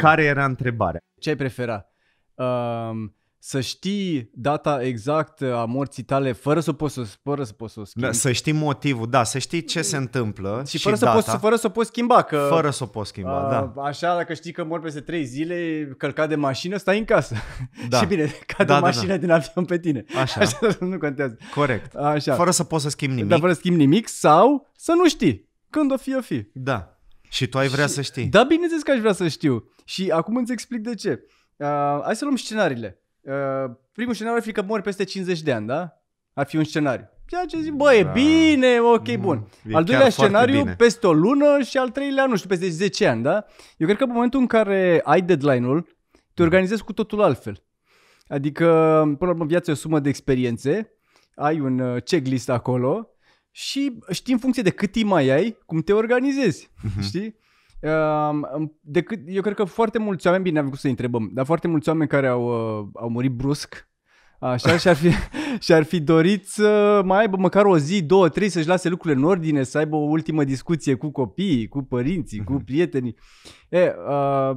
Care era întrebarea? Ce ai prefera? Um, să știi data exactă a morții tale fără să poți să, fără să, poți să o da, schimbi. Da, să știi motivul, da, să știi ce se întâmplă și, și fără, data, să poți, fără să poți schimba. Că, fără să o poți schimba, uh, da. Așa, dacă știi că mor peste 3 zile, călcat de mașină, stai în casă. Da. și bine, cade da, o mașină da, da. din avion pe tine. Așa. așa. nu contează. Corect. Așa. Fără să poți să schimbi nimic. Dar fără să schimbi nimic sau să nu știi. Când o fi, o fi. Da. Și tu ai vrea și, să știi. Da, bineînțeles că aș vrea să știu. Și acum îți explic de ce. Uh, hai să luăm scenariile. Uh, primul scenariu ar fi că mor peste 50 de ani, da? Ar fi un scenariu. Ceea ce zic, bă, da. e bine, ok, mm, bun. Al doilea scenariu, peste o lună și al treilea, nu știu, peste 10 ani, da? Eu cred că în momentul în care ai deadline-ul, te mm. organizezi cu totul altfel. Adică, până la urmă, viața e o sumă de experiențe, ai un uh, checklist acolo și știi în funcție de cât timp mai ai, cum te organizezi, uh-huh. știi? De cât, eu cred că foarte mulți oameni, bine, am vrut să întrebăm, dar foarte mulți oameni care au, uh, au murit brusc, așa, și-ar fi, și-ar fi dorit să mai aibă măcar o zi, două, trei, să-și lase lucrurile în ordine, să aibă o ultimă discuție cu copiii, cu părinții, cu mhm. prietenii. E, uh,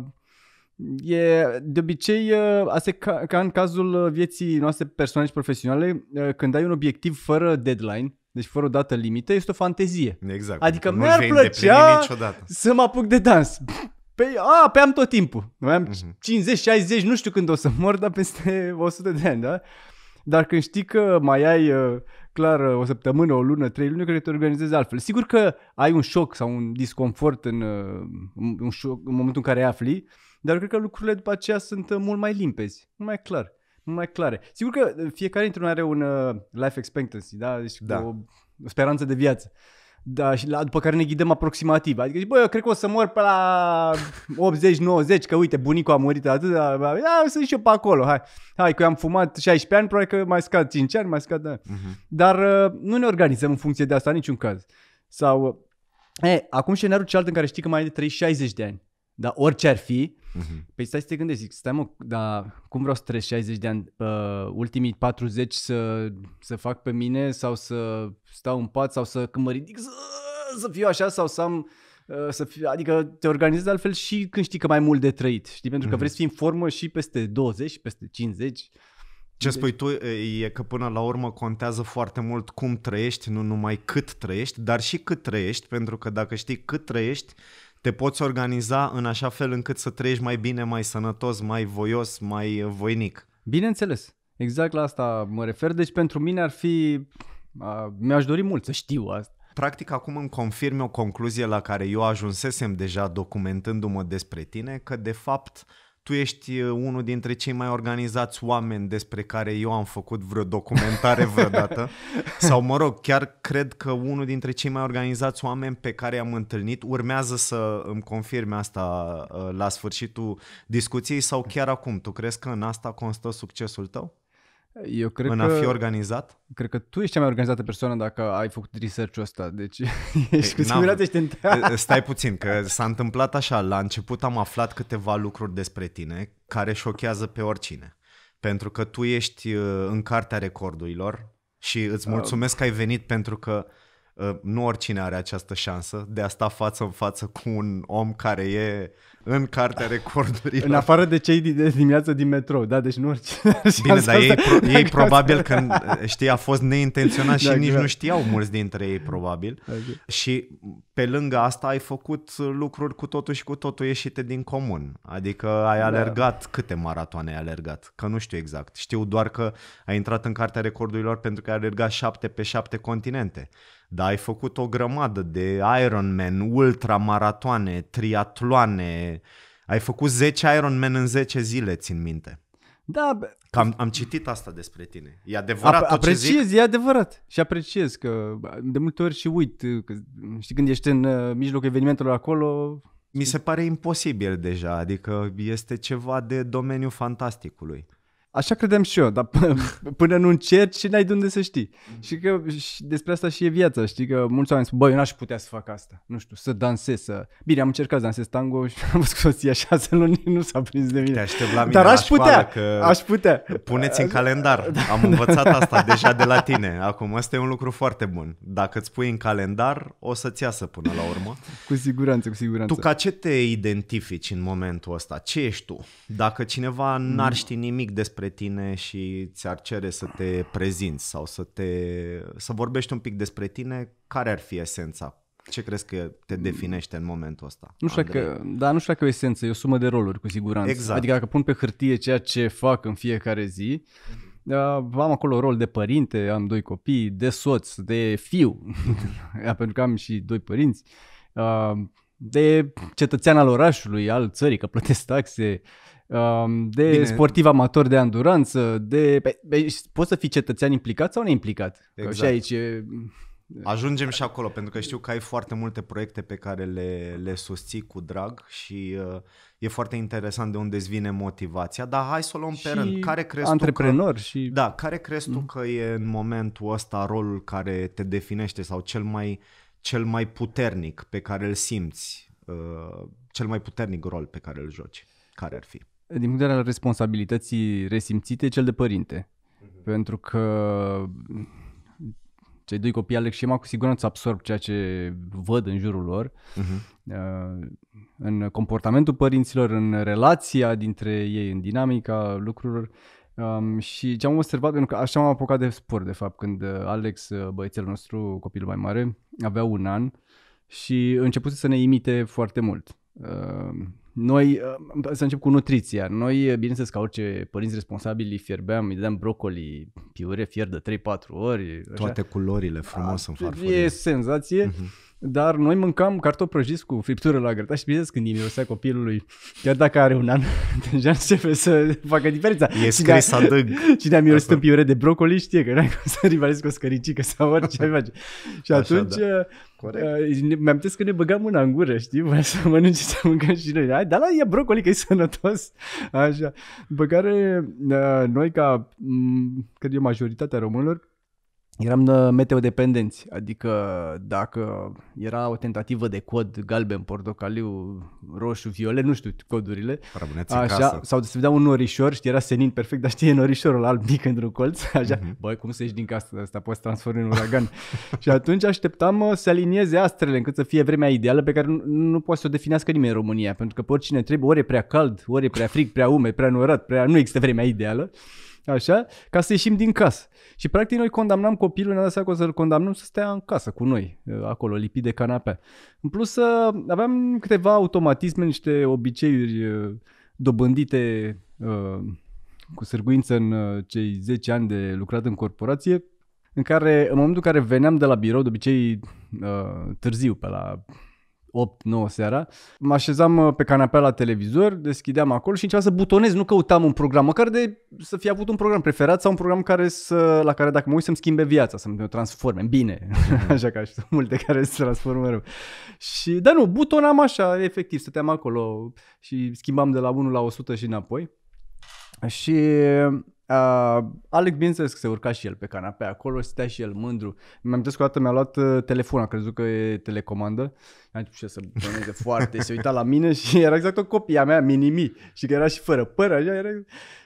E, de obicei, uh, asta e ca, ca în cazul vieții noastre personale și profesionale, uh, când ai un obiectiv fără deadline, deci fără o dată limită este o fantezie. Exact. Adică nu mi-ar plăcea să mă apuc de dans. Pe, păi, a, pe am tot timpul. am uh-huh. 50, 60, nu știu când o să mor, dar peste 100 de ani, da? Dar când știi că mai ai uh, clar uh, o săptămână, o lună, trei luni, cred că te organizezi altfel. Sigur că ai un șoc sau un disconfort în, uh, un șoc, în momentul în care afli, dar cred că lucrurile după aceea sunt mult mai limpezi, mult mai clar mai clare. Sigur că uh, fiecare dintre noi are un uh, life expectancy, da? Deci da. o speranță de viață. Da, și la, după care ne ghidăm aproximativ. Adică zici, bă, eu cred că o să mor pe la 80-90, că uite, bunicul a murit atât, da da, da, da, sunt și eu pe acolo, hai. Hai, că eu am fumat 16 ani, probabil că mai scad 5 ani, mai scad... Da. Uh-huh. Dar uh, nu ne organizăm în funcție de asta, niciun caz. Sau, eh, acum scenariul cealaltă în care știi că mai ai de 30-60 de ani dar orice ar fi, uh-huh. păi stai să te gândești, zic, stai mă, dar cum vreau să trăiesc 60 de ani, uh, ultimii 40 să, să fac pe mine sau să stau în pat sau să când mă ridic să, să fiu așa sau să am ă, să fi, adică te organizezi altfel și când știi că mai mult de trăit, știi? Pentru că mm-hmm. vrei să fii în formă și peste 20 și peste 50. Ce deci- spui tu e că până la urmă contează foarte mult cum trăiești, nu numai cât trăiești, dar și cât trăiești, pentru că dacă știi cât trăiești, te poți organiza în așa fel încât să trăiești mai bine, mai sănătos, mai voios, mai voinic. Bineînțeles, exact la asta mă refer. Deci pentru mine ar fi, mi-aș dori mult să știu asta. Practic acum îmi confirmi o concluzie la care eu ajunsesem deja documentându-mă despre tine, că de fapt uh, tu ești uh, unul dintre cei mai organizați oameni despre care eu am făcut vreo documentare vreodată. Sau, mă rog, chiar cred că unul dintre cei mai organizați oameni pe care i-am întâlnit urmează să îmi confirme asta uh, la sfârșitul discuției sau chiar acum. Tu crezi că în asta constă succesul tău? Eu cred în că, a fi organizat? Cred că tu ești cea mai organizată persoană dacă ai făcut research-ul ăsta, deci ești cu siguranță ești întrebat. Stai puțin, că s-a întâmplat așa, la început am aflat câteva lucruri despre tine care șochează pe oricine, pentru că tu ești uh, în cartea recordurilor și îți uh, mulțumesc că ai venit pentru că Ă, nu oricine are această șansă de a sta față în față cu un om care e în cartea recordurilor. În afară de cei din dimineață din metrou, da, deci nu oricine Bine, dar ei, pro- ei probabil că, știi, a fost neintenționat și da, nici nu exact. știau mulți dintre ei, probabil. Okay. Da, exact. Și pe lângă asta ai făcut lucruri cu totul și cu totul ieșite din comun. Adică ai da. alergat, câte maratoane ai alergat? Că nu știu exact. Știu doar că ai intrat în cartea recordurilor pentru că ai alergat șapte pe șapte continente dar ai făcut o grămadă de Ironman, ultramaratoane, triatloane, ai făcut 10 Ironman în 10 zile, țin minte. Da, bă. am, am citit asta despre tine. E adevărat Ap- tot apreciez, ce zic? e adevărat. Și apreciez că de multe ori și uit. Că, știi, când ești în uh, mijlocul evenimentelor acolo... Mi se pare imposibil deja, adică este ceva de domeniul fantasticului. Așa credeam și eu, dar p- până nu încerci și n-ai de unde să știi. Mm-hmm. Și că și despre asta și e viața, știi că mulți oameni spun, băi, eu n-aș putea să fac asta, nu știu, să dansez, să... Bine, am încercat să dansez tango și am văzut că soția șase luni nu s-a prins de mine. Te aștept la mine Dar aș putea, că aș putea. Puneți în calendar, da. am învățat asta deja de la tine. Acum, ăsta e un lucru foarte bun. Dacă îți pui în calendar, o să-ți iasă până la urmă. Cu siguranță, cu siguranță. Tu ca ce te identifici în momentul ăsta? Ce ești tu? Dacă cineva n-ar mm. ști nimic despre spre tine și ți-ar cere să te prezinți sau să, te, să vorbești un pic despre tine, care ar fi esența? Ce crezi că te mm. definește în momentul ăsta? Nu știu că, da, nu știu că e o esență, e o sumă de roluri cu siguranță. Exact. Adică dacă pun pe hârtie ceea ce fac în fiecare zi, mhm. uh, am acolo rol de părinte, am doi copii, de soț, de fiu, pentru că am și doi părinți, uh, de cetățean al orașului, al țării, că plătesc taxe, Ehm, de Bine. sportiv amator de anduranță, de... Poți să fii cetățean implicat sau neimplicat? Exact. și aici e... Ajungem și acolo, pentru că știu că ai foarte multe proiecte pe care le, le susții cu drag și uh, e foarte interesant de unde îți vine motivația, dar hai să o luăm pe rând. Care crezi antreprenor tu că, și... Da, care crezi mm. tu mhm. că e în momentul ăsta rolul care te definește sau cel mai, cel mai puternic pe care îl simți, uh, cel mai puternic rol pe care îl joci? Care ar fi? din punct de vedere al responsabilității resimțite, cel de părinte. Mhm. Pentru că cei doi copii, Alex și Emma, cu siguranță absorb ceea ce văd în jurul lor. Mhm. Uh, în comportamentul părinților, în relația dintre ei, în dinamica lucrurilor. Um, și ce am observat, pentru că așa m-am apucat de sport, de fapt, când uh, Alex, uh, băiețelul nostru, copilul mai mare, avea un an și început să ne imite foarte mult. Uh, noi, uh, să încep cu nutriția. Noi, uh, bineînțeles, ca orice părinți responsabili, fierbeam, îi dăm brocoli, piure fier de 3-4 ori. Așa. Toate culorile frumos A, în farfurie. E senzație. Uh-huh. Dar noi mâncam cartofi prăjiți cu friptură la grătar și bineînțeles când îi mirosea copilului, chiar dacă are un an, deja începe să facă diferența. E scris cine, Cine a mirosit un piure de brocoli știe că n-ai cum să rivalezi cu o scăricică sau orice face. Și Așa, atunci... Da. Corect. Uh, mi-am că ne băgam mâna în gură, știi? Vreau să mănânce să mâncăm și noi. Hai, da la ia brocoli că e sănătos. Așa. După care uh, noi ca, m- mm, cred eu, majoritatea românilor, eram uh, meteodependenți, adică dacă era o tentativă de cod galben, portocaliu, roșu, violet, nu știu codurile, așa, casă. sau se vedea un norișor, știi, era senin perfect, dar știe norișorul alb mic într-un colț, așa, mm-hmm. băi, cum să ieși din casă, asta poți transforma în uragan. și atunci așteptam uh, să alinieze astrele încât să fie vremea ideală pe care nu, nu poate să o definească nimeni în România, pentru că pe oricine trebuie, ori e prea cald, ori e prea frig, prea umed, prea norat, prea... nu există vremea ideală așa, ca să ieșim din casă. Și practic noi condamnam copilul, ne-am dat seama că o să-l condamnăm să stea în casă cu noi, ă, acolo, lipit de canapea. În plus, ă, aveam câteva automatisme, niște obiceiuri ă, dobândite cu sârguință în cei 10 ani de lucrat în corporație, în care, în momentul în care veneam de la birou, de obicei târziu, pe la 8-9 seara, mă așezam uh, pe canapea la televizor, deschideam acolo și începeam să butonez, nu căutam un program, măcar de să fie avut un program preferat sau un program care să, la care dacă mă uit să-mi schimbe viața, să-mi transforme bine, așa că sunt multe care se transformă rău. Și, da, nu, butonam așa, efectiv, stăteam acolo și schimbam de la 1 la 100 și înapoi. Și Uh, Alec, bineînțeles că se urca și el pe canapea acolo, stea și el mândru. Mi-am zis că o dată mi-a luat uh, telefonul, a crezut că e telecomandă. Am zis ce să băneze foarte, se uita la mine și era exact o copia mea, minimi. Și că era și fără păr, așa era.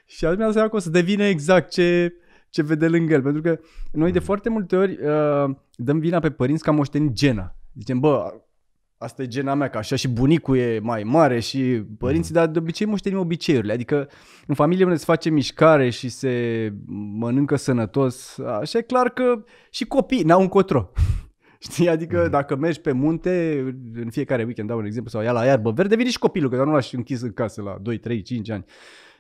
Și azi mi a că o să devine exact ce, ce vede lângă el. Pentru că noi de mm. foarte multe ori uh, dăm vina pe părinți că am moștenit gena. Zicem, bă, Asta e gena mea, că așa și bunicul e mai mare și părinții, mm-hmm. dar de obicei moștenim obiceiurile. Adică în familie unde se face mișcare și se mănâncă sănătos, așa e clar că și copii, n-au încotro. Știi? Adică mm-hmm. dacă mergi pe munte, în fiecare weekend dau un exemplu, sau ia la iarbă verde, vine și copilul, că dar nu l-aș închis în casă la 2, 3, 5 ani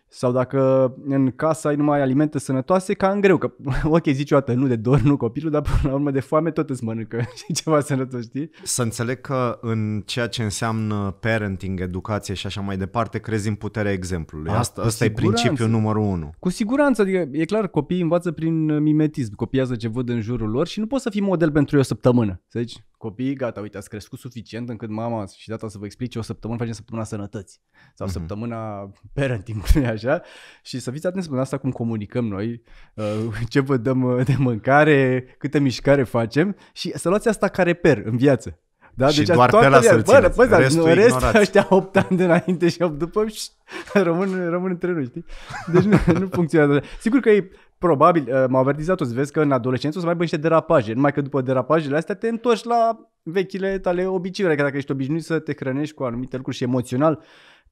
sau dacă în casă ai numai alimente sănătoase, ca în greu, că ok, zici o dată, nu de dor, nu copilul, dar până la urmă de foame tot îți mănâncă și ceva sănătos, știi? Să înțeleg că în ceea ce înseamnă parenting, educație și așa mai departe, crezi în puterea exemplului. A, asta, asta e principiul numărul unu. Cu siguranță, adică e clar, copiii învață prin mimetism, copiază ce văd în jurul lor și nu poți să fii model pentru o săptămână. Să zici, copiii, gata, uite, ați crescut suficient încât mama și data să vă explice o săptămână, facem săptămâna sănătății sau mm-hmm. săptămâna parenting, așa, și să fiți atenți până asta cum comunicăm noi, uh, ce vă dăm uh, de mâncare, câte mișcare facem și să luați asta ca reper în viață. Da? Și deci doar pe ăla să bă, bă, da, restul nu, ăștia 8 ani de înainte și 8 după, și, rămân, rămân între noi, știi? Deci nu, nu funcționează. Sigur că e probabil, uh, m-au avertizat toți, vezi că în adolescență o să mai ai niște derapaje, numai că după derapajele astea te întorci la vechile tale obiceiuri, că adică dacă ești obișnuit să te hrănești cu anumite lucruri și emoțional,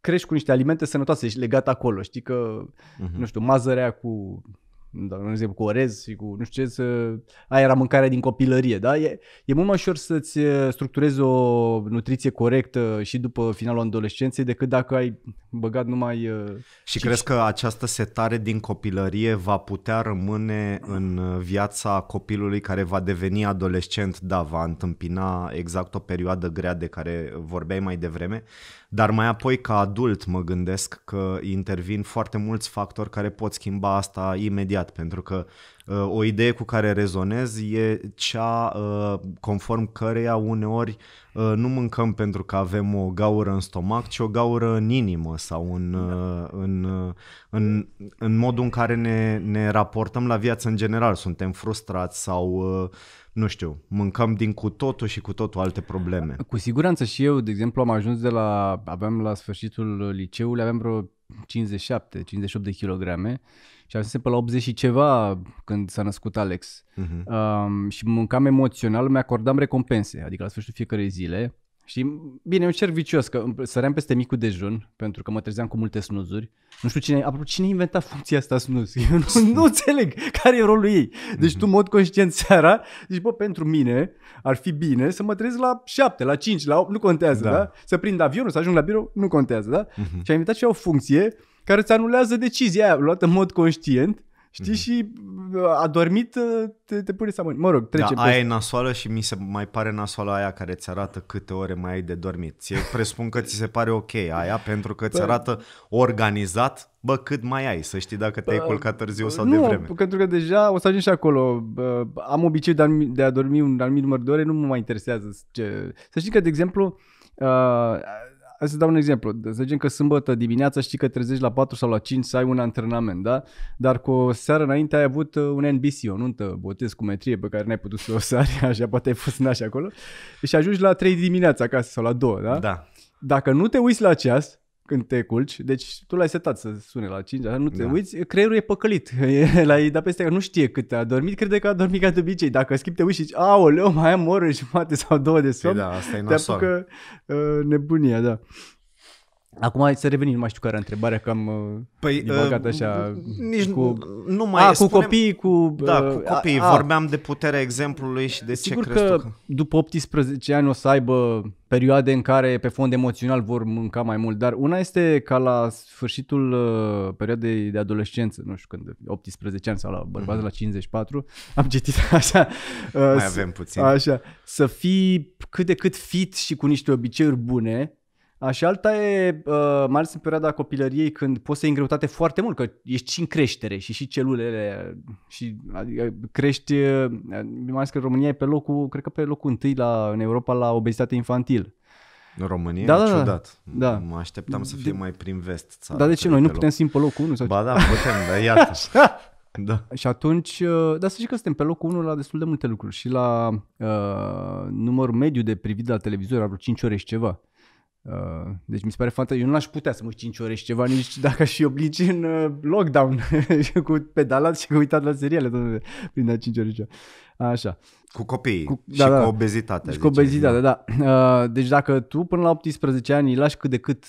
crești cu niște alimente sănătoase și legat acolo, știi că, uh-huh. nu știu, mazărea cu da nu exemplu, cu orez și cu nu știu ce, să... aia era mâncarea din copilărie, da? E, e mult mai ușor să-ți uh, structurezi o nutriție corectă și după finalul adolescenței decât dacă ai băgat numai... Uh, și 5. crezi că această setare din copilărie va putea rămâne în uh, viața copilului care va deveni adolescent, da, va întâmpina exact o perioadă grea de care vorbeai mai devreme? Dar mai apoi, ca adult, mă gândesc că intervin foarte mulți factori care pot schimba asta imediat, pentru că uh, o idee cu care rezonez e cea uh, conform căreia uneori uh, nu mâncăm pentru că avem o gaură în stomac, ci o gaură în inimă sau în, da. în, în, în modul în care ne, ne raportăm la viață în general. Suntem frustrați sau nu știu, mâncăm din cu totul și cu totul alte probleme. Cu siguranță și eu, de exemplu, am ajuns de la, aveam la sfârșitul liceului, aveam vreo 57, 58 de kilograme și am ajunsese pe păi, la 80 și ceva când s-a născut Alex. Uh-huh. Um, și mâncam emoțional, mi acordam recompense, adică la sfârșitul fiecarei zile și Bine, un cer vicios, că săream peste micul dejun, pentru că mă trezeam cu multe snuzuri. Nu știu cine, apropo, cine a inventat funcția asta snuz? Eu nu, nu înțeleg care e rolul ei. Deci mhm. tu, în mod conștient, seara, zici, bă, pentru mine ar fi bine să mă trezesc la 7, la 5, la 8, nu contează, da? da? Să prind avionul, să ajung la birou, nu contează, da? Uh-huh. Și a inventat și o funcție care îți anulează decizia aia luată în mod conștient Știi? Mm-hmm. Și a dormit, ă, te, te pune să mă, Mă rog, trece da, aia e nasoală și mi se mai pare nasoală aia care ți arată câte ore mai ai de dormit. Ție presupun că ți se pare ok aia pentru că ți arată organizat bă, cât mai ai, să știi dacă te-ai culcat târziu sau nu, devreme. Nu, pentru că deja o să ajung și acolo. Am obicei de a, de a dormi un anumit număr de ore, nu mă mai interesează ce... Să știi că, de exemplu, ă, hai să dau un exemplu. Să zicem că sâmbătă dimineața știi că trezești la 4 sau la 5 să ai un antrenament, da? Dar cu o seară înainte ai avut uh, un NBC, o nuntă botez cu metrie pe care n-ai putut să o sari, așa poate ai fost naș acolo, și ajungi la 3 dimineața acasă sau la 2, da? Da. Dacă nu te uiți la ceas, când te culci, deci tu l-ai setat să sune la 5, nu te da. uiți, creierul e păcălit, e la ei, dar peste că nu știe cât a dormit, crede că a dormit ca de obicei. Dacă schimbi te uiți și zici, aoleu, mai am o oră jumate sau două de păi somn, păi da, asta e te apucă uh, nebunia, da. Acum să revenim, nu mai știu care era întrebarea, că am uh, păi, uh, așa nici cu, nu mai a, cu copii copiii, cu... Da, uh, cu copiii, a, vorbeam a, de puterea exemplului și de sigur ce crezi că, că după 18 ani o să aibă perioade în care pe fond emoțional vor mânca mai mult, dar una este ca la sfârșitul uh, perioadei de adolescență, nu știu când, 18 ani sau la bărbați mm-hmm. la 54, am citit așa. mai avem puțin. Așa, să fii cât de cât fit și cu niște obiceiuri bune, Așa, alta e, uh, mai ales în perioada copilăriei, când poți să îngreutate foarte mult, că ești și în creștere și și celulele și adică, crești, uh, mai ales că România e pe locul, cred că pe locul întâi la, în Europa la obezitate infantil. În România? Da, da, da, ciudat. Da. Mă așteptam să fie de... mai prin vest. Țara, da, de ce noi nu putem să fim pe locul 1? Sau... Ba da, putem, dar iată. Da. Și atunci, uh, dar să zic că suntem pe locul 1 la destul de multe lucruri și la uh, numărul mediu de privit la televizor, vreo 5 ore și ceva. Uh, deci mi se pare fantastic. Eu nu l-aș putea să mă 5 ore și ceva, nici dacă aș fi obligi în uh, lockdown cu pedalat și cu uitat la seriale tot prin 5 ore și ceva. Așa. Cu copii cu, și da, cu da. obezitate. Și cu obezitate, da. da. Uh, deci dacă tu până la 18 ani îi lași cât de cât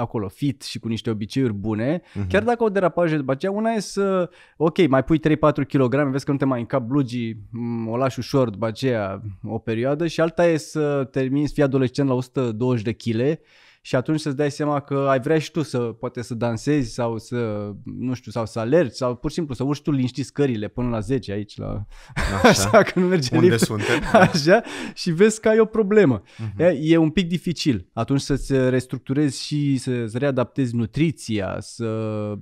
acolo fit și cu niște obiceiuri bune, uh-huh. chiar dacă o derapaje după aceea, una e să, ok, mai pui 3-4 kg, vezi că nu te mai încap blugii, mm, o lași ușor după aceea o perioadă și alta e să termini să fii adolescent la 120 de kg și atunci să-ți dai seama că ai vrea și tu să poate să dansezi sau să, nu știu, sau să alergi sau pur și simplu să urci tu liniștit scările până la 10 aici la... Așa, așa că nu merge Unde lift. suntem? Da. Așa, și vezi că ai o problemă. Uh-huh. E un pic dificil. Atunci să-ți restructurezi și să-ți readaptezi nutriția, să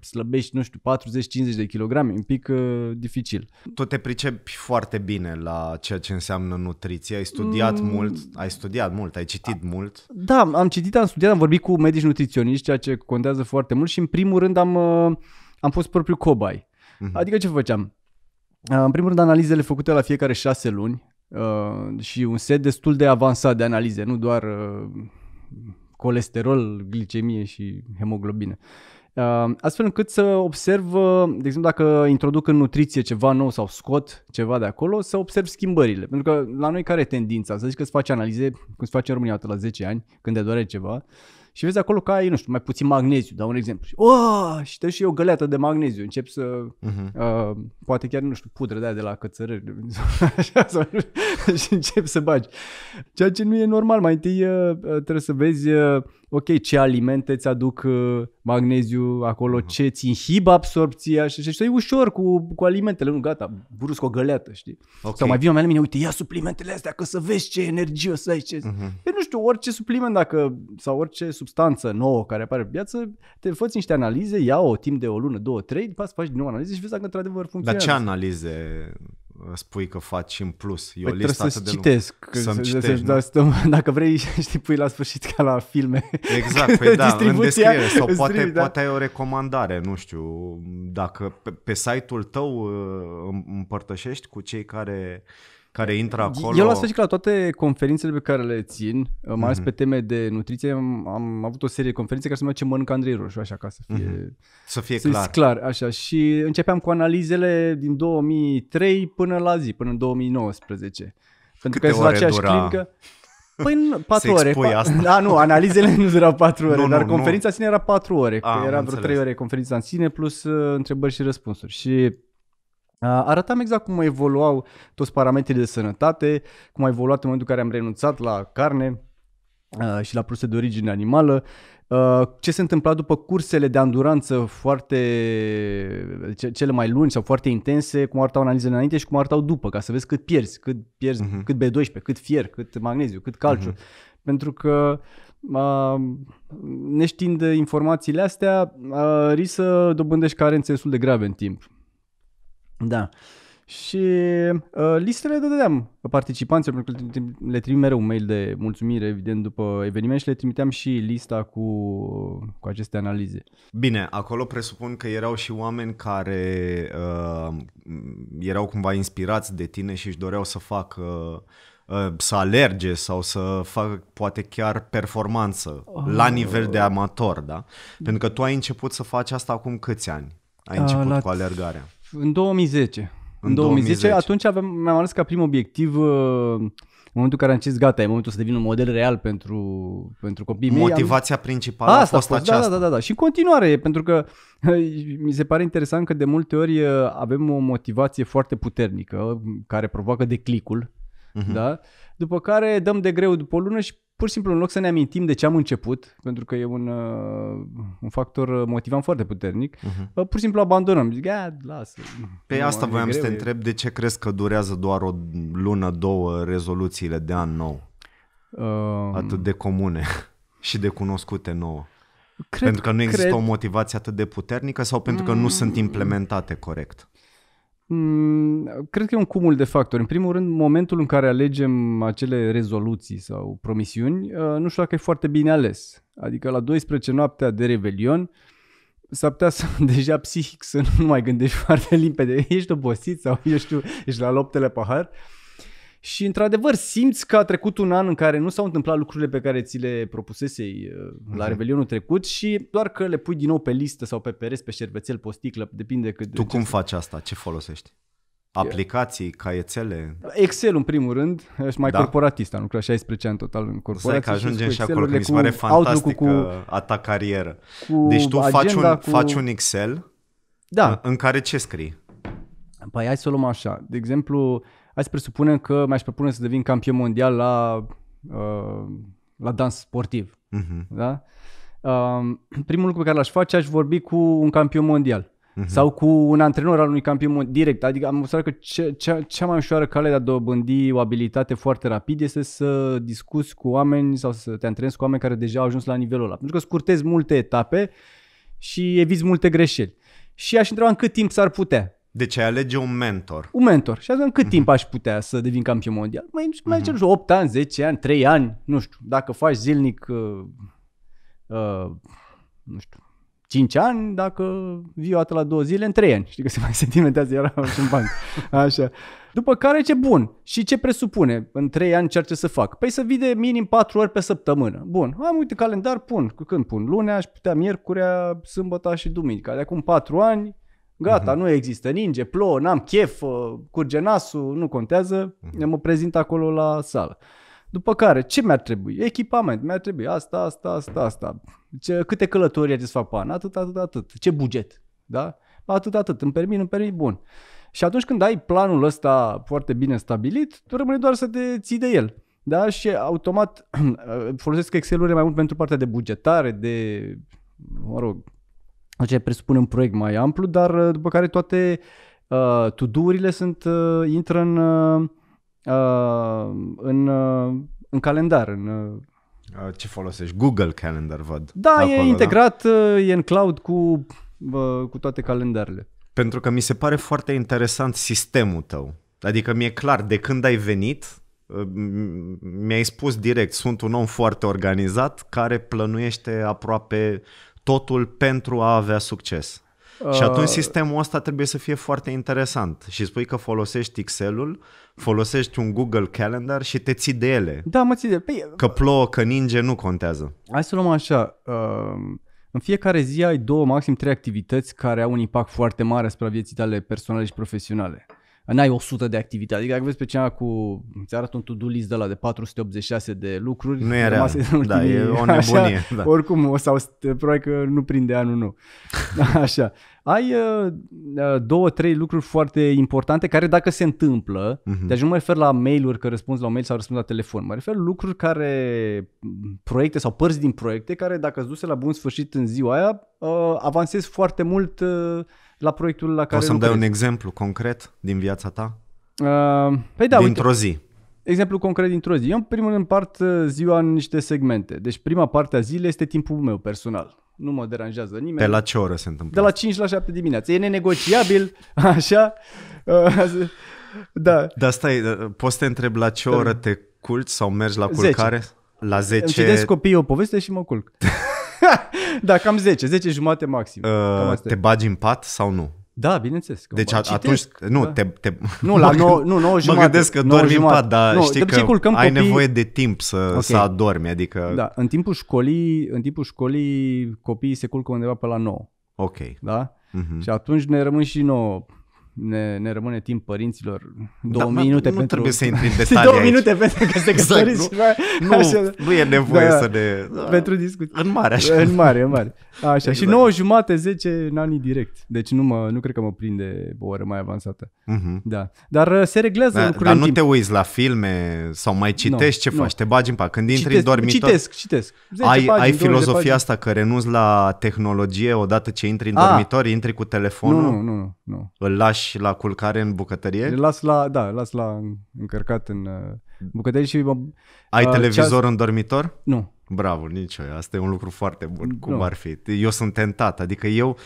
slăbești, nu știu, 40-50 de kilograme, un pic uh, dificil. Tu te pricepi foarte bine la ceea ce înseamnă nutriție, ai studiat mm. mult, ai studiat mult, ai citit A- mult. Da, am citit, am studiat Inițial am vorbit cu medici nutriționiști, ceea ce contează foarte mult și în primul rând am, uh, am fost propriu cobai. Mm-hmm. Adică ce făceam? Uh, în primul rând analizele făcute la fiecare șase luni uh, și un set destul de avansat de analize, nu doar colesterol, glicemie și hemoglobină. Uh, Uh, astfel încât să observ, uh, de exemplu, dacă introduc în nutriție ceva nou sau scot ceva de acolo, să observ schimbările. Pentru că la noi care e tendința? Să zici că îți faci analize, cum se face în România la 10 ani, când te doare ceva, și vezi acolo că ai, nu știu, mai puțin magneziu, dau un exemplu. O, oh, și te și o găleată de magneziu, încep să, uh-huh. uh, poate chiar, nu știu, pudră de aia de la cățărări, așa, sau, și încep să bagi. Ceea ce nu e normal, mai întâi uh, trebuie să vezi uh, ok, ce alimente îți aduc uh, magneziu acolo, uh-huh. ce ți inhibă absorpția și, așa, și ușor cu, cu alimentele, nu, gata, brusc o găleată, știi? Okay. Sau mai vine la mine, uite, ia suplimentele astea că să vezi ce energie o să ai, ce... Uh-huh. Mhm. Eu păi, nu știu, orice supliment dacă, sau orice substanță nouă care apare pe piață, te faci niște analize, ia-o timp de o lună, două, trei, după faci din nou analize și vezi dacă într-adevăr funcționează. Dar ce analize spui că faci în plus. E o păi listă să de citesc, Să-mi citesc. Să, stăm, dacă vrei, știi, pui la sfârșit ca la filme. Exact, păi da, în descriere. Sau poate, da. poate ai o recomandare, nu știu, dacă pe, pe site-ul tău uh, împărtășești cu cei care uh, care intră acolo. Eu la sfârșit la toate conferințele pe care le țin, uh, mai ales mm-hmm. pe mhm. teme de nutriție, am, am avut o serie de conferințe care se ce Mănâncă Andrei Roșu, așa ca să fie, mm-hmm. să fie să clar. clar. așa. Și începeam cu analizele din 2003 până la zi, până în 2019. Pentru Câte că sunt aceeași dura? clinică. Păi 4 ore. Pa- asta. Da, nu, analizele nu durau 4 ore, nu, dar nu, conferința nu. sine era 4 ore. A, că ah, era vreo 3 ore conferința în sine plus uh, întrebări și răspunsuri. Și Arătam exact cum evoluau toți parametrii de sănătate, cum a evoluat în momentul în care am renunțat la carne și la produse de origine animală, ce se întâmpla după cursele de anduranță foarte cele mai lungi sau foarte intense, cum arătau analizele înainte și cum arătau după, ca să vezi cât pierzi, cât pierzi, uh-huh. cât B12, cât fier, cât magneziu, cât calciu. Uh-huh. Pentru că Uh, neștiind informațiile astea, uh, risc să dobândești carențe destul de grave în timp. Da. Și uh, listele le dădeam participanților, pentru că le trimit mereu un mail de mulțumire, evident, după eveniment și le trimiteam și lista cu, cu aceste analize. Bine, acolo presupun că erau și oameni care uh, erau cumva inspirați de tine și își doreau să facă uh, să alerge sau să facă poate chiar performanță oh. la nivel de amator, da? Pentru că tu ai început să faci asta acum câți ani? Ai început la... cu alergarea. În 2010. În 2010, 2010. atunci avem, mi-am ales ca prim obiectiv uh, în momentul în care am zis gata, e momentul să devin un model real pentru, pentru copii mei. Motivația am... principală Asta a fost, fost da, da, da, aceasta. Da, da, da, da. Și în continuare, pentru că mi se pare interesant că de multe ori uh, avem o motivație foarte puternică care provoacă declicul, uh-huh. da? după care dăm de greu după o lună și pur și simplu în loc să ne amintim de ce am început, pentru că e un, uh, un factor uh, motivant foarte puternic, uh-huh. pur și simplu abandonăm. Zic, lasă. Pe nu, asta voiam să te întreb, de ce crezi că durează doar o lună, două rezoluțiile de an nou? Uh... Atât de comune și de cunoscute nouă. Cred, pentru că nu există cred... o motivație atât de puternică sau pentru că nu mm. sunt implementate corect? Mm, cred că e un cumul de factori. În primul rând, momentul în care alegem acele rezoluții sau promisiuni, uh, nu știu dacă e foarte bine ales. Adică la 12 noaptea de Revelion, s-ar putea să deja psihic să nu mai gândești foarte limpede. Ești obosit sau eu știu, ești la loptele pahar. Uh, și într-adevăr simți că a trecut un an în care nu s-au întâmplat lucrurile pe care ți le propusesei uh, la mhm. Revelionul trecut și doar că le pui din nou pe listă sau pe pereți, pe șervețel, pe sticlă, depinde cât... Tu cum faci asta? Ce folosești? Aplicații, caietele? Excel în primul rând, ești mai da. corporatist, am lucrat 16 ani total în corporație. Să că ajungem și acolo, că mi se pare fantastică a ta carieră. Deci tu faci un, cu... faci un Excel da. în care ce scrii? Păi hai să o luăm așa. De exemplu, Hai să presupunem că mi-aș propune să devin campion mondial la, uh, la dans sportiv. Uh-huh. Da? Uh, primul lucru pe care l-aș face, aș vorbi cu un campion mondial. Uh-huh. Sau cu un antrenor al unui campion mondial direct. Adică am observat că ce, ce, cea mai ușoară cale de a dobândi o abilitate foarte rapid este să discuți cu oameni sau să te antrenezi cu oameni care deja au ajuns la nivelul ăla. Pentru că scurtezi multe etape și eviți multe greșeli. Și aș întreba în cât timp s-ar putea. Deci ai alege un mentor. Un mentor. Și atunci cât mm-hmm. timp aș putea să devin campion mondial? Mai, mai mm-hmm. știu, 8 ani, 10 ani, 3 ani, nu știu. Dacă faci zilnic, uh, uh, nu știu, 5 ani, dacă vii o dată la 2 zile, în 3 ani. Știi că se mai sentimentează iar și în bani. Așa. După care ce bun. Și ce presupune în 3 ani ce ce să fac? Păi să vii de minim 4 ori pe săptămână. Bun. Am uite calendar, pun. Când pun? Lunea, aș putea miercurea, sâmbăta și duminica. De acum 4 ani Gata, uh-huh. nu există ninge, plouă, n-am chef, uh, curge nasul, nu contează, uh-huh. Mhm. mă prezint acolo la sală. După care, ce mi-ar trebui? Echipament, mi-ar trebui asta, asta, asta, asta. Ce, câte călătorii trebuie să fac pe an? Atât, atât, atât. Ce buget? Da? Atât, atât. Îmi permit, îmi permit, bun. Și atunci când ai planul ăsta foarte bine stabilit, tu rămâne doar să te ții de el. Da? Și automat uh, folosesc Excel-urile mai mult pentru partea de bugetare, de, mă rog, ce presupune un proiect mai amplu, dar uh, după care toate uh, to-do-urile sunt, uh, intră în, uh, uh în, uh, în calendar, în uh, ce folosești? Google Calendar, văd. Da, acolo, e da. integrat, da? e în cloud cu, cu toate calendarele. Pentru că mi se pare foarte interesant sistemul tău. Adică mi-e clar, de când ai venit, mi-ai spus direct, sunt un om foarte organizat care plănuiește aproape totul pentru a avea succes. Uh... Și atunci uh. sistemul ăsta trebuie să fie foarte interesant și spui că folosești Excel-ul, folosești un Google Calendar și te ții de ele. Da, mă ții de... ele. Păi, că plouă, că ninge, nu contează. Hai să luăm așa, uh, în fiecare zi ai două, maxim trei activități care au un impact foarte mare asupra vieții tale personale și profesionale n-ai 100 de activități. Adică dacă vezi pe cineva cu, îți arată un to-do list de la de 486 de lucruri. Nu e real, da, e o nebunie. Așa, da. Oricum, sau probabil că nu prinde anul nou. Așa. Ai uh, uh, două, trei lucruri foarte importante care dacă se întâmplă, uh-huh. deci nu mă refer la mail-uri că răspunzi la mail sau răspunzi la telefon, mă refer lucruri care, proiecte sau părți din proiecte care dacă îți duse la bun sfârșit în ziua aia, uh, avansezi foarte mult uh, la proiectul la care Poți să-mi dai un exemplu concret din viața ta? Uh, păi da, Dintr-o uite, zi. Exemplu concret dintr-o zi. Eu în primul rând part uh, ziua în niște segmente. Deci prima parte a zilei este timpul meu personal. Nu mă deranjează nimeni. De la ce oră se întâmplă? De la 5 la 7 dimineața. E nenegociabil, așa. Uh, da. Dar stai, uh, poți să te întreb la ce da. oră te culci sau mergi la culcare? 10. La 10... Îmi citesc copiii o poveste și mă culc. da, cam 10, 10 jumate maxim. Uh, te bagi în pat sau nu? Da, bineînțeles. Că deci citesc, atunci, nu, da. te, te... Nu, la nou, nu, nou jumate. Mă gândesc că dormi în pat, dar nu, știi că ai copii... nevoie de timp să, okay. să adormi, adică... Da, în timpul școlii, în timpul școlii copiii se culcă undeva pe la 9. Ok. Da? Uh-huh. Și atunci ne rămân și nouă ne, ne rămâne timp părinților da, două da, minute nu pentru... trebuie să intri în detalii Două minute aici. pentru că se căsătoriți exact, nu, nu, nu e nevoie da, să ne... Da, pentru discuții. În mare așa. În mare, în mare. Așa, exact. și 9 jumate, 10 în anii direct. Deci nu, mă, nu cred că mă prinde o oră mai avansată. Uh-huh. Da. Dar uh, se reglează da, lucrurile Dar nu timp. te uiți la filme sau mai citești no, ce no. faci, te bagi în pa. Când intri citesc, în dormitor... Citesc, citesc. Ai, pagini, ai filozofia asta că renunți la tehnologie odată ce intri în A. Ah. dormitor, intri cu telefonul? Nu, nu, nu, nu. Îl lași la culcare în bucătărie? Îl las la, da, las la încărcat în uh, bucătărie și... Ai uh, televizor ceas... în dormitor? Nu, Bravo, nicio, asta e un lucru foarte bun, cum no. ar fi. Eu sunt tentat, adică eu,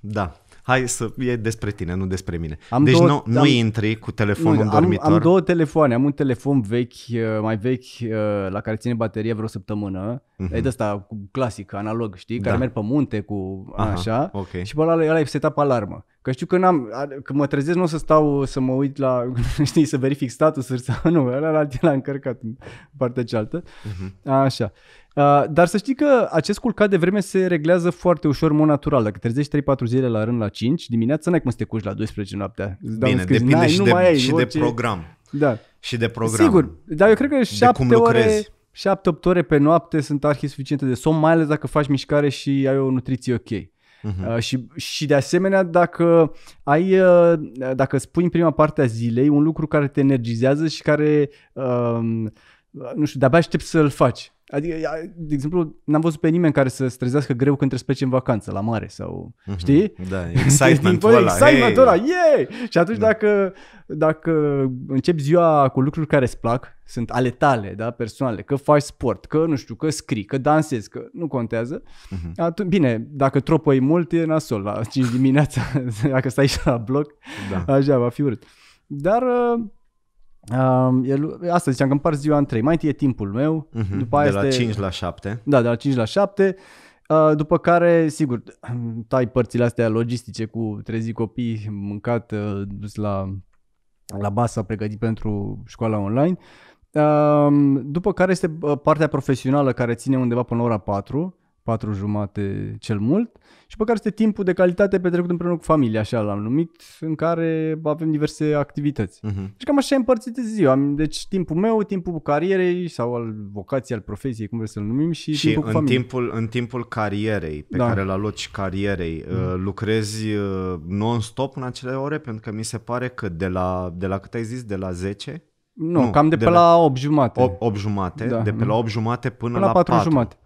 da, hai să e despre tine, nu despre mine. Am deci două, nu, nu am, intri cu telefonul nu, în dormitor. Am, am două telefoane, am un telefon vechi, uh, mai vechi, uh, la care ține baterie vreo săptămână. Mm-hmm. E de ăsta clasic, analog, știi, da. care merg pe munte cu Aha, așa. Okay. Și pe ăla, ăla e setat pe alarmă. Că știu că n-am, că mă trezesc, nu o să stau să mă uit la, știi, să verific statusul sau nu, ăla la l-a încărcat în partea cealaltă. Uh-huh. Așa. Uh, dar să știi că acest culcat de vreme se reglează foarte ușor, în mod natural. Dacă trezești 3-4 zile la rând la 5 dimineața, n-ai cum să te cuci la 12 noaptea. Bine, scris, depinde n-ai, și, nu de, mai ai, și orice... de program. Da. Și de program. Sigur, dar eu cred că 7 ore, 7-8 ore pe noapte sunt arhi suficiente de somn, mai ales dacă faci mișcare și ai o nutriție ok. Uh-huh. Și, și de asemenea, dacă ai, uh, dacă spui în prima parte a zilei un lucru care te energizează și care, uh, nu știu, de-abia aștept să-l faci. Adică, de exemplu, n-am văzut pe nimeni care să strezească greu când trebuie să în vacanță, la mare sau, mhm. știi? Da, excitement-ul ăla. excitementul ăla, hey! yeah! Și atunci da. dacă, dacă începi ziua cu lucruri care îți plac, sunt ale tale, da, personale, că faci sport, că nu știu, că scrii, că dansezi, că nu contează, uh-huh. atunci, bine, dacă tropăi mult e nasol la 5 dimineața, dacă stai și la bloc, da. așa va fi urât. Dar... Uh, Uh, asta ziceam că împar ziua în trei. Mai întâi e timpul meu. Uh-huh. După de este, la 5 la 7. Da, de la 5 la 7. Uh, după care, sigur, tai părțile astea logistice cu trezi copii, mâncat, uh, dus la, la basa, pregătit pentru școala online. Uh, după care este partea profesională care ține undeva până la ora 4 patru jumate cel mult și pe care este timpul de calitate petrecut împreună cu familia, așa l-am numit, în care avem diverse activități. Uh-huh. Și cam așa e împărțit ziua. Deci timpul meu, timpul carierei sau al vocației, al profesiei, cum vreți să-l numim, și, și timpul în familie. timpul, în timpul carierei, pe da. care la aloci carierei, uh-huh. lucrezi uh, non-stop în acele ore? Pentru că mi se pare că de la, de la cât ai zis, de la 10? Nu, nu cam de, de pe la, 8 jumate. 8, jumate, da. de pe la 8 jumate până, până la 4 jumate.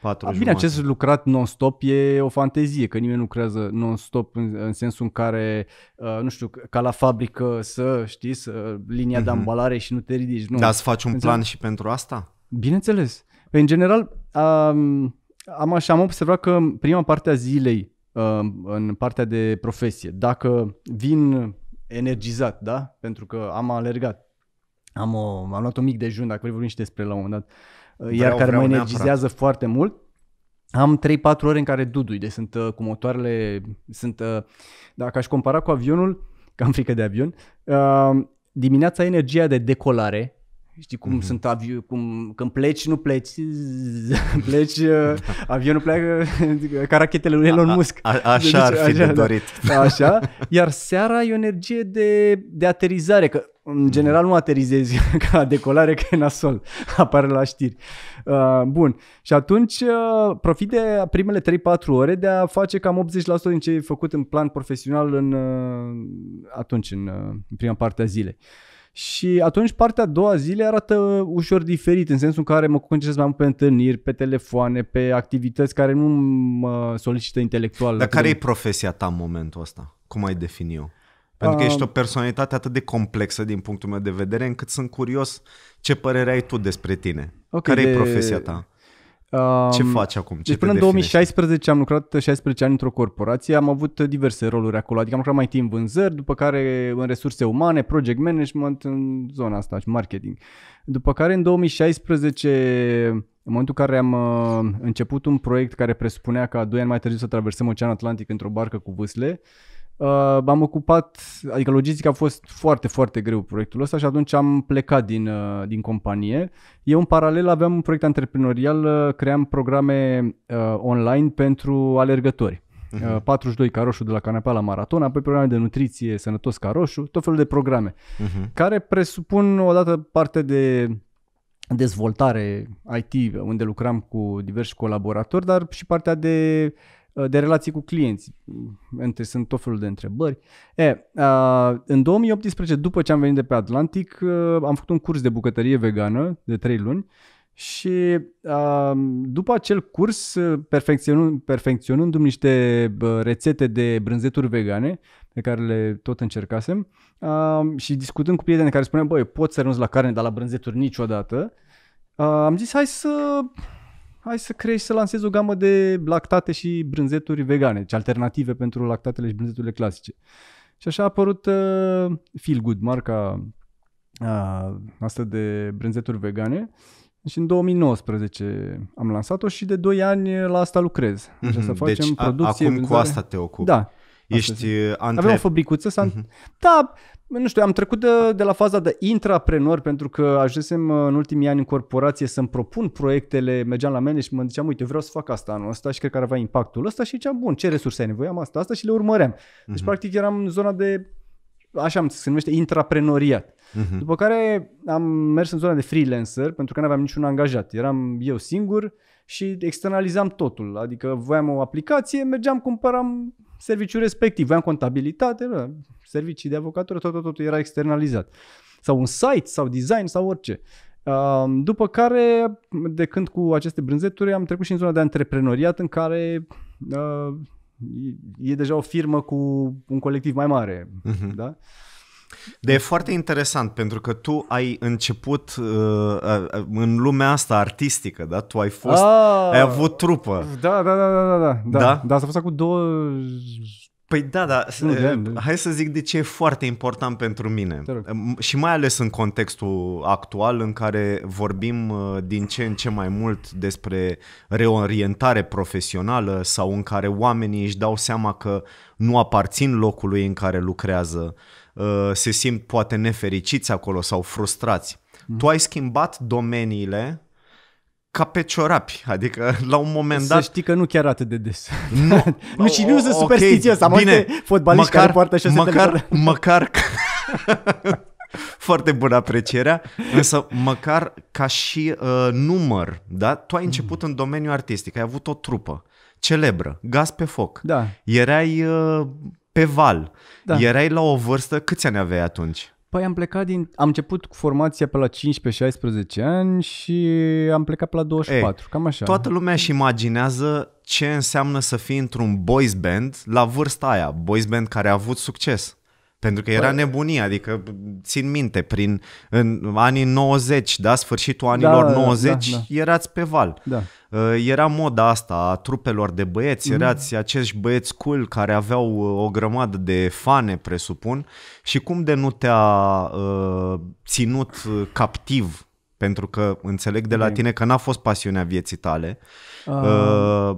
4 ah, Bine, ce acest lucrat non-stop e o fantezie, că nimeni nu lucrează non-stop în, în sensul în care, uh, nu știu, ca la fabrică să, știi, să, linia mm-hmm. de mhm. ambalare și nu te ridici. Nu. Dar să faci un în plan și pentru asta? Bineînțeles. Păi, în general, um, am, așa, am observat că prima parte a zilei, uh, în partea de profesie, dacă vin energizat, da? Pentru că am alergat, am, o, am luat un mic dejun, dacă vrei vorbim și despre la un moment dat, uh, vreau, iar care mă energizează neapărat. foarte mult. Am 3-4 ore în care dudui, deci sunt uh, cu motoarele, sunt, uh, dacă aș compara cu avionul, că am frică de avion, uh, dimineața energia de decolare, Știi cum mm-hmm. sunt avion, cum când pleci, nu pleci, zzz, pleci, avionul pleacă ca rachetele lui Elon Musk. A, a, așa deci, ar fi așa, de da. dorit. Da, așa, iar seara e o energie de, de aterizare, că în general nu aterizezi ca decolare, că e nasol, apare la știri. Uh, bun, și atunci uh, profit de primele 3-4 ore de a face cam 80% din ce ai făcut în plan profesional în, uh, atunci, în, prima parte a zilei. Și atunci partea a doua zile arată ușor diferit, în sensul în care mă concentrez mai mult pe întâlniri, pe telefoane, pe activități care nu mă solicită intelectual. Dar care e profesia ta în momentul ăsta? Cum ai defini eu? Pentru că ești um, o personalitate atât de complexă din punctul meu de vedere, încât sunt curios ce părere ai tu despre tine. Okay, Care de... e profesia ta? Um, ce faci acum? Ce deci până în 2016 definești? am lucrat 16 ani într-o corporație, am avut diverse roluri acolo, adică am lucrat mai timp vânzări, după care în resurse umane, project management, în zona asta și marketing. După care în 2016 în momentul în care am uh, început un proiect care presupunea ca doi ani mai târziu să traversăm Oceanul Atlantic într-o barcă cu vâsle, Uh, am ocupat, adică logistica a fost foarte, foarte greu proiectul ăsta și atunci am plecat din, uh, din companie. Eu în paralel aveam un proiect antreprenorial, uh, cream programe uh, online pentru alergători. Uh-huh. 42 caroșu de la canapea la maraton, apoi programe de nutriție, sănătos caroșu, tot felul de programe, uh-huh. care presupun odată parte de dezvoltare IT, unde lucram cu diversi colaboratori, dar și partea de Uh, de relații cu clienți. Mm, între, sunt tot felul de întrebări. E, uh, în 2018, după ce am venit de pe Atlantic, uh, am făcut un curs de bucătărie vegană de 3 luni și după acel curs, perfecționând, perfecționându-mi niște rețete de brânzeturi vegane, pe care le tot încercasem, și discutând cu prieteni care spuneau, băi, pot să renunț la carne, dar la brânzeturi niciodată, am zis, hai să hai să creezi, să lansezi o gamă de lactate și brânzeturi vegane, deci alternative pentru lactatele și brânzeturile clasice. Și așa a apărut uh, Feel Good, marca uh, asta de brânzeturi vegane. Și în 2019 am lansat-o și de 2 ani la asta lucrez. Mm-hmm. să mhm. facem deci, producție, a, acum vânzare. cu asta te ocupi. Da, Ești uh, antre... Aveam o fabricuță. Mm-hmm. Da, nu știu, am trecut de, de la faza de intraprenor pentru că ajusem uh, în ultimii ani în corporație să-mi propun proiectele, mergeam la management, ziceam, uite, vreau să fac asta anul ăsta și cred că ar avea impactul ăsta și ziceam, bun, ce resurse ai nevoie, am asta, asta și le urmăream. Deci, uh-huh. practic, eram în zona de, așa se numește, intraprenoriat. Uh-huh. Mhm. După care am mers în zona de freelancer pentru că nu aveam niciun angajat. Eram eu singur și externalizam totul. Adică voiam o aplicație, mergeam, cumpăram serviciul respectiv. Voiam contabilitate, bă, servicii de avocatură, tot, tot, tot era externalizat. Sau un site, sau design, sau orice. După care, de când cu aceste brânzeturi, am trecut și în zona de antreprenoriat, în care uh, e deja o firmă cu un colectiv mai mare. Uh-huh. Da? De e foarte interesant pentru că tu ai început uh, în lumea asta artistică, da? Tu ai fost, ah, ai avut trupă. Da, da, da, da, da, da. Da? Da, asta a fost acum două... Păi da, da, nu, de, uh, hai să zic de ce e foarte important pentru mine și mai ales în contextul actual în care vorbim uh, din ce în ce mai mult despre reorientare profesională sau în care oamenii își dau seama că nu aparțin locului în care lucrează Uh, se simt poate nefericiți acolo sau frustrați. Mm. Tu ai schimbat domeniile ca pe ciorapi, adică la un moment să dat... Să știi că nu chiar atât de des. Nu, nu și nu sunt superstițios, am Bine, alte fotbaliști măcar, care poartă șosete. Măcar, măcar foarte bună aprecierea, însă măcar ca și uh, număr, da? Tu ai mhm. început mm. în domeniul artistic, ai avut o trupă celebră, gaz pe foc. Da. Erai uh, pe val. Da. Erai la o vârstă, câți ani aveai atunci? Păi am plecat din... Am început cu formația pe la 15-16 ani și am plecat pe la 24, Ei, cam așa. Toată lumea își imaginează ce înseamnă să fii într-un boys band la vârsta aia, boys band care a avut succes. Pentru că era păi- nebunie, adică țin minte, prin în anii 90, da, sfârșitul anilor da, 90, da da, da, da. erați pe val. Da. Eh, era moda asta a trupelor de băieți, mm erați acești băieți cool care aveau eh, o grămadă de fane, presupun, și cum de nu te-a uh, ținut captiv, pentru că înțeleg de la tine că n-a fost pasiunea vieții tale, uh... Uh,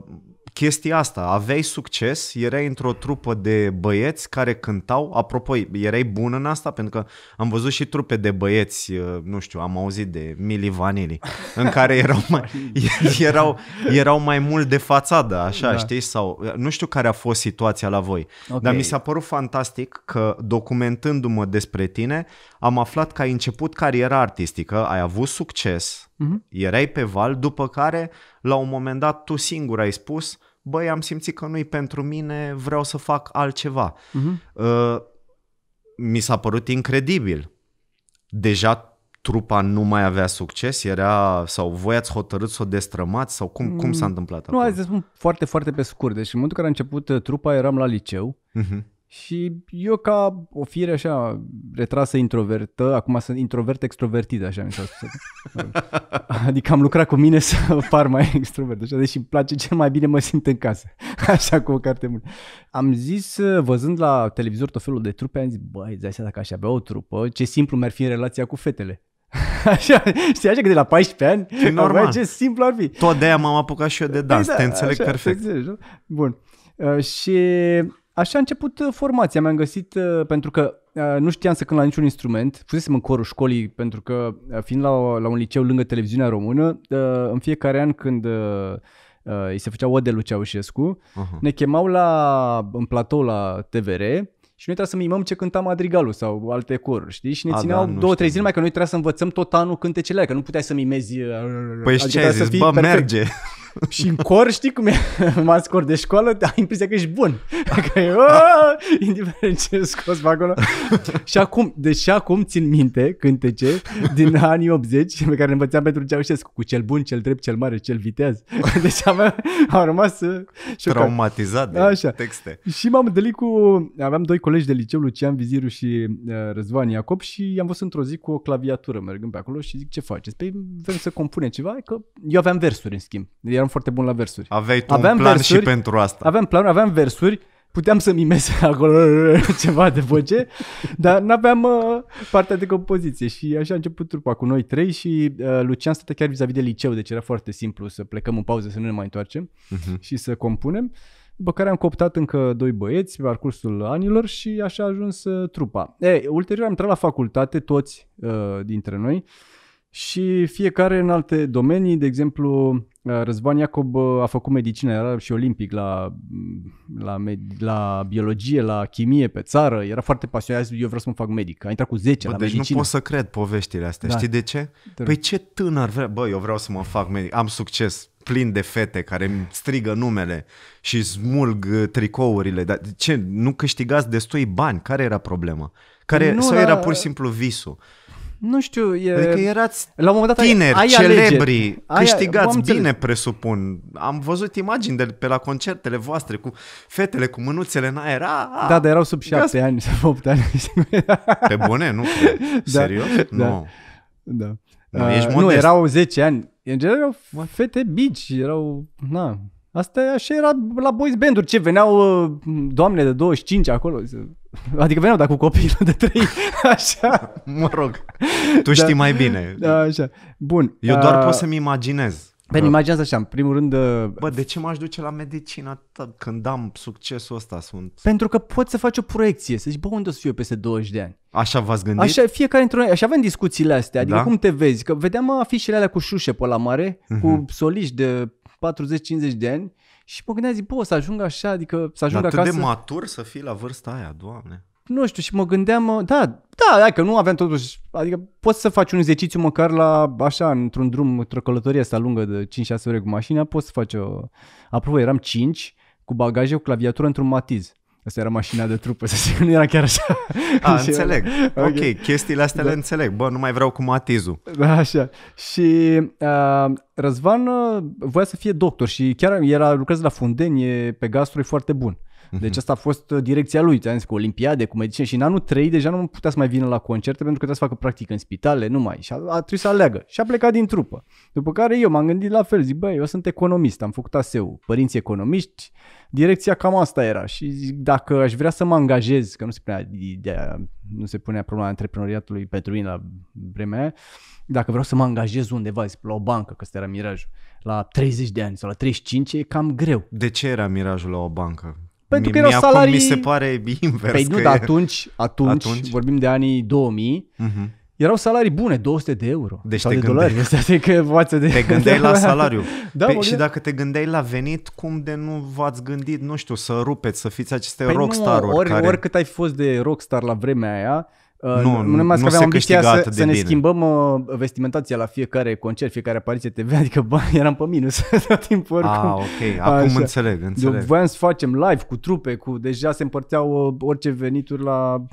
chestia asta, aveai succes, erai într-o trupă de băieți care cântau, apropo, erai bun în asta, pentru că am văzut și trupe de băieți, uh, nu știu, am auzit de Mili Vanili, în care erau mai, erau, erau mai mult de fațadă, așa, da. știi, sau uh, nu știu care a fost situația la voi, okay. dar mi s-a părut fantastic că documentându-mă despre tine, am aflat că ai început cariera artistică, ai avut succes, mm-hmm. erai pe val, după care la un moment dat tu singur ai spus băi, am simțit că nu-i pentru mine, vreau să fac altceva. Uh-huh. mi s-a părut incredibil. Deja trupa nu mai avea succes, era sau voi ați hotărât să o destrămați sau cum, cum mm. s-a întâmplat? Nu, acolo? hai să spun foarte, foarte pe scurt. Deci în momentul în care a început uh, trupa eram la liceu, uh-huh. Și eu ca o fire așa retrasă introvertă, acum sunt introvert extrovertit, așa mi s-a spus. Adică am lucrat cu mine să par mai extrovert, așa, deși îmi place cel mai bine mă simt în casă, așa cu o carte bună. Am zis, văzând la televizor tot felul de trupe, am zis, băi, îți dai seama dacă aș avea o trupă, ce simplu mi-ar fi în relația cu fetele. Așa, știi, așa că de la 14 ani, e normal. Bă, ce simplu ar fi. Tot de-aia m-am apucat și eu de păi dans, da, te înțeleg așa, perfect. Înțelegi, exact, Bun. Uh, și Așa a început uh, formația, mi-am găsit, uh, pentru că uh, nu știam să cânt la niciun instrument, fusesem în corul școlii, pentru că fiind la, la un liceu lângă televiziunea română, în fiecare an când îi se făcea ode lui Ceaușescu, uh-huh. ne chemau la, în platou la TVR și noi trebuia să mimăm ce cânta Madrigalul sau alte coruri, știi? Și ne A, da, țineau da, două, știu. trei zile mai că noi trebuia să învățăm tot anul cântecele că nu puteai să mimezi. Uh, păi adică ce ai zis, să bă, perfect. merge. și în cor, știi cum e m cor de școală, ai impresia că ești bun. Că e, indiferent ce scos pe acolo. și acum, deși deci acum țin minte cântece din anii 80 pe care le învățeam pentru Ceaușescu, cu cel bun, cel drept, cel mare, cel viteaz. Deci am, am rămas uh, șocat. Traumatizat de Așa. texte. Și m-am întâlnit cu, aveam doi colegi de liceu, Lucian Viziru și uh, Răzvan Iacob și am văzut într-o zi cu o claviatură mergând pe acolo și zic ce faceți? Păi vrem să compunem ceva, că eu aveam versuri în schimb, eram foarte bun la versuri. Aveai tu aveam un plan versuri, și pentru asta. Aveam planuri, aveam versuri, puteam să mimez acolo ceva de voce, dar n-aveam uh, partea de compoziție și așa a început trupa cu noi trei și uh, Lucian stătea chiar vis-a-vis de liceu, deci era foarte simplu să plecăm în pauză, să nu ne mai întoarcem uh-huh. și să compunem. Uh, după care am cooptat încă doi băieți pe parcursul anilor și așa a ajuns uh, trupa. E, ulterior am intrat la facultate, toți uh, dintre noi, și fiecare în alte domenii, de exemplu, uh, Răzvan Iacob uh, a făcut medicină, era și olimpic la, mm, la, med- la biologie, la chimie pe țară, era foarte pasionat, eu vreau să mă fac medic. A intrat cu 10 bă, la deci medicină. nu pot să cred poveștile astea, da. știi de ce? păi ce tânăr vrea, bă, eu vreau să mă fac medic, am succes, plin de fete care îmi strigă numele și smulg uh, tricourile. Dar ce, nu câștigați destui bani? Care era problema? Care, nu, sau era pur și simplu visul? Nu știu, e... Adică erați la un moment dat tineri, ai, ai celebri, alege. câștigați ai, bine, înțeles. presupun. Am văzut imagini de pe la concertele voastre cu fetele cu mânuțele în aer. A, a, da, dar erau sub șapte ani sau opt ani. Pe bune, nu? Da. Serios? Da, nu. Da. Nu, uh, ești modest. nu, erau 10 ani. În general erau fete bici, erau... Na. Asta așa era la boys band ce veneau uh, doamne de 25 acolo. Adică veneau, dar cu copiii de 3, așa. mă rog, tu știi da. mai bine. Da, așa. Bun. Eu doar uh, pot să-mi imaginez uh, imaginează așa, în primul rând... Uh, bă, de ce m-aș duce la medicină atât când am succesul ăsta? Sunt... Pentru că poți să faci o proiecție, să zici, bă, unde o să fiu eu peste 20 de ani? Așa v-ați gândit? Așa, fiecare dintre noi, așa avem discuțiile astea, adică da? cum te vezi? Că vedeam afișele alea cu șușe pe la mare, uh-huh. cu soliști de 40-50 de ani și mă gândeam, zic, bă, să ajung așa, adică să ajung Dar acasă... atât de matur să fii la vârsta aia, doamne nu știu, și mă gândeam, da, da, dacă nu aveam totuși, adică poți să faci un exercițiu măcar la, așa, într-un drum, într-o călătorie asta lungă de 5-6 ore cu mașina, poți să faci o, apropo, eram 5 cu bagaje, cu claviatură într-un matiz. Asta era mașina de trupă, să zic, nu era chiar așa. A, înțeleg. okay. ok, chestiile astea da. le înțeleg. Bă, nu mai vreau cu matizul. Da, așa. Și uh, Răzvan uh, voia să fie doctor și chiar era, lucrează la Fundeni, e pe gastro, e foarte bun. Mhm. Deci asta a fost uh, direcția lui, ți-am zis, cu olimpiade, cu medicină și în anul 3 deja nu putea să mai vină la concerte pentru că trebuia să facă practică în spitale, mai Și a, a trebuit să aleagă. Și a plecat din trupă. După care eu m-am gândit la fel, zic, băi, eu sunt economist, am făcut ASEU, părinți economiști, direcția cam asta era. Și zic, dacă aș vrea să mă angajez, că nu se punea, ideea, nu se punea problema antreprenoriatului pentru mine la vremea aia, dacă vreau să mă angajez undeva, zic, la o bancă, că ăsta era mirajul, la 30 de ani sau la 35 e cam greu. De ce era mirajul la o bancă? Pentru că erau mi, salarii... mi se pare invers. Păi nu, dar atunci, atunci, atunci, vorbim de anii 2000, uh-huh. Mhm. erau salarii bune, 200 de euro. Deci sau te de gândeai, dolari. că față de... Te gândeai la da, salariu. da, Pe, și dacă te gândeai la venit, cum de nu v-ați gândit, nu știu, să rupeți, să fiți aceste păi rockstar-uri? Nu, ori, care... Oricât ai fost de rockstar la vremea aia, Uh, nu, nu, nu, nu că aveam ambiția să, să ne bine. schimbăm uh, vestimentația la fiecare concert, fiecare apariție TV, adică bă, eram pe minus tot timpul ah, oricum. Ah, ok, acum Așa. înțeleg, înțeleg. voiam să facem live cu trupe, cu deja se împărteau uh, orice venituri la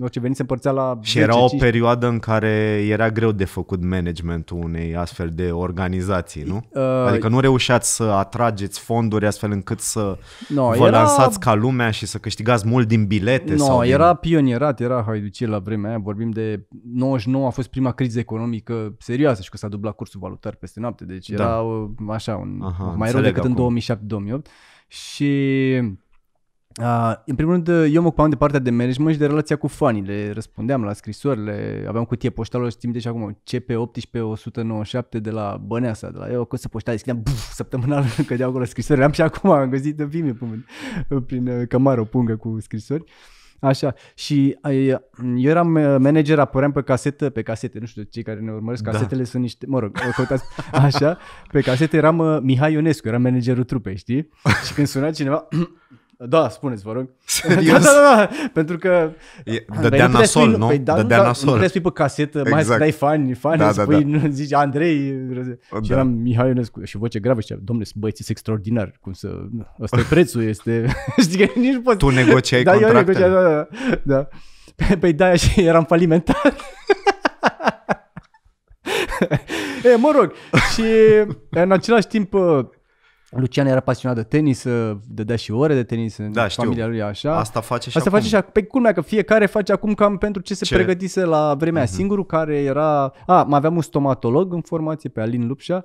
orice veni se împărțea la... Și era o perioadă în care era greu de făcut managementul unei astfel de organizații, nu? Uh, adică nu reușeați să atrageți fonduri astfel încât să no, vă era... lansați ca lumea și să câștigați mult din bilete? Nu, no, sau era din... pionierat, era haiducie la vremea aia. Vorbim de 99, a fost prima criză economică serioasă și că s-a dublat cursul valutar peste noapte. Deci da. era da. așa, un, Aha, mai rău decât acum. în 2007-2008. Și Uh, în primul rând, eu mă ocupam de partea de management și de relația cu fanii. Le răspundeam la scrisorile, aveam cutie poștală și timp de și acum CP18197 de la Băneasa, de la eu că să poștale, scriam buf, săptămânal cădeau acolo scrisorile. Am și acum, am găsit de vime prin, prin uh, cămară o pungă cu scrisori. Așa, și eu eram uh, manager, apăream pe casetă, pe casete, nu știu cei care ne urmăresc, da. casetele da. sunt niște, mă rog, căutați, așa, pe casete eram uh, Mihai Ionescu, eram managerul trupei, știi? Și când suna cineva, Da, spuneți, vă rog. Serios? Da, da, da, da, pentru că... Dădea nasol, nu? Păi, da, Dădea da, nasol. Nu pe casetă, mai exact. dai fani, fani, da, da spui, da, da. zici Andrei, da. și eram Mihai Ionescu și voce gravă și zicea, domnule, băieți, sunt extraordinar, cum să... Asta e prețul, este... Știi că nici nu poți... Tu negociai da, contractele. Eu negociai, da, da, da. Păi, păi da, și eram falimentar. e, mă rog, și în același timp Lucian era pasionat de tenis, dădea și ore de tenis în da, știu. familia lui așa. Asta face și Asta acum. face și pe păi culmea că fiecare face acum cam pentru ce se ce? pregătise la vremea. Uh-huh. Singurul care era... A, mai aveam un stomatolog în formație pe Alin Lupșa,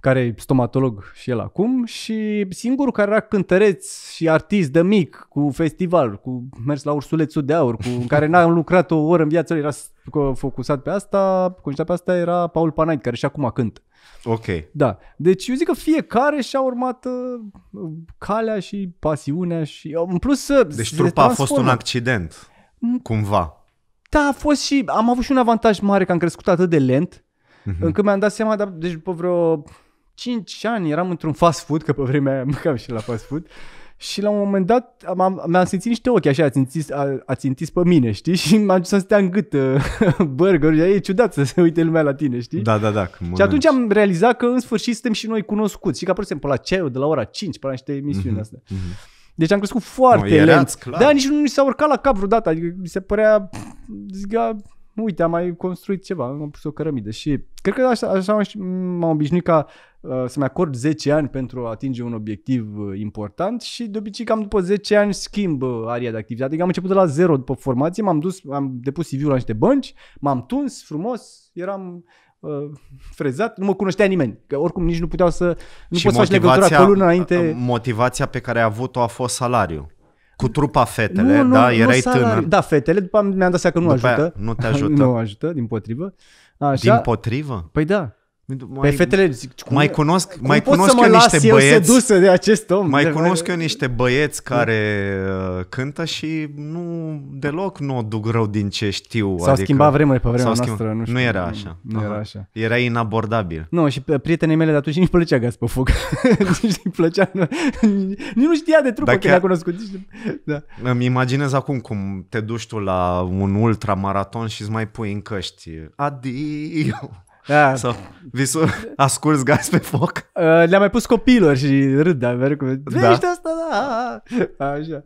care e stomatolog și el acum și singurul care era cântăreț și artist de mic cu festival, cu mers la Ursulețul de Aur, cu în care n-a lucrat o oră în viața lui, era focusat pe asta, concentra pe asta era Paul Panait, care și acum cântă. Ok. Da. Deci eu zic că fiecare și-a urmat uh, calea și pasiunea și uh, în plus să Deci trupa a fost un accident, mm. cumva. Da, a fost și am avut și un avantaj mare că am crescut atât de lent, mm-hmm. încât mi-am dat seama, dar, deci după vreo 5 ani eram într-un fast food, că pe vremea aia mâncam și la fast food. Uh, și la un moment dat m-am, mi-am simțit niște ochi așa, ați intis, a, a țintis pe mine, știi? Și m-am dus să stea în gât uh, burgerul e ciudat să se uite lumea la tine, știi? Da, da, da. Și atunci am realizat că în sfârșit suntem și noi cunoscuți. Și ca, pur exemplu, la ceaiul de la ora 5, pe la niște emisiuni mm-hmm, astea. Mm-hmm. Deci am crescut foarte no, lent. Da, nici nu mi s-a urcat la cap vreodată. Adică mi se părea, zic, uite, am mai construit ceva, am pus o cărămidă și cred că așa, așa m-am obișnuit ca uh, să-mi acord 10 ani pentru a atinge un obiectiv uh, important și de obicei cam după 10 ani schimb uh, aria de activitate. Adică am început de la zero după formație, m-am dus, am depus CV-ul la niște bănci, m-am tuns frumos, eram frezat, nu mă cunoștea nimeni, că oricum nici nu puteau să, nu poți să faci legătura cu luna înainte. Motivația pe care ai avut-o a fost salariul. Cu trupa fetele, nu, nu, da, nu erai nu tânăr. Da, fetele, după mi-am dat seama că nu după ajută. nu te ajută. nu ajută, din potrivă. Așa. Din potrivă? Păi da. Mai, pe fetele zic, cum, mai cunosc, cum mai cunosc să mă eu las niște eu băieți, sedusă de acest om? Mai de cunosc mai... eu niște băieți care uh, cântă și nu deloc nu o duc rău din ce știu. S-au adică, schimbat vremurile pe vremea noastră, noastră. Nu, știu, nu era așa. Nu, era așa. Era inabordabil. Nu, și prietenii mele de atunci nici plăcea gaz pe foc. nici nu plăcea. Nici nu știa de trupă Dacă că l-a cunoscut. Da. Îmi imaginez acum cum te duci tu la un ultramaraton și îți mai pui în căști. Adio! Da. Sau visul, asculți gaz pe foc. Uh, le a mai pus copilor și râd, da, merg cu... Da. Ești asta, da! Așa.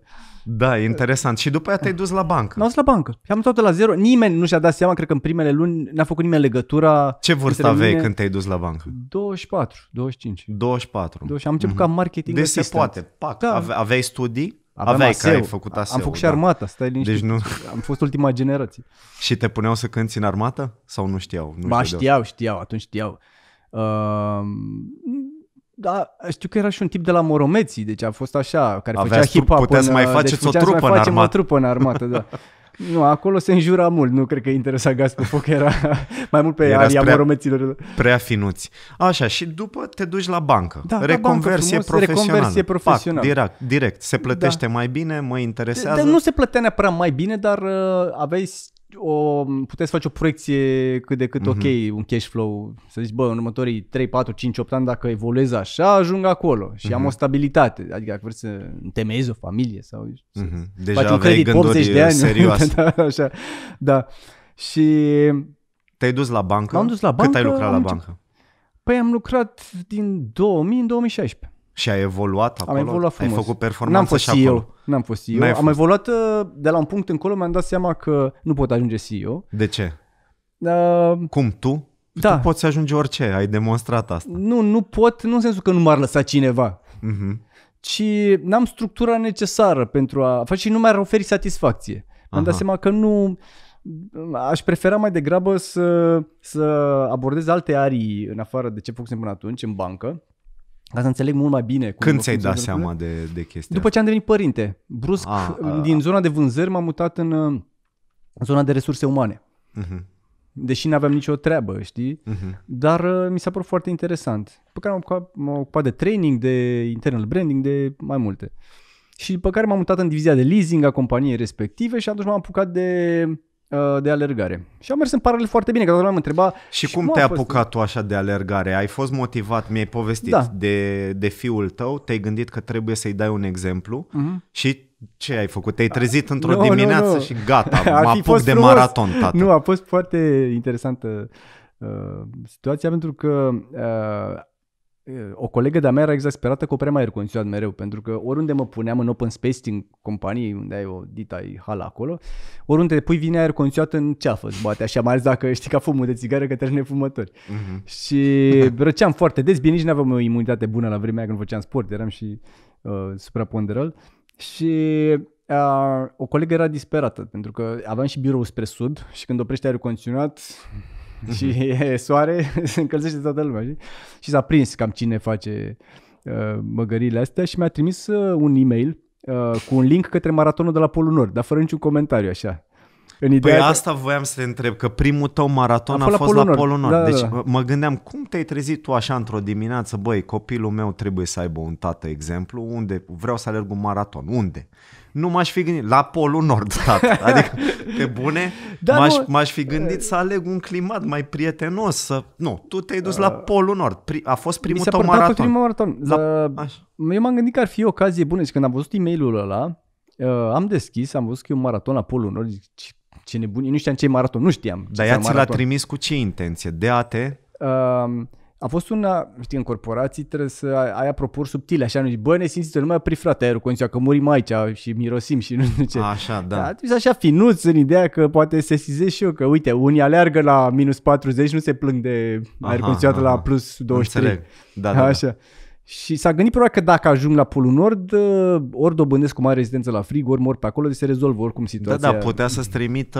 Da, interesant. Și după aia te-ai dus la bancă. M-am dus la bancă. Și am tot de la zero. Nimeni nu și-a dat seama, cred că în primele luni n-a făcut nimeni legătura. Ce vârstă aveai mine... când te-ai dus la bancă? 24, 25. 24. 20, am început mm-hmm. ca marketing Deci se poate. Pac, da. aveai studii? Aveam Aveai aseu, că ai făcut aseu, Am făcut da. și armata, stai deci liniștit. Deci nu... Am fost ultima generație. și te puneau să cânti în armată? Sau nu știau? Nu ba, știau, știau, știau, atunci știau. Uh, da, știu că era și un tip de la Moromeții, deci a fost așa, care Avea făcea hip-hop. Putea deci să mai faceți deci o trupă mai în armată. o trupă în armată, da. Nu, acolo se înjura mult, nu cred că interesa gaz pe foc, era mai mult pe aria moromeților. Prea finuți. Așa, și după te duci la bancă. Da, reconversie la bancă, frumos, profesională. Reconversie profesională. Pac, direct, direct, se plătește da. mai bine, mă interesează. De, de, nu se plătea neapărat mai bine, dar uh, aveai o, puteți face o proiecție cât de cât mm-hmm. ok, un cash flow, să zici, bă, în următorii 3, 4, 5, 8 ani, dacă evoluez așa, ajung acolo și mm-hmm. am mhm. o stabilitate. Adică dacă vrei să întemeiezi o familie sau mm-hmm. Deja faci un credit 80 de uh, ani. Serioase. da, așa. Da. Și... Te-ai dus la bancă? am dus la bancă. Cât ai lucrat la bancă? Păi am lucrat din 2000 în 2016. Și a evoluat acolo? Am evoluat frumos. Ai făcut performanță N-am fost și acolo? N-am fost CEO. am fost. evoluat uh, de la un punct încolo, mi-am dat seama că nu pot ajunge CEO. De ce? Uh, Cum, tu? Da. Tu poți ajunge orice, ai demonstrat asta. Nu, nu pot, nu în sensul că nu m-ar lăsa cineva, uh-huh. ci n-am structura necesară pentru a face și nu mi-ar oferi satisfacție. Mi-am dat seama că nu... Aș prefera mai degrabă să, să abordez alte arii în afară de ce făcusem până atunci în bancă ca să înțeleg mult mai bine. Cum Când ți-ai dat seama de, de chestia După ce am devenit părinte. Brusc, a, ah, a, ah, din ah. zona de vânzări m-am mutat în, uh, zona de resurse umane. Uh-huh. Deși nu aveam nicio treabă, știi? Uh-huh. Dar uh, mi s-a părut foarte interesant. Pe care m-am ocupat, m-am ocupat de training, de internal branding, de mai multe. Și după care m-am mutat în divizia de leasing a companiei respective și atunci m-am apucat de Uh, de alergare. Și am mers în paralel foarte bine, că toată lumea mă întreba... Și, și cum te-ai apucat tu așa de alergare? Ai fost motivat, mi-ai povestit da. de, de fiul tău, te-ai gândit că trebuie să-i dai un exemplu uh-huh. și ce ai făcut? Te-ai trezit ah, într-o no, dimineață no, no. și gata, mă apuc de frumos. maraton, tată. Nu, a fost foarte interesantă uh, situația pentru că uh, o colegă de-a mea era exasperată că oprea mai aer condiționat mereu, pentru că oriunde mă puneam în open space din companie, unde ai o dita, ai hala acolo, oriunde te pui vine aer condiționat în ceafă, îți bate așa, mai ales dacă știi ca fumul de țigară că treci nefumători. Uh-huh. Și răceam foarte des, bine, nici nu aveam o imunitate bună la vremea când făceam sport, eram și uh, supraponderal. Și uh, o colegă era disperată, pentru că aveam și birou spre sud și când oprește aer condiționat, și e soare, se încălzește toată lumea. Știi? Și s-a prins cam cine face uh, măgările astea și mi-a trimis uh, un e-mail uh, cu un link către maratonul de la Polul Nord, dar fără niciun comentariu așa. În păi ideea păi de... asta voiam să te întreb, că primul tău maraton a, a fost la Polonor. Nord. La Polonor. Da, deci da. mă gândeam, cum te-ai trezit tu așa într-o dimineață, băi, copilul meu trebuie să aibă un tată exemplu, unde vreau să alerg un maraton, unde? nu m-aș fi gândit la Polul Nord, tată. Adică, pe bune, da, m-aș, nu... m-aș fi gândit să aleg un climat mai prietenos. Să... Nu, tu te-ai dus uh, la Polul Nord. A fost primul tău da, maraton. primul maraton. La... Uh, eu m-am gândit că ar fi o ocazie bună. Și când am văzut e-mailul ăla, uh, am deschis, am văzut că e un maraton la Polul Nord. Zic, ce nebun, eu nu știam ce e maraton, nu știam. Dar ea ți l-a trimis cu ce intenție? De a te? Uh, a fost una, știi, în corporații trebuie să ai apropiuri subtile, așa, nu zici, bă, ne simți, nu mai apri frate aerul condiționat, că murim aici și mirosim și nu știu ce. Așa, da. Dar tu așa finuț în ideea că poate se sizez și eu, că uite, unii aleargă la minus 40, nu se plâng de aer condiționat la plus 23. Înțeleg. Da, da, da. așa. Da. Și s-a gândit probabil că dacă ajung la Polul Nord, uh, ori dobândesc cu mare rezidență la frig, ori mor pe acolo, deci se rezolvă oricum da, situația. Da, da, putea să-ți trimită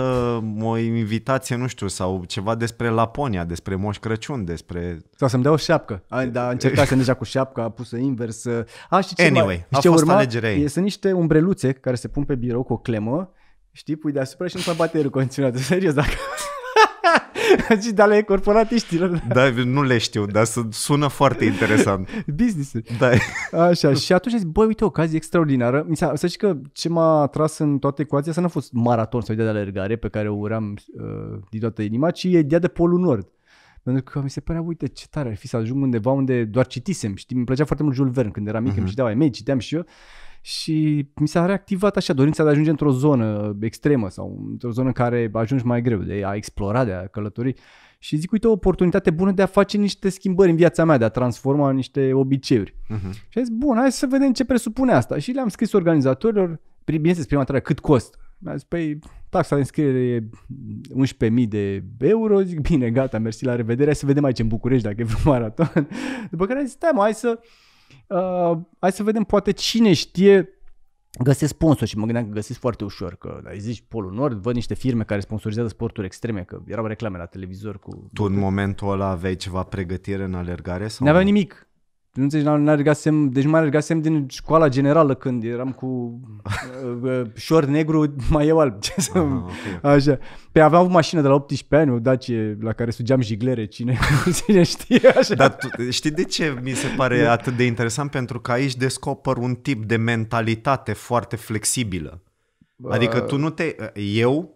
uh, o invitație, nu știu, sau ceva despre Laponia, despre Moș Crăciun, despre... Sau să-mi dea o șapcă. A, da, a încercat să deja cu șapca, a pusă invers. Uh, a, și ce anyway, mai, a ce fost urma, alegerea ei. Sunt niște umbreluțe care se pun pe birou cu o clemă, știi, pui deasupra și nu s-a bate aerul condiționat. Serios, dacă... și de ale corporatiștilor. Da, nu le știu, dar sună foarte interesant. business Da. Așa, și atunci zic, băi, uite, o ocazie extraordinară. Mi s-a, să știi că ce m-a tras în toată ecuația să nu a fost maraton sau ideea de alergare pe care o uram uh, din toată inima, ci e ideea de polul nord. Pentru că mi se părea, uite, ce tare ar fi să ajung undeva unde doar citisem. Știi, mi plăcea foarte mult Jules Verne când eram mic, uh-huh. îmi citeau ai mei, citeam și eu și mi s-a reactivat așa dorința de a ajunge într-o zonă extremă sau într-o zonă în care ajungi mai greu, de a explora, de a călători. Și zic, uite, o oportunitate bună de a face niște schimbări în viața mea, de a transforma niște obiceiuri. Uh-huh. Și am zis, bun, hai să vedem ce presupune asta. Și le-am scris organizatorilor, bineînțeles, prima întrebare, cât cost Mi-a zis, păi, taxa de înscriere e 11.000 de euro. Zic, bine, gata, mersi, la revedere, hai să vedem aici în București dacă e vreun maraton. După care am zis, stai, mă, hai să Uh, hai să vedem, poate cine știe găsesc sponsor și mă gândeam că găsesc foarte ușor, că ai zici Polul Nord, văd niște firme care sponsorizează sporturi extreme, că erau reclame la televizor cu... Tu în momentul ăla aveai ceva pregătire în alergare? Sau nu aveam nimic, nu înțelegi, n-a, n deci mai alergasem semn din școala generală când eram cu uh, uh, șor negru, mai eu alb. Ce să... Aha, okay. Așa. Pe păi aveam o mașină de la 18 ani, o dacie la care sugeam jiglere, cine, cine știe. Așa. Dar tu, știi de ce mi se pare da. atât de interesant? Pentru că aici descoper un tip de mentalitate foarte flexibilă. Adică tu nu te... Eu,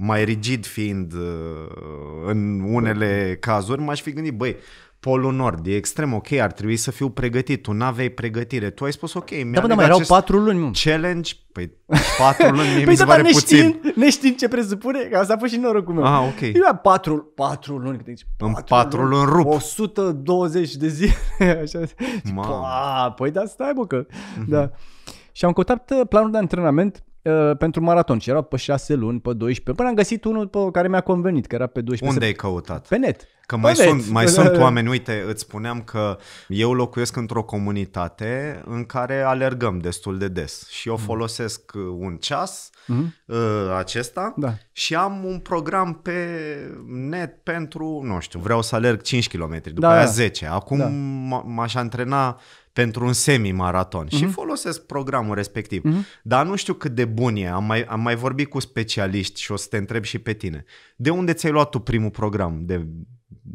mai rigid fiind uh, în unele cazuri, m-aș fi gândit, băi, Polul Nord, e extrem ok, ar trebui să fiu pregătit, tu n-aveai pregătire. Tu ai spus ok, mi-a da, mai erau patru luni, mă. Challenge, păi patru luni păi mi se pare puțin. neștiind ce presupune, că asta a fost și norocul meu. Ah, ok. Eu am patru, patru luni, deci, patru În patru luni, luni rup. 120 de zile, așa. Ma. Păi da, stai, bă, că, mm-hmm. da. Și am căutat uh, planul de antrenament Uh, pentru maraton și erau pe 6 luni, pe 12, până am găsit unul pe care mi-a convenit, că era pe 12. Unde se... ai căutat? Pe net. Că mai, pe sunt, mai sunt uh, oameni, uite, îți spuneam că eu locuiesc într-o comunitate în care alergăm destul de des și eu mm. folosesc uh, un ceas mm-hmm. acesta da. și am un program pe net pentru, nu știu, vreau să alerg 5 km, după da, aia 10. Da. Acum da. m-aș antrena pentru un semi-maraton uh-huh. și mhm. folosesc programul respectiv. Uh-huh. Dar nu știu cât de bun e, am mai, am mai vorbit cu specialiști și o să te întreb și pe tine. De unde ți-ai luat tu primul program de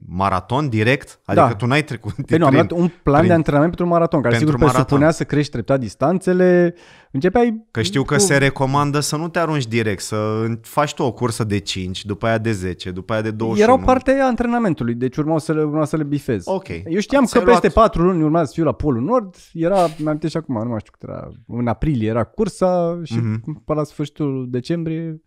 maraton direct? Adică da. tu n-ai trecut păi nu, am luat un plan prin... de antrenament pentru maraton, care pentru sigur presupunea să crești treptat distanțele, începeai... Că știu că cu... se recomandă să nu te arunci direct, să faci tu o cursă de 5, după aia de 10, după aia de 21. Erau parte a antrenamentului, deci urmau să le, urmau să le bifez. Ok. Eu știam Ați că peste luat... 4 luni urma să fiu la Polul Nord, era, mi-am și acum, nu mai știu cât era, în aprilie era cursa și mm-hmm. până la sfârșitul decembrie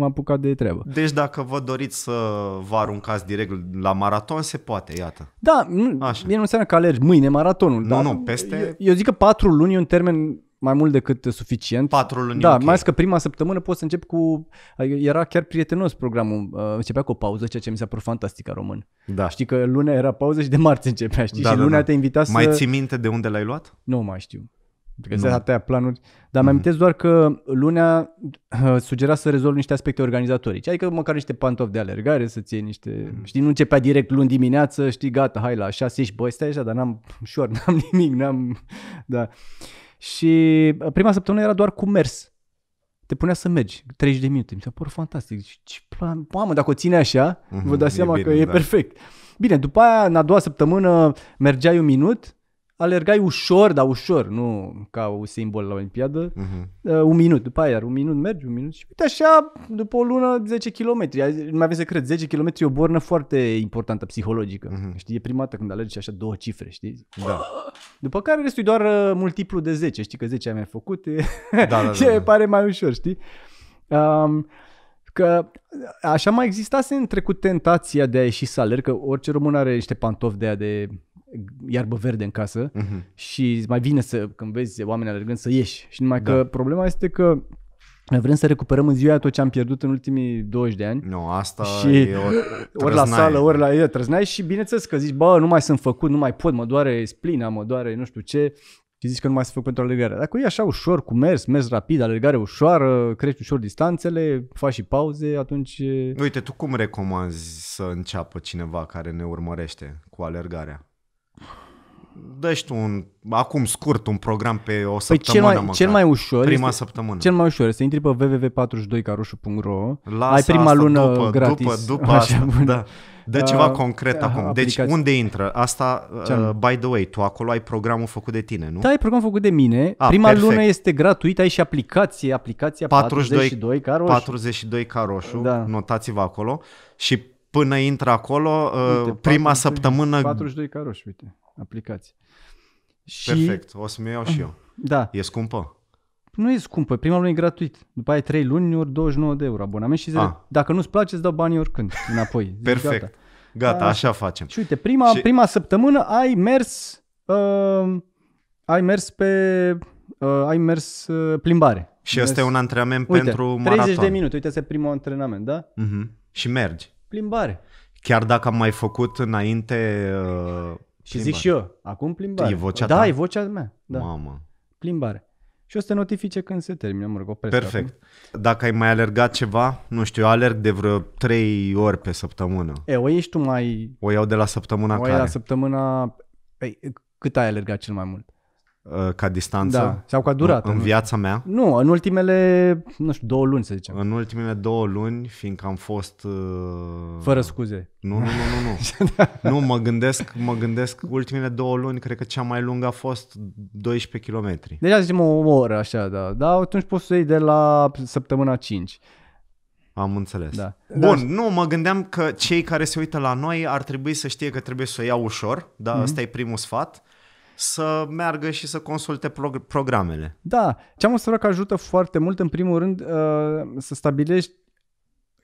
m-am apucat de treabă. Deci dacă vă doriți să vă aruncați direct la maraton, se poate, iată. Da, Așa. bine nu înseamnă că alergi mâine maratonul. Nu, dar nu, peste... Eu, eu zic că patru luni e un termen mai mult decât suficient. Patru luni. Da, okay. mai ales că prima săptămână poți să încep cu... Adică era chiar prietenos programul. Uh, începea cu o pauză, ceea ce mi s-a părut fantastic ca român. Da. Știi că lunea era pauză și de marți începea, știi? Da, și da, lunea da. te invita să... Mai ții minte de unde l-ai luat? Nu mai știu. Trezea exact, atâtea planuri. Dar mm am mm amintesc doar că lunea sugera să rezolv niște aspecte organizatorice, adică măcar niște pantofi de alergare, să ții niște... Mm-hmm. Știi, nu începea direct luni dimineață, știi, gata, hai la șase ești, băi, stai așa, dar n-am șor, n-am nimic, n-am... Da. Și ă, prima săptămână era doar cu mers. Te punea să mergi 30 de minute. Mi s-a părut fantastic. Ce plan... Mamă, dacă o ține așa, mm-hmm, vă dați seama e bine, că e perfect. Bine, după aia, în a doua săptămână, mergeai un minut, alergai ușor, dar ușor, nu ca un simbol la Olimpiadă, uh-huh. un minut, după aia un minut mergi, un minut și uite așa, după o lună, 10 km. Nu mai avem să cred, 10 km e o bornă foarte importantă, psihologică. Uh-huh. Știi, e prima dată când alergi așa două cifre, știi? Da. După care restul e doar uh, multiplu de 10, știi că 10 am mai făcut, e... da, da, da, și da. pare mai ușor, știi? Um, că așa mai existase în trecut tentația de a ieși să alerg, că orice român are niște pantofi de aia de iarbă verde în casă uh-huh. și mai vine să, când vezi oameni alergând, să ieși. Și numai da. că problema este că Vrem să recuperăm în ziua tot ce am pierdut în ultimii 20 de ani. Nu, asta și e o trăznaie. Ori la sală, ori la e, trăznai și bineînțeles că zici, bă, nu mai sunt făcut, nu mai pot, mă doare splina, mă doare nu știu ce și zici că nu mai sunt făcut pentru alergare. Dacă e așa ușor, cu mers, mers rapid, alergare ușoară, crești ușor distanțele, faci și pauze, atunci... Uite, tu cum recomanzi să înceapă cineva care ne urmărește cu alergarea? dă tu un, acum scurt, un program pe o păi săptămână cel mai, măcar. cel mai ușor Prima este, săptămână. Cel mai ușor este intri pe www.42caroșu.ro Lasă Ai prima lună după, gratis. După, după așa, asta, bun. da. Dă da. ceva uh, concret uh, acum. Aplicați. Deci unde intră? Asta, uh, by the way, tu acolo ai programul făcut de tine, nu? Da, ai programul făcut de mine. A, ah, Prima perfect. lună este gratuit, ai și aplicație, aplicația 42, 42 Caroșu. 42 Caroșu, da. notați-vă acolo. Și până intră acolo, uh, uite, prima 40, săptămână... 42 caroși, uite, aplicați. Perfect, și... o să mi iau și eu. Da. E scumpă? Nu e scumpă, prima lună e gratuit. După aia 3 luni ori 29 de euro abonament și zile, ah. dacă nu-ți place, îți dau banii oricând înapoi. Zici, Perfect. Gata. Gata, așa da. așa facem. Și uite, prima, și... prima săptămână ai mers uh, ai mers pe uh, ai mers uh, plimbare. Și ăsta e un antrenament uite, pentru maraton. 30 de minute, uite, este primul antrenament, da? Uh-huh. Și mergi plimbare. Chiar dacă am mai făcut înainte... Uh, și zic și eu, acum plimbare. E vocea da, ta? e vocea mea. Da. Mamă. Plimbare. Și o să te notifice când se termină, mă rog, opresc Perfect. Acum. Dacă ai mai alergat ceva, nu știu, eu alerg de vreo 3 ori pe săptămână. E, o ești tu mai... O iau de la săptămâna o care? la săptămâna... Ei, păi, cât ai alergat cel mai mult? Uh, ca distanță? Da, sau ca durată. În, în viața mea? Nu, în ultimele, nu știu, două luni să zicem. În ultimele două luni, fiindcă am fost... Uh... Fără scuze. Nu, nu, nu, nu. Nu. Da. nu, mă gândesc, mă gândesc, ultimele două luni, cred că cea mai lungă a fost 12 km. deja zicem o, o oră, așa, da. Dar atunci poți să iei de la săptămâna 5. Am înțeles. Da. da. Bun, da. nu, mă gândeam că cei care se uită la noi ar trebui să știe că trebuie să o iau ușor, dar mm-hmm. ăsta e primul sfat. Uh, să meargă și să consulte prog- programele. Da, ce am că ajută foarte mult, în primul rând, uh, să stabilești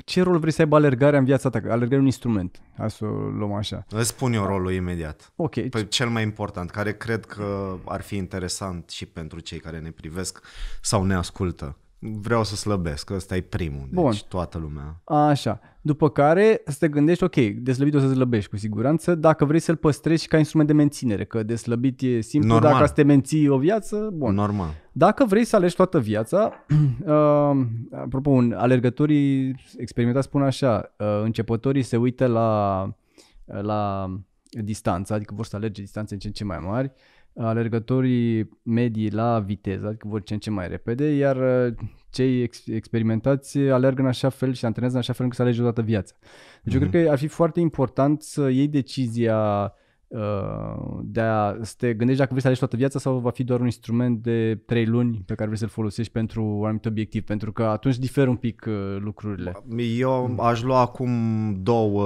ce rol vrei să aibă alergarea în viața ta? Alergarea un instrument. Hai să o luăm așa. Îți spun eu rolul imediat. Ok. Păi cel mai important, care cred că ar fi interesant și pentru cei care ne privesc sau ne ascultă vreau să slăbesc, ăsta e primul, deci Bun. deci toată lumea. Așa, după care să te gândești, ok, de slăbit o să slăbești cu siguranță, dacă vrei să-l păstrezi ca instrument de menținere, că de slăbit e simplu, Normal. dacă să te menții o viață, bun. Normal. Dacă vrei să alegi toată viața, uh, apropo, un, alergătorii experimentați spun așa, uh, începătorii se uită la, la distanță, adică vor să alerge distanțe în ce în ce mai mari, uh, alergătorii medii la viteză, adică vor ce în ce mai repede, iar uh, cei ex- experimentați alergă în așa fel și se antrenează în așa fel încât să alegi odată viața. Deci mm-hmm. eu cred mhm. că ar fi foarte important să iei decizia uh, de a să te gândești dacă vrei să alegi toată viața sau va fi doar un instrument de 3 luni pe care vrei să-l folosești pentru un anumit obiectiv, pentru că atunci diferă un pic uh, lucrurile. Eu aș lua acum două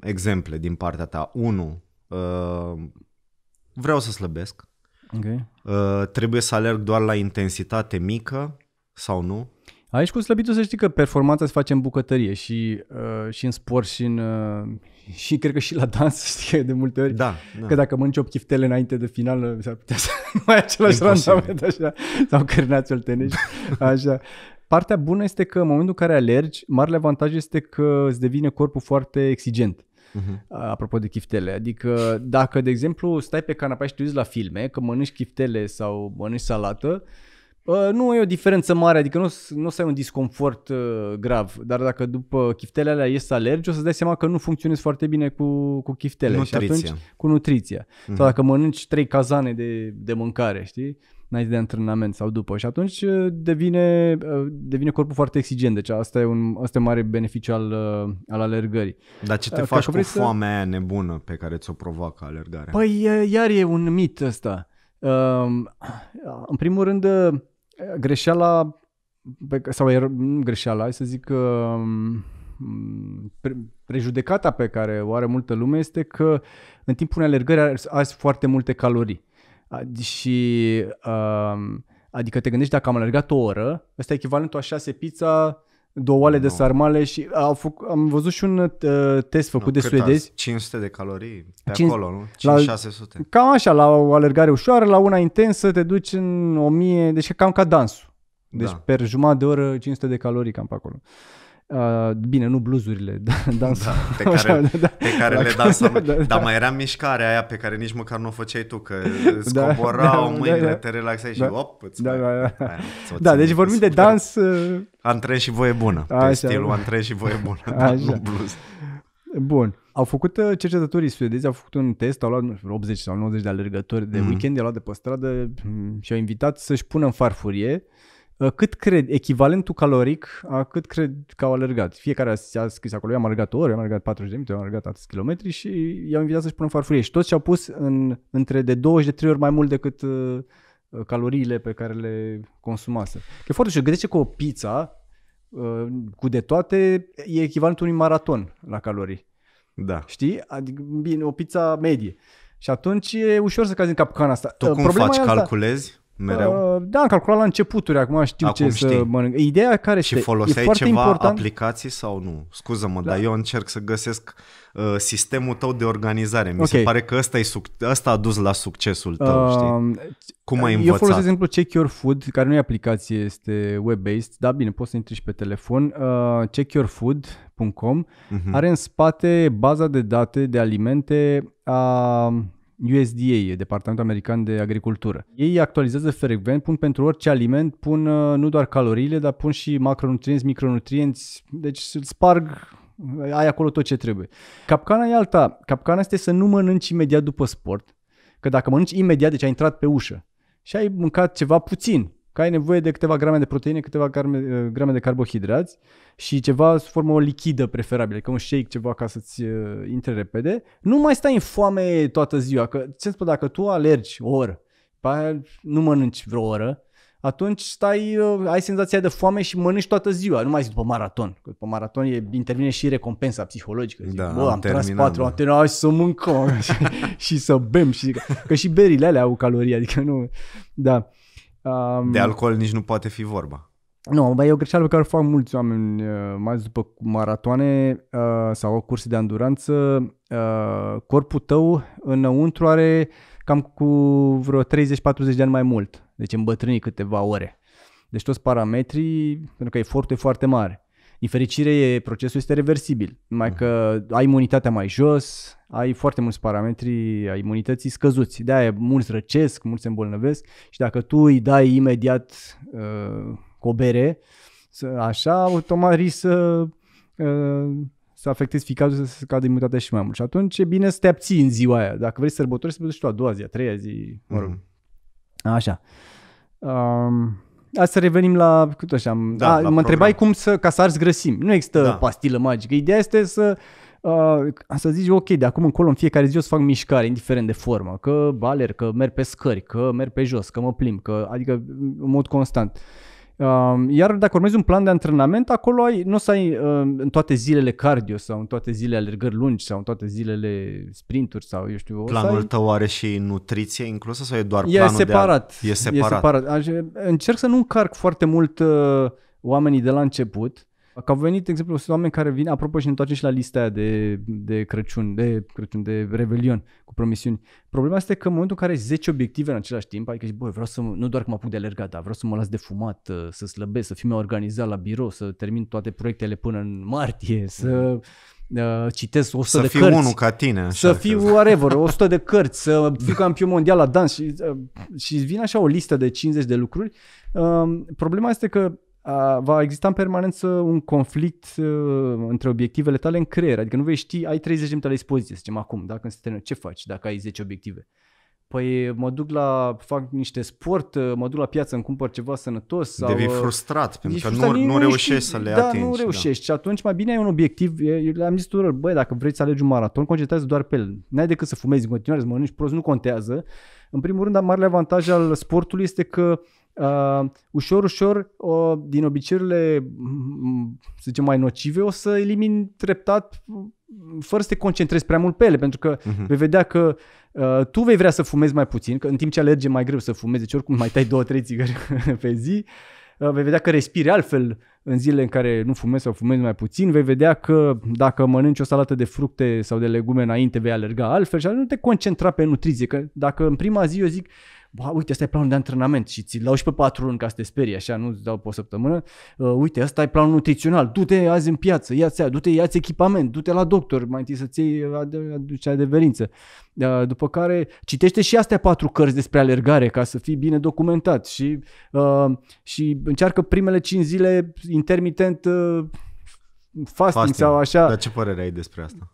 exemple din partea ta. Unu, vreau să slăbesc, okay. uh, trebuie să alerg doar la intensitate mică sau nu. Aici cu slăbitul să știi că performanța se face în bucătărie și, uh, și în sport și în... Uh, și cred că și la dans, știi, de multe ori. Da, da. Că dacă mănci 8 chiftele înainte de final, uh, s-ar putea să nu ai același randament așa, sau cărnați o așa. Partea bună este că în momentul în care alergi, marele avantaj este că îți devine corpul foarte exigent uh-huh. apropo de chiftele. Adică dacă, de exemplu, stai pe canapea și te uiți la filme, că mănânci chiftele sau mănânci salată, uh, nu e o diferență mare, adică nu, nu o să ai un disconfort uh, grav, dar dacă după chiftele alea ieși să alergi, o să dai seama că nu funcționezi foarte bine cu, cu chiftele nutriția. și atunci cu nutriția. Uh-huh. Sau mhm. dacă mănânci trei cazane de, de mâncare, știi? înainte de antrenament sau după și atunci uh, devine, uh, devine corpul foarte exigent, deci asta e un asta e mare beneficiu al, uh, al alergării. Dar ce te Ca faci cu să... foamea aia nebună pe care ți-o provoacă alergarea? Păi iar e un mit ăsta. Um, în primul rând, greșeala sau er, greșeala, hai să zic că um, prejudecata pe care o are multă lume este că în timpul unei alergări arzi foarte multe calorii. Și um, adică te gândești dacă am alergat o oră, ăsta e echivalentul a șase pizza, două oale no. de sarmale și au făc, am văzut și un uh, test făcut no, de suedezi. 500 de calorii pe 5, acolo, nu? 5, la, 600. Cam așa, la o alergare ușoară, la una intensă te duci în 1000, deci cam ca dansul. Deci da. per jumătate de oră 500 de calorii cam pe acolo. Uh, Uh, bine, nu bluzurile, dansul. Da, da pe care, așa, da, da, pe care le dansam. Da, da, dar mai era mișcarea aia pe care nici măcar nu o făceai tu, că îți da, coborau da, mâinile, da, da, te relaxai și da, op, da, da, da, da. da, deci vorbim de dans... Uh... Antren și voie bună, A, pe stilul da. antren și voie bună, așa. dar nu bluz. Bun. Au făcut uh, cercetătorii suedezi, au făcut un test, au luat 80 sau 90 de alergători de mm-hmm. weekend, i-au luat de pe stradă mm, și au invitat să-și pună în farfurie Uh, cât cred, echivalentul caloric a uh, cât cred că au alergat. Fiecare a scris acolo, eu am alergat o oră, am alergat 40 de minute, am alergat atâți kilometri și i-am invitat să-și pună farfurie. Și toți și-au pus în, între de 20 de 3 ori mai mult decât uh, caloriile pe care le consumase. Că e foarte ușor. Gândește că o pizza cu de toate e echivalentul unui maraton la calorii. Da. Știi? Adică, bine, o pizza medie. Și atunci e ușor să cazi în capcana asta. Tu cum Problema faci? Asta. Calculezi? mereu? Uh, da, am calculat la începuturi, acum știu acum ce știi. să mănânc. Ideea care Și este, foloseai e foarte ceva important... aplicații sau nu? Scuză-mă, da. dar eu încerc să găsesc uh, sistemul tău de organizare. Mi okay. se pare că ăsta, e suc- ăsta a dus la succesul tău, uh, știi? Cum ai învățat? Eu folosesc, de exemplu, Check Your Food, care nu e aplicație, este web-based. Da, bine, poți să intri și pe telefon. Uh, checkyourfood.com uh-huh. Mhm. are în spate baza de date de alimente a USDA, Departamentul American de Agricultură. Ei actualizează frecvent, pun pentru orice aliment, pun uh, nu doar caloriile, dar pun și macronutrienți, micronutrienți, deci sparg uh, ai acolo tot ce trebuie. Capcana e alta. Capcana este să nu mănânci imediat după sport, că dacă mănânci imediat, deci ai intrat pe ușă și ai mâncat ceva puțin, că ai nevoie de câteva grame de proteine, câteva grame, uh, grame de carbohidrați și ceva sub formă lichidă preferabil, ca un shake, ceva ca să-ți uh, intre repede. Nu mai stai în foame toată ziua, că ce spun, dacă tu alergi o oră, pe aia nu mănânci vreo oră, atunci stai, uh, ai senzația de foame și mănânci toată ziua, nu mai zici după maraton. Că după maraton e, intervine și recompensa psihologică. Zic, da, bă, am, tras patru, da. am terminat, hai să mâncăm și, și, să bem. Și, că și berile alea au calorii, adică nu... Da. Um, de alcool nici nu poate fi vorba. Nu, bă, e o greșeală pe care o fac mulți oameni, uh, mai ales după maratoane uh, sau curse de anduranță. Uh, corpul tău înăuntru are cam cu vreo 30-40 de ani mai mult, deci îmbătrânii câteva ore. Deci toți parametrii, pentru că efortul e foarte mare. Din fericire, e, procesul este reversibil, numai uh-huh. că ai imunitatea mai jos, ai foarte mulți parametri ai imunității scăzuți. De-aia mulți răcesc, mulți se îmbolnăvesc și dacă tu îi dai imediat uh, cu o bere, așa, automat risc să, uh, să afectezi ficatul să scadă imunitatea și mai mult. Și atunci e bine să te abții în ziua aia. Dacă vrei să sărbători, să duci tu a doua zi, a treia zi, mă rog. Mm. Așa. Um, a să revenim la, cât așa, am, da, a, la mă program. întrebai cum să, ca să arzi grăsim. Nu există da. pastilă magică. Ideea este să, uh, să zici, ok, de acum încolo în fiecare zi o să fac mișcare, indiferent de formă, că baler, că merg pe scări, că merg pe jos, că mă plimb, că, adică în mod constant. Uh, iar dacă urmezi un plan de antrenament, acolo ai, nu o să ai uh, în toate zilele cardio sau în toate zilele alergări lungi sau în toate zilele sprinturi sau eu știu. Planul ai... tău are și nutriție inclusă sau e doar e planul separat, de a... E separat. E separat. Încerc să nu încarc foarte mult uh, oamenii de la început uh, Că au venit, de exemplu, sunt oameni care vin, apropo și ne întoarcem și la lista aia de, de Crăciun, de Crăciun, de Revelion cu promisiuni. Problema este că în momentul în care ai 10 obiective în același timp, adică zici, băi, vreau să, nu doar că mă apuc de alergat, dar vreau să mă las de fumat, uh, să slăbesc, să fiu mai organizat la birou, să termin toate proiectele până în martie, mm. să uh, citesc 100 să de cărți. Să fiu unul ca tine. Așa să fiu că... whatever, 100 de cărți, să fiu campion mondial la dans și, uh, și vine așa o listă de 50 de lucruri. Uh, problema este că va exista în permanență un conflict uh, între obiectivele tale în creier. Adică nu vei ști, ai 30 de minute la expoziție, să zicem acum, dacă se termină, ce faci dacă ai 10 obiective? Păi mă duc la, fac niște sport, uh, mă duc la piață, îmi cumpăr ceva sănătos. Sau, Devii uh, frustrat, pentru că frustrat, nu, nu reușești să le da, atingi. nu da. reușești da. și atunci mai bine ai un obiectiv. Eu le-am zis tuturor, băi, dacă vrei să alegi un maraton, concentrează doar pe el. N-ai decât să fumezi în continuare, să mănânci prost, nu contează. În primul rând, marele avantaj al sportului este că uh, ușor, ușor, uh, din obiceiurile, mm, să zicem, mai nocive, o să elimini treptat fără să te concentrezi prea mult pe ele, pentru că uh-huh. vei vedea că uh, tu vei vrea să fumezi mai puțin, că în timp ce alerge mai greu să fumezi, deci oricum mai tai două, trei țigări pe zi, uh, vei vedea că respiri altfel în zilele în care nu fumezi sau fumezi mai puțin, vei vedea că dacă mănânci o salată de fructe sau de legume înainte, vei alerga altfel și nu te concentra pe nutriție, că dacă în prima zi eu zic Ba, uite, ăsta e planul de antrenament și ți-l dau și pe patru luni ca să te sperii, așa, nu-ți dau pe o săptămână. Uh, uite, ăsta e planul nutrițional, du-te azi în piață, ia-ți, ia, du-te, ia-ți echipament, du-te la doctor, mai întâi să-ți iei aduce adeverință. Uh, după care citește și astea patru cărți despre alergare ca să fii bine documentat și, uh, și încearcă primele cinci zile intermitent uh, fasting, fasting sau așa. Dar ce părere ai despre asta?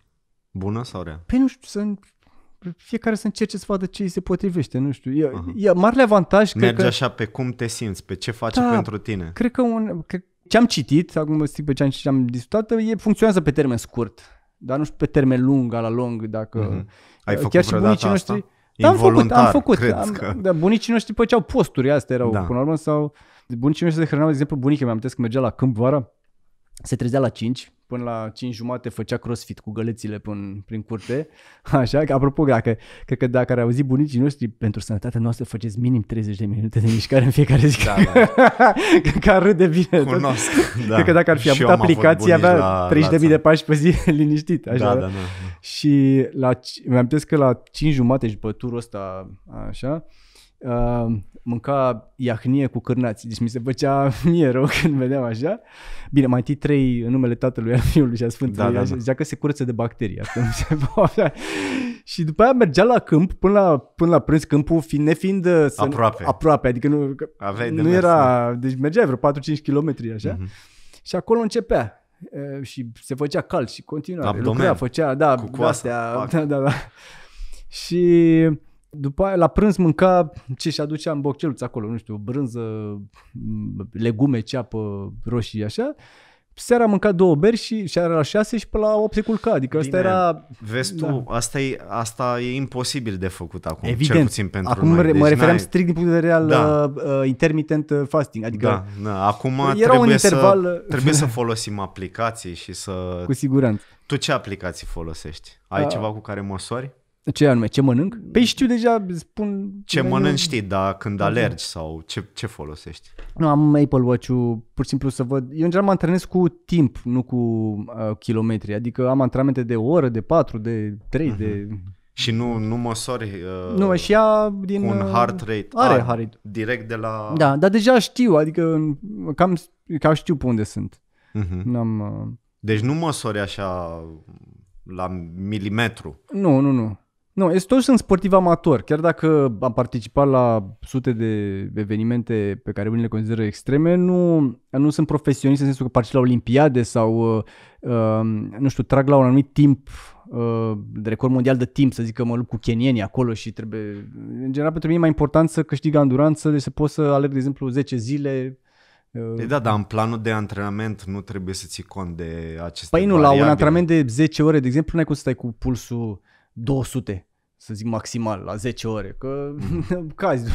Bună sau rea? Păi nu știu, sunt fiecare să încerce să vadă ce îi se potrivește, nu știu. E, uh-huh. e marele avantaj. Merge că, așa pe cum te simți, pe ce face da, pentru tine. Cred că un, cred, ce am citit, acum zic pe ce am, ce am discutat, e, funcționează pe termen scurt, dar nu știu pe termen lung, la lung, dacă... Uh-huh. Ai făcut chiar și bunicii noștri, Da, am făcut, am făcut. Am, că... da, bunicii noștri făceau posturi, astea erau da. până la urmă, sau bunicii noștri se hrăneau, de exemplu, bunicii mei am că mergea la câmp vara, se trezea la 5, până la 5 jumate făcea crossfit cu gălețile până, prin curte. Așa că, apropo, dacă, cred că dacă ar auzi bunicii noștri, pentru sănătatea noastră faceți minim 30 de minute de mișcare în fiecare zi. Da, da. că, ar râde bine. Cunosc. Da. Cred că dacă ar fi avut aplicația, avea la, 30.000 de, de pași pe zi liniștit. Da, așa. Da, da, da. Și la, mi-am că la 5 jumate și pe turul ăsta, așa, uh, mânca iahnie cu cârnați, deci mi se făcea mie rău când vedeam așa. Bine, mai întâi trei în numele tatălui, al fiului și a sfântului, da, da, da. zicea că se curăță de bacterii. Asta se și după aia mergea la câmp, până la, până la prânz, câmpul fiind, nefiind uh, să, aproape. aproape, adică nu, Aveai nu de era, mers, da. deci mergea vreo 4-5 kilometri așa. Mm-hmm. Și acolo începea uh, și se făcea cald și continua, lucra, făcea, da, cu astea, da, da, da. Și după aia, la prânz mânca ce și aducea în bocceluț acolo, nu știu, brânză, legume, ceapă, roșii, așa. Seara mânca două beri și seara la șase și până la opt se culca. Adică Bine, asta era... Vezi tu, da. asta, e, asta e imposibil de făcut acum, Evident. cel puțin pentru acum noi. Deci mă refeream strict din punct de vedere al da. uh, intermittent uh, fasting. Adică da, da. Acum era trebuie, un interval... să, trebuie să uh, folosim aplicații și să... Cu siguranță. Tu ce aplicații folosești? Ai A... Uh. ceva cu care măsori? Ce anume? Ce mănânc? Păi știu deja, spun... Ce mănânci știi, dar când da. alergi sau ce, ce folosești? Nu, am Apple Watch-ul pur și simplu să văd. Eu în general mă antrenez cu timp, nu cu uh, kilometri. Adică am antrenamente de o oră, de patru, de trei, uh-huh. de... Mhm. Și nu, nu măsori uh, nu, și ea din, cu un uh, heart rate. Are, are heart rate. Direct de la... Da, dar deja știu, adică cam, cam știu pe unde sunt. Uh-huh. N-am, uh... Deci nu măsori așa la milimetru. Nu, nu, nu. Nu, toți sunt sportiv amator. Chiar dacă am participat la sute de evenimente pe care unii le consideră extreme, nu, nu sunt profesionist în sensul că particip la olimpiade sau, uh, um, nu știu, trag la un anumit timp uh, de record mondial de timp, să zic că mă lupt cu kenienii acolo și trebuie... În general, pentru mine e mai important să câștig anduranță, deci să pot să alerg, de exemplu, 10 zile, uh, Păi da, dar în planul de antrenament nu trebuie să ții cont de aceste Păi nu, variabile. la un antrenament de 10 ore, de exemplu, nu ai cum să stai cu pulsul 200 să zic maximal, la 10 ore, că cazi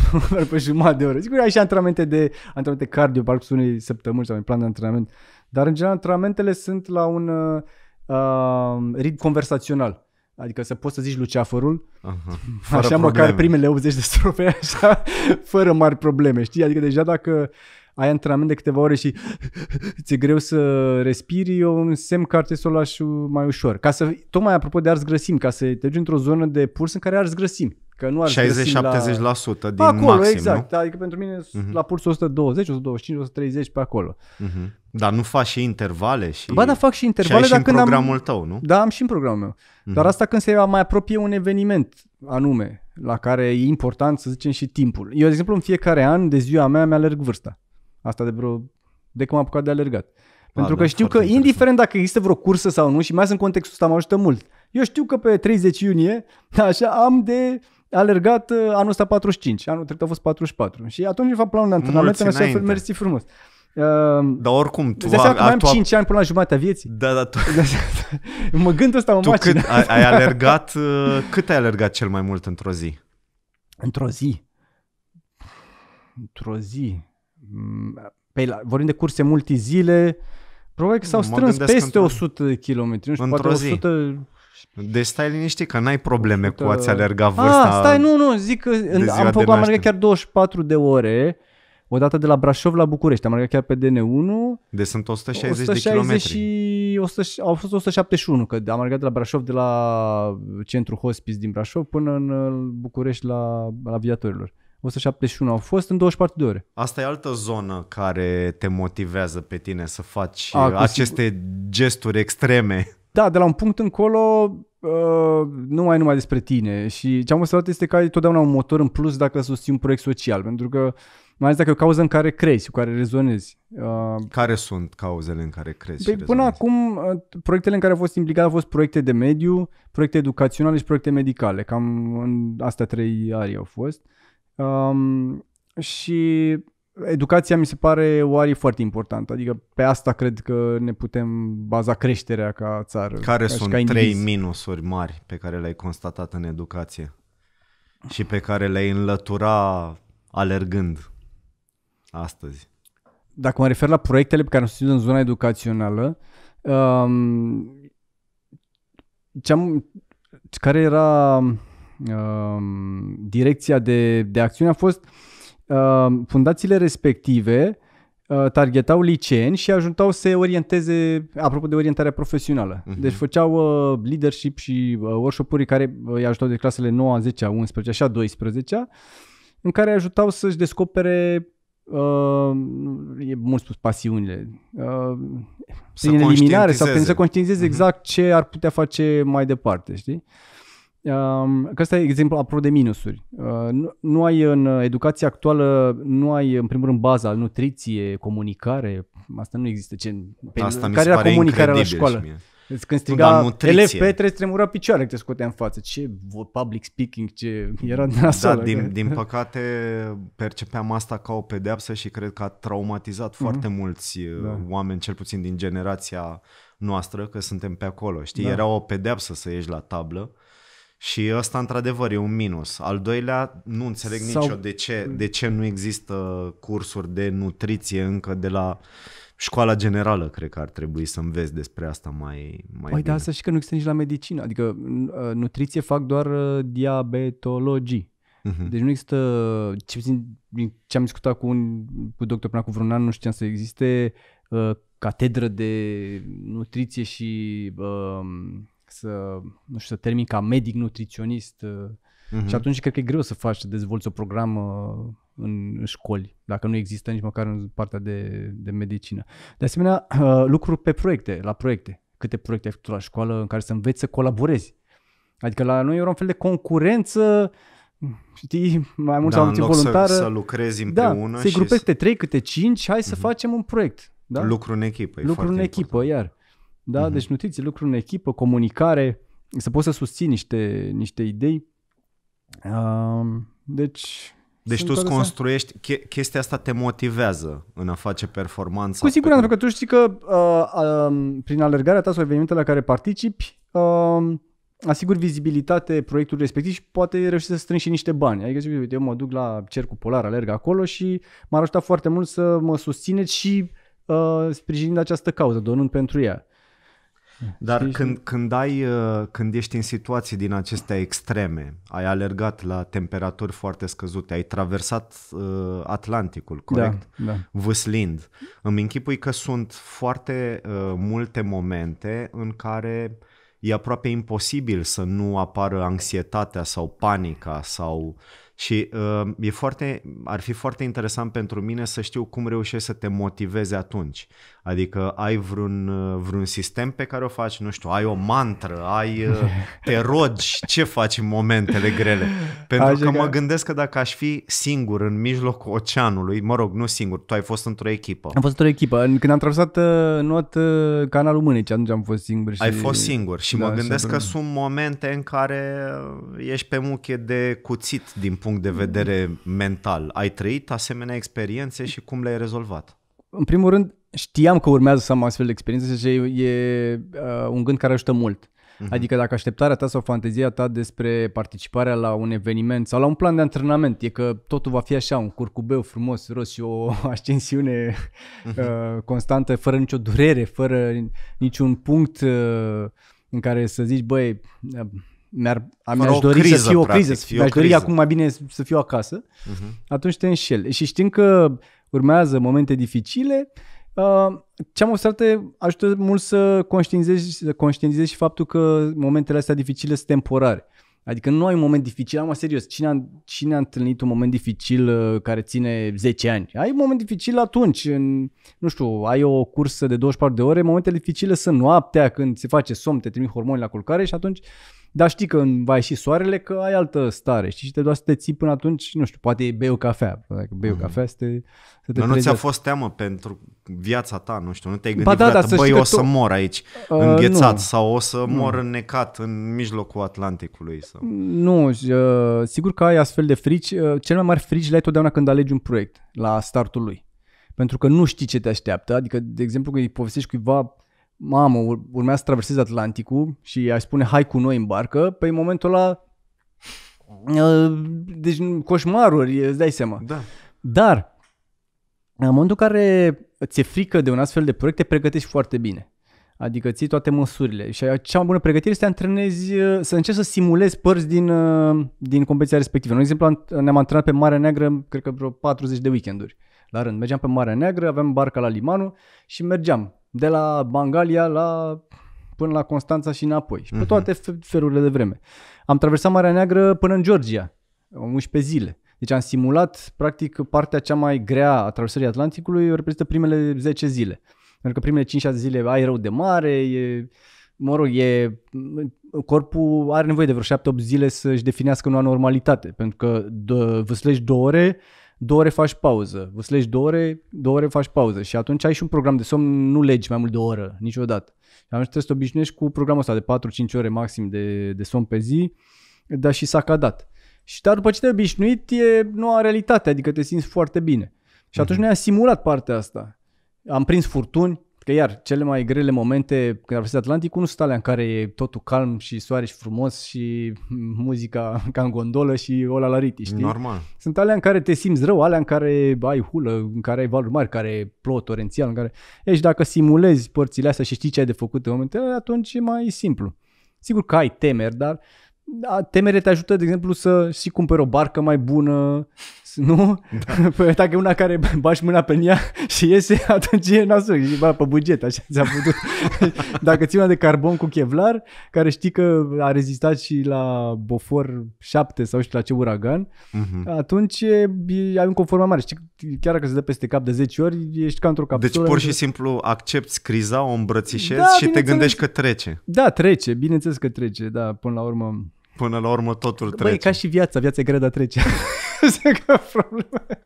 pe jumătate de oră. Sigur, ai și antrenamente de antrenamente cardio, parcurs unei săptămâni sau în plan de antrenament, dar în general antrenamentele sunt la un uh, ritm conversațional. Adică să poți să zici luceafărul, uh-huh. așa probleme. măcar primele 80 de strofe, așa, fără mari probleme, știi? Adică deja dacă ai antrenament de câteva ore și ți-e greu să respiri, eu un semn că ar trebui să o lași mai ușor. Ca să, tocmai apropo de ars grăsimi, ca să te duci într-o zonă de purs în care ars grăsimi. Că nu 60-70% la... din acolo, maxim, exact. Nu? Adică pentru mine uh-huh. la purs 120, 125, 130 pe acolo. Uh-huh. Dar nu faci și intervale și... Ba, dar fac și intervale, și dar și în programul am... tău, nu? Da, am și în programul meu. Uh-huh. Dar asta când se mai apropie un eveniment anume, la care e important să zicem și timpul. Eu, de exemplu, în fiecare an de ziua mea mi-alerg vârsta. Asta de vreo... De când m-am apucat de alergat. Pentru A, da, că da, știu că, indiferent dacă există vreo cursă sau nu, și mai sunt în contextul ăsta mă ajută mult. Eu știu că pe 30 iunie, așa, am de alergat uh, anul ăsta 45, anul trecut a fost 44. Și atunci îmi fac planul de antrenament, în așa fel, mersi frumos. Uh, dar oricum, tu ai... Mai am tu 5 a... ani până la jumătatea vieții. Da, da, tu... mă gând ăsta, mă tu cât, ai, ai alergat, uh, cât ai alergat cel mai mult într-o zi? Într-o zi? Într-o zi? Mm, pe, vorbim de curse multizile, probabil că s-au strâns peste 100 km, nu știu, poate 100... Deci stai liniștit că n-ai probleme 100... cu a-ți alerga ah, vârsta. Ah, stai, nu, nu, zic că am, făcut, am alergat chiar 24 de ore, odată de la Brașov la București, am alergat chiar pe DN1. Deci sunt 160, 160 de kilometri. Și 100, au fost 171, că am alergat de la Brașov, de la centru hospice din Brașov până în uh, București la, la aviatorilor. 171 au fost în 24 de ore. Asta e altă zonă care te motivează pe tine să faci A, aceste sigur. gesturi extreme. Da, de la un punct încolo Uh, nu mai numai despre tine și ce am observat este că ai totdeauna un motor în plus dacă susții un proiect social, pentru că mai ales dacă e o cauză în care crezi, cu care rezonezi. Uh, care sunt cauzele în care crezi? Păi, până rezonezi? acum, uh, proiectele în care au fost implicat au fost proiecte de mediu, proiecte educaționale și proiecte medicale. Cam în astea trei arii au fost. Uh, Um, și educația mi se pare oare foarte importantă. Adică pe asta cred că ne putem baza creșterea ca țară. Care ca sunt ca trei minusuri mari pe care le-ai constatat în educație și pe care le-ai înlătura alergând astăzi? Dacă mă refer la proiectele pe care am susținut în zona educațională, um, ce-am, care era Um, direcția de, de acțiune a fost um, fundațiile respective uh, targetau liceeni și ajutau să orienteze, apropo de orientarea profesională. Uh-huh. Deci făceau uh, leadership și uh, workshop-uri care îi ajutau de clasele 9, 10, 11 și 12 în care ajutau să-și descopere uh, e mult spus pasiunile, uh, prin eliminare sau prin să conștientizeze uh-huh. exact ce ar putea face mai departe, știi? Că ăsta e exemplu apropo de minusuri. Uh, nu, nu ai în educația actuală, nu ai în primul rând baza, nutriție, comunicare, asta nu există. Ce, pe, asta care era comunicarea la școală? Deci când striga nu, da, elev Petre, tremura picioare te scotea în față. Ce public speaking, ce era din da, nasoală. Da, din, că... din păcate percepeam asta ca o pedeapsă și cred că a traumatizat mm-hmm. foarte mulți da. Uh, oameni, cel puțin din generația noastră, că suntem pe acolo. Știi, da. era o pedeapsă să ieși la tablă și ăsta, într-adevăr, e un minus. Al doilea, nu înțeleg Sau... nicio de ce, de ce nu există cursuri de nutriție încă de la școala generală, cred că ar trebui să înveți despre asta mai, mai Păi, dar asta și că nu există nici la medicină. Adică ă, nutriție fac doar ă, diabetologii. Uh-huh. Deci nu există, ce, ce am discutat cu un cu doctor până cu vreun an, nu știam să existe uh, catedră de nutriție și uh, să, nu știu, să termin ca medic nutriționist uh-huh. și atunci cred că e greu să faci, să dezvolți o programă în școli, dacă nu există nici măcar în partea de, de medicină. De asemenea, uh, lucruri pe proiecte, la proiecte. Câte proiecte ai făcut la școală în care să înveți să colaborezi. Adică la noi era un fel de concurență știi, mai mult da, sau puțin voluntară. Să, da, să lucrezi împreună. Da, să-i grupezi și... câte trei, câte cinci, hai să uh-huh. facem un proiect. Da? Lucru în echipă. Lucru în echipă, important. iar. Da? Uh-huh. Deci nutriție, lucru în echipă, comunicare, să poți să susții niște, niște idei. Uh, deci... Deci tu îți construiești, Ce chestia asta te motivează în a face performanță. Cu siguranță, pentru că tu știi că uh, uh, prin alergarea ta sau evenimentele la care participi, uh, asiguri vizibilitate proiectului respectiv și poate reușești să strângi și niște bani. Adică zic, uite, eu mă duc la Cercul Polar, alerg acolo și m ar ajuta foarte mult să mă susțineți și uh, sprijinind această cauză, donând pentru ea. Dar Știi, când, când, ai, uh, când ești în situații din acestea extreme, ai alergat la temperaturi foarte scăzute, ai traversat uh, Atlanticul, da, corect? Da, da. Vâslind. Îmi închipui că sunt foarte uh, multe momente în care e aproape imposibil să nu apară anxietatea sau panica sau și uh, e foarte, ar fi foarte interesant pentru mine să știu cum reușești să te motivezi atunci. Adică ai vreun, uh, vreun sistem pe care o faci, nu știu, ai o mantră, ai, uh, te rogi, ce faci în momentele grele? Pentru Așa că, că mă gândesc că dacă aș fi singur în mijlocul oceanului, mă rog, nu singur, tu ai fost într-o echipă. Am fost într-o echipă. Când am traversat uh, not canalul Mânici, atunci am fost singur. Și... Ai fost singur și da, mă gândesc că sunt momente în care ești pe muche de cuțit din punct de vedere mental. Ai trăit asemenea experiențe și cum le-ai rezolvat? În primul rând, știam că urmează să am astfel de experiențe și e, e uh, un gând care ajută mult. Uh-huh. Adică dacă așteptarea ta sau fantezia ta despre participarea la un eveniment sau la un plan de antrenament e că totul va fi așa, un curcubeu frumos, ros și o ascensiune uh-huh. uh, constantă, fără nicio durere, fără niciun punct uh, în care să zici, băi, uh, mi-ar, mi-aș dori criză, să fiu o criză, practic, mi-aș o dori criză. acum mai bine să fiu acasă, uh-huh. atunci te înșel. Și știm că urmează momente dificile, uh, Uh, ce am observat ajută mult să conștientizezi, să conștientizezi și faptul că momentele astea dificile sunt temporare. Adică nu ai un moment dificil, am serios, cine a, cine a întâlnit un moment dificil uh, care ține 10 ani? Ai un moment dificil atunci, în, nu știu, ai o cursă de 24 de ore, momentele dificile sunt noaptea când se face somn, te trimit hormoni la culcare și atunci dar știi că va ieși soarele, că ai altă stare. Știi, și te doar să te ții până atunci, nu știu, poate bei o cafea. Dacă bei o mhm. cafea, să te, să te nu ți-a fost teamă pentru viața ta, nu știu, nu te-ai gândit ba, da, da, băi, o să tu... mor aici, uh, înghețat, uh, sau o să mor nu. înnecat în mijlocul Atlanticului. Sau... Nu, uh, sigur că ai astfel de frici. Uh, cel mai mare frici le ai totdeauna când alegi un proiect la startul lui. Pentru că nu știi ce te așteaptă. Adică, de exemplu, când îi povestești cuiva mamă, urmează să traversezi Atlanticul și ai spune hai cu noi în barcă, pe păi, momentul ăla uh, deci coșmaruri, îți dai seama. Da. Dar în momentul în care ți-e frică de un astfel de proiect, te pregătești foarte bine. Adică ții toate măsurile și cea mai bună pregătire este să antrenezi, să încerci să simulezi părți din, uh, din competiția respectivă. În exemplu, ne-am antrenat pe Marea Neagră, cred că vreo 40 de weekenduri la rând. Mergeam pe Marea Neagră, aveam barca la limanul și mergeam de la Bangalia la până la Constanța și înapoi și pe uh-huh. toate felurile de vreme. Am traversat Marea Neagră până în Georgia, 11 zile. Deci am simulat, practic, partea cea mai grea a traversării Atlanticului reprezintă primele 10 zile. Pentru că primele 5-6 zile ai rău de mare, e, mă rog, e, corpul are nevoie de vreo 7-8 zile să-și definească noua normalitate, pentru că dă, două ore, două ore faci pauză, vă slegi două ore, două ore faci pauză și atunci ai și un program de somn, nu legi mai mult de o oră niciodată. Și atunci trebuie să te obișnuiești cu programul ăsta de 4-5 ore maxim de, de somn pe zi, dar și s-a cadat. Și dar după ce te-ai obișnuit, e noua realitate, adică te simți foarte bine. Și atunci mm-hmm. noi am simulat partea asta. Am prins furtuni, Că iar, cele mai grele momente când a fi Atlanticul nu sunt alea în care e totul calm și soare și frumos și muzica ca în gondolă și o la riti, știi? Normal. Sunt alea în care te simți rău, alea în care ai hulă, în care ai valuri mari, care plouă torențial, în care... Ești deci dacă simulezi părțile astea și știi ce ai de făcut în momentele atunci e mai simplu. Sigur că ai temeri, dar da, temere te ajută, de exemplu, să și cumperi o barcă mai bună, nu? Da. Păi dacă e una care bași mâna pe ea și iese, atunci e nasul. Și bă, pe buget, așa ți-a putut. dacă ții una de carbon cu chevlar, care știi că a rezistat și la bofor 7 sau știu la ce uragan, uh-huh. atunci e, e, ai un confort mai mare. Știi, chiar dacă se dă peste cap de 10 ori, ești ca într-o deci, capsulă. Deci pur și simplu accepti criza, o îmbrățișezi da, și te gândești că trece. Da, trece, bineînțeles că trece, da, până la urmă. Până la urmă totul Băi, trece. Băi, ca și viața, viața e grea dar trece spuse că probleme.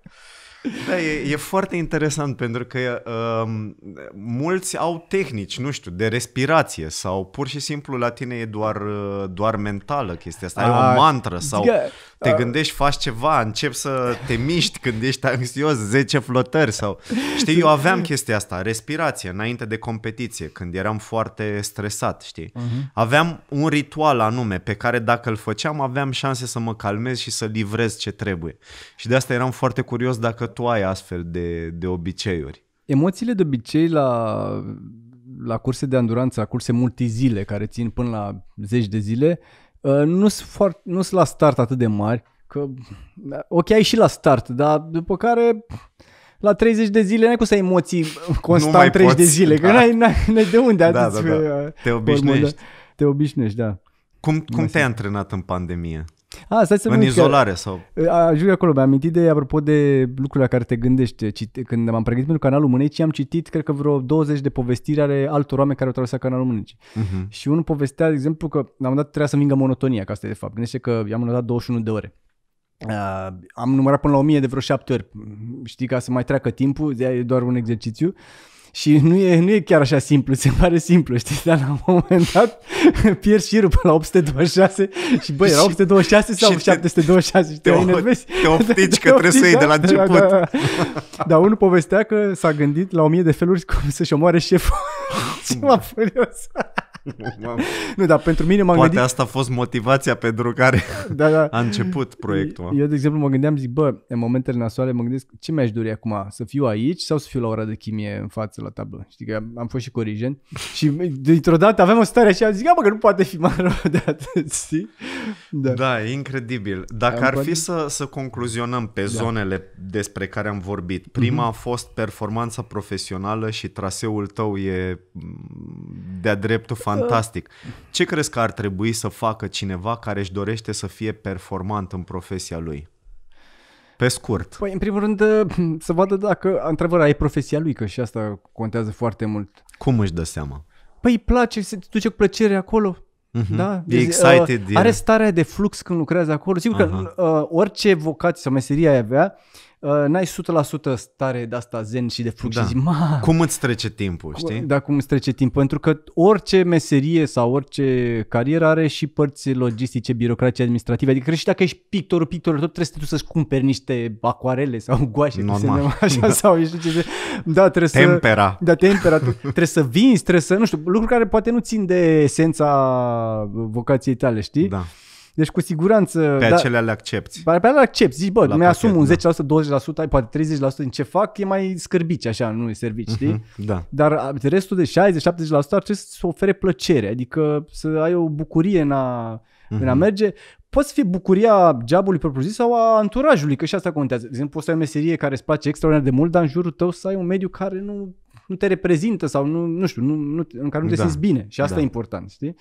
da, e, e foarte interesant pentru că uh, mulți au tehnici, nu știu, de respirație sau pur și simplu la tine e doar, uh, doar mentală chestia asta, A, ai o mantră sau te da. gândești, faci ceva, începi să te miști când ești anxios, 10 flotări sau... Știi, eu aveam chestia asta, respirație, înainte de competiție, când eram foarte stresat, știi? Uh-huh. Aveam un ritual anume pe care dacă îl făceam, aveam șanse să mă calmez și să livrez ce trebuie. Și de asta eram foarte curios dacă tu ai astfel de, de obiceiuri. Emoțiile de obicei la la curse de anduranță, la curse multizile care țin până la zeci de zile, Uh, nu sunt la start atât de mari, că ok ai și la start, dar după care la 30 de zile n-ai cum să ai emoții constant nu 30 poți, de zile, da. că n-ai, n-ai, n-ai de unde da, da, da. Uh, Te obișnuiești. Te obișnuiești, da. Cum, cum te-ai antrenat în pandemie? A, stai să în izolare chiar. sau... Ajung acolo, mi-am amintit de, apropo de lucrurile la care te gândești. când m-am pregătit pentru Canalul Mânecii, am citit, cred că vreo 20 de povestiri ale altor oameni care au traversat Canalul Mânecii. Uh-huh. Și unul povestea, de exemplu, că la un moment dat trebuia să vingă monotonia, că asta e de fapt. Gândește că i-am notat 21 de ore. Uh, am numărat până la 1000 de vreo 7 ori. Știi, ca să mai treacă timpul, e doar un exercițiu. Uh, și nu e, nu e chiar așa simplu, se pare simplu, știi, dar la un moment dat pierzi șirul până la 826 și băi, era 826 sau și 726 și te, te, enervezi. Te oftici că trebuie să iei de la da, început. Da, da. Dar da, unul povestea că s-a gândit la o mie de feluri cum să-și omoare șeful. Ce m-a furios. Nu, dar pentru mine m-am Poate gândit... asta a fost motivația pentru care da, da. a început proiectul. Eu, de exemplu, mă gândeam, zic, bă, în momentele nasoale mă gândesc ce mi-aș dori acum, să fiu aici sau să fiu la ora de chimie în față la tablă. Știi că am fost și corigen și dintr-o dată aveam o stare așa, zic, bă, că nu poate fi mai rău de atât, știi? Da. da, e incredibil. Dacă am ar poate... fi să, să concluzionăm pe da. zonele despre care am vorbit, prima mm-hmm. a fost performanța profesională și traseul tău e de-a dreptul fantastic fantastic. Ce crezi că ar trebui să facă cineva care își dorește să fie performant în profesia lui? Pe scurt. Păi, în primul rând, să vadă dacă, întrebarea e profesia lui, că și asta contează foarte mult. Cum își dă seama? Păi îi place, se duce cu plăcere acolo. Mhm. Da? Deci, excited. Uh, are starea de flux când lucrează acolo. Sigur uh-huh. că uh, orice vocație sau meserie ai avea, uh, uh, n-ai 100% stare de asta zen și de flux da. și zi, ma, Cum îți trece timpul, știi? Da, cum îți trece timpul, pentru că orice meserie sau orice carieră are și părți logistice, birocrație, administrative, adică și dacă ești pictorul, pictorul, tot trebuie să tu să-ți cumperi niște acuarele sau goașe, Normal. Așa, da. sau ești ce, da, trebuie să, tempera. Da, tempera, trebuie să vinzi, trebuie să, nu știu, lucruri care poate nu țin de esența vocației tale, știi? Da. Deci cu siguranță... Pe da, acelea le accepti. Pe acelea le accepti. Zici, bă, mi asum un 10%, da. 20%, poate 30% din ce fac, e mai scârbici așa, nu e servici, Uh-huh, da. Dar restul de 60-70% ar trebui să ofere plăcere, adică să ai o bucurie în a, uh-huh. în a mhm. merge. Poate să fie bucuria geabului propriu-zis sau a anturajului, că și asta contează. De exemplu, poți să ai o meserie care îți place extraordinar de mult, dar în jurul tău să ai un mediu care nu, nu te reprezintă sau nu, nu știu, nu, nu, în care nu te da. simți bine. Și asta da. e important, știi?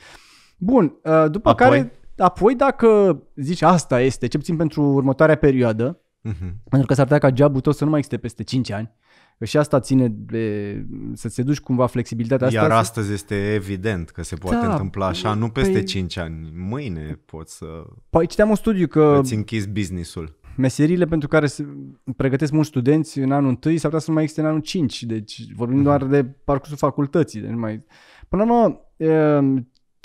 Bun, ă, după Apoi? care Apoi dacă zici asta este, ce puțin pentru următoarea perioadă, uh-huh. pentru că s-ar putea ca job tău să nu mai existe peste 5 ani, că și asta ține de, să se duci cumva flexibilitatea asta. Iar astăzi este evident că se poate da, întâmpla așa, păi- nu peste păi, 5 ani, mâine poți să... Păi citeam un studiu că... Îți închizi businessul. Meserile pentru care se pregătesc mulți studenți în anul 1 s-ar putea să nu mai existe în anul 5, deci vorbim uh-huh. doar de parcursul facultății. de deci mai... Până la urmă,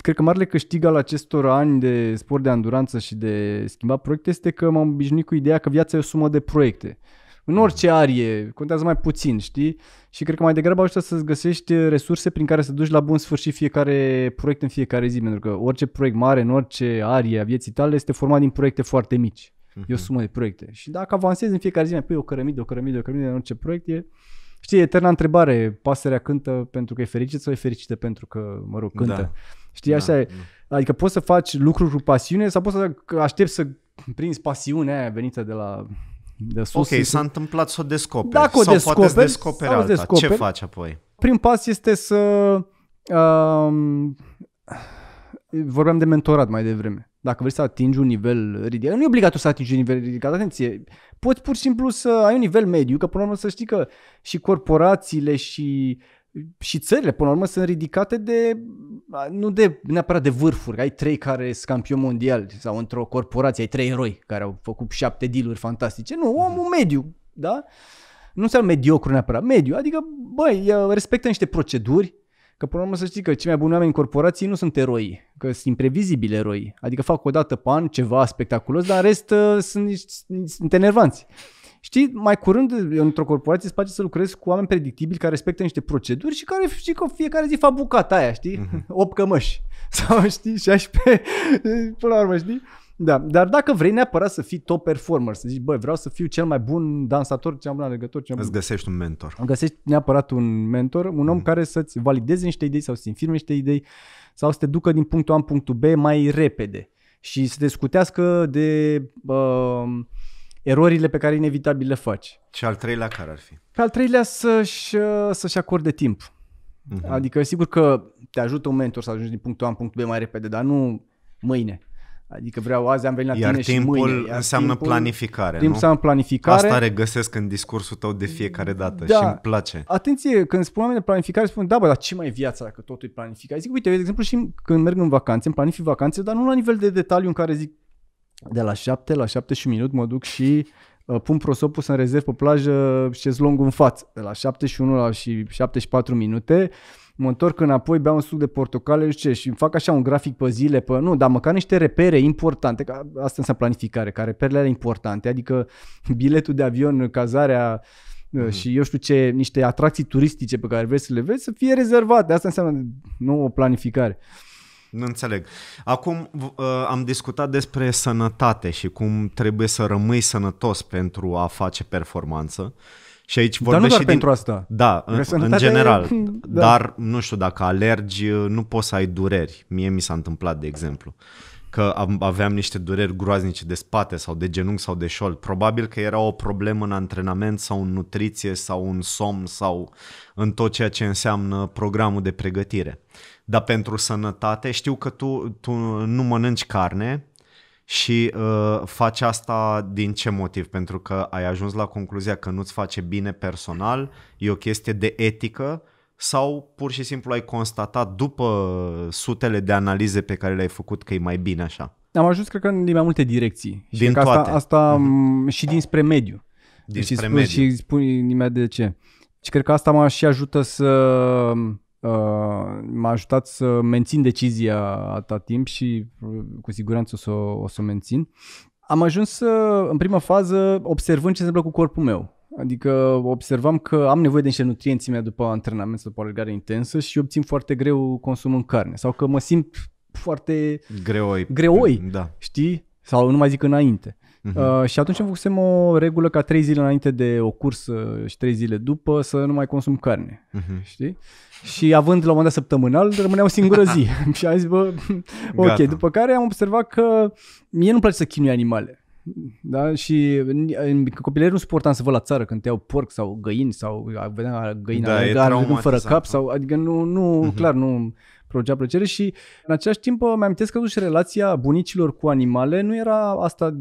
Cred că marele câștig al acestor ani de sport de anduranță și de schimbat proiecte este că m-am obișnuit cu ideea că viața e o sumă de proiecte. În orice arie, contează mai puțin, știi? Și cred că mai degrabă ajută să-ți găsești resurse prin care să duci la bun sfârșit fiecare proiect în fiecare zi, pentru că orice proiect mare, în orice arie a vieții tale, este format din proiecte foarte mici. E o mhm. sumă de proiecte. Și dacă avansezi în fiecare zi, mai pui o cărămidă, o cărămidă, o cărămidă în orice proiect, e, știi, eterna întrebare. Pasărea cântă pentru că e fericită sau e fericită pentru că, mă rog, cântă. Da. Știi, da, așa da, e. Adică poți să faci lucruri cu pasiune sau poți să aștepți să prinzi pasiunea aia venită de la de sus. Ok, s-a întâmplat să o descoperi. Dacă o descoperi, poate să descoperi sau alta. Descoperi. Ce faci apoi? Prim pas este să... Um, vorbeam de mentorat mai devreme. Dacă vrei să atingi un nivel ridicat, nu e obligatoriu să atingi un nivel ridicat, atenție, poți pur și simplu să ai un nivel mediu, că până la urmă să știi că și corporațiile și și țările, până la urmă, sunt ridicate de, nu de neapărat de vârfuri, ai trei care sunt campion mondial sau într-o corporație ai trei eroi care au făcut șapte dealuri fantastice. Nu, omul mediu, da? Nu înseamnă mediocru neapărat, mediu, adică, băi, respectă niște proceduri, Că până la urmă să știi că cei mai buni oameni în corporații nu sunt eroi, că sunt imprevizibili eroi. Adică fac o dată pan, ceva spectaculos, dar în rest ă, sunt, sunt enervanți. Știi, mai curând într-o corporație îți place să lucrezi cu oameni predictibili care respectă niște proceduri și care știi că fiecare zi fac bucata aia, știi? Mm-hmm. 8 cămăși sau știi, 16 până la urmă, știi? Da, dar dacă vrei neapărat să fii top performer, să zici, băi, vreau să fiu cel mai bun dansator, cel mai bun alegător, cel mai bun... Îți găsești un mentor. Îți găsești neapărat un mentor, un om mm care să-ți valideze niște idei sau să-ți infirme niște idei sau să te ducă din punctul A în punctul B mai repede și să te scutească de... Uh, erorile pe care inevitabil le faci. Și al treilea care ar fi? Pe al treilea să-și, uh, să-și acorde timp. Uh-huh. Adică sigur că te ajută un mentor să ajungi din punctul A în punctul B mai repede, dar nu mâine. Adică vreau azi am venit la iar tine timpul și mâine. Iar înseamnă timpul planificare, timp nu? înseamnă planificare. Asta regăsesc în discursul tău de fiecare dată da. și îmi place. Atenție, când spun oameni de planificare, spun, da, bă, dar ce mai e viața dacă totul e planificat? Zic, uite, eu, de exemplu, și când merg în vacanțe, îmi planific vacanțe, dar nu la nivel de detaliu în care zic, de la 7 la 7 și minut mă duc și uh, pun prosopul să-mi rezerv pe plajă șezlong în față. De la 71 la și 74 minute mă întorc înapoi, beau un suc de portocale și ce, și îmi fac așa un grafic pe zile, pe, nu, dar măcar niște repere importante, că asta înseamnă planificare, ca reperele alea importante, adică biletul de avion, cazarea, mm-hmm. și eu știu ce, niște atracții turistice pe care vrei să le vezi, să fie rezervate. Asta înseamnă nu o planificare. Uh, nu înțeleg. Acum uh, am discutat despre sănătate și cum trebuie să rămâi sănătos pentru a face performanță. Și aici dar nu doar și din... pentru asta. Da, în, în general. Da. Dar nu știu, dacă alergi, uh, nu poți să ai dureri. Mie mi s-a întâmplat, de exemplu, că aveam niște dureri groaznice de spate sau de genunchi sau de șold. Probabil că era o problemă în antrenament sau în nutriție sau în somn sau în tot ceea ce înseamnă programul de pregătire dar pentru sănătate știu că tu, tu nu mănânci carne și uh, faci asta din ce motiv? Pentru că ai ajuns la concluzia că nu-ți face bine personal, e o chestie de etică sau pur și simplu ai constatat după sutele de analize pe care le-ai făcut că e mai bine așa? Am ajuns, cred că, din mai multe direcții. Și din toate. Asta, asta mhm. mm-hmm. și dinspre mediu. Dinspre deci, mediu. Și spui nimeni de ce. Și cred că asta mă și ajută să m-a ajutat să mențin decizia atâta timp și uh, cu siguranță o să o, să mențin. Am ajuns în prima fază observând ce se întâmplă cu corpul meu. Adică observam că am nevoie de niște nutrienți mea după antrenament sau după alergare intensă și obțin foarte greu în carne sau că mă simt foarte greoi, greoi da. știi? Sau nu mai zic înainte. Uh-huh. Uh, și atunci am făcut o regulă ca trei zile înainte de o cursă și trei zile după să nu mai consum carne, uh-huh. știi? Și având la un moment dat săptămânal, rămânea o singură zi. și am zis, bă, ok, Gata. după care am observat că mie nu-mi place să chinui animale. Da? Și în copilărie nu suportam să văd la țară când te iau porc sau găini sau vedeam găina da, alergând fără cap da. sau adică nu, nu uh-huh. clar, nu producea plăcere și în același timp mi-am amintesc că și relația bunicilor cu animale nu era asta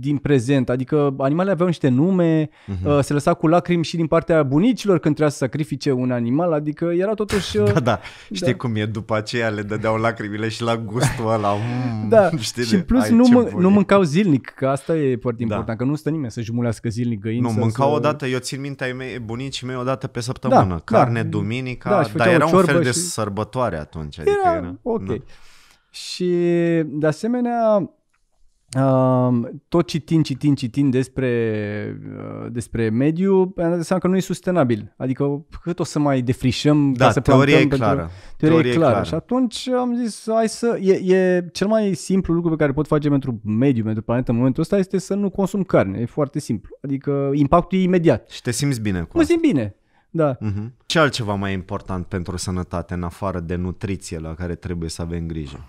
din prezent. Adică animalele aveau niște nume, uh-huh. se lăsa cu lacrimi și din partea bunicilor când trebuia să sacrifice un animal, adică era totuși... da, uh, da, știi da. cum e, după aceea le dădeau lacrimile și la gustul ăla. Mm, da, știi și plus nu, mân- nu mâncau zilnic, că asta e foarte da. important, că nu stă nimeni să jumulească zilnic găini. Nu, mâncau să... odată, eu țin minte ai mei, bunicii mei odată pe săptămână, da, da. carne da. duminica, da, dar era un fel și... de sărbătoare atunci. Adică era, era ok. Da. Și de asemenea, tot citind, citind, citind despre, uh, despre mediu, am dat seama că nu e sustenabil. Adică cât o să mai defrișăm da, ca să teoria e clară. Pentru... Teoria, teoria e clară. clară. Și atunci am zis, hai să... E, e cel mai simplu lucru pe care pot face pentru mediu, pentru planetă în momentul ăsta este să nu consum carne. E foarte simplu. Adică impactul e imediat. Și te simți bine cu Mă simt bine. Da. Uh-huh. Ce altceva mai important pentru sănătate în afară de nutriție la care trebuie să avem grijă?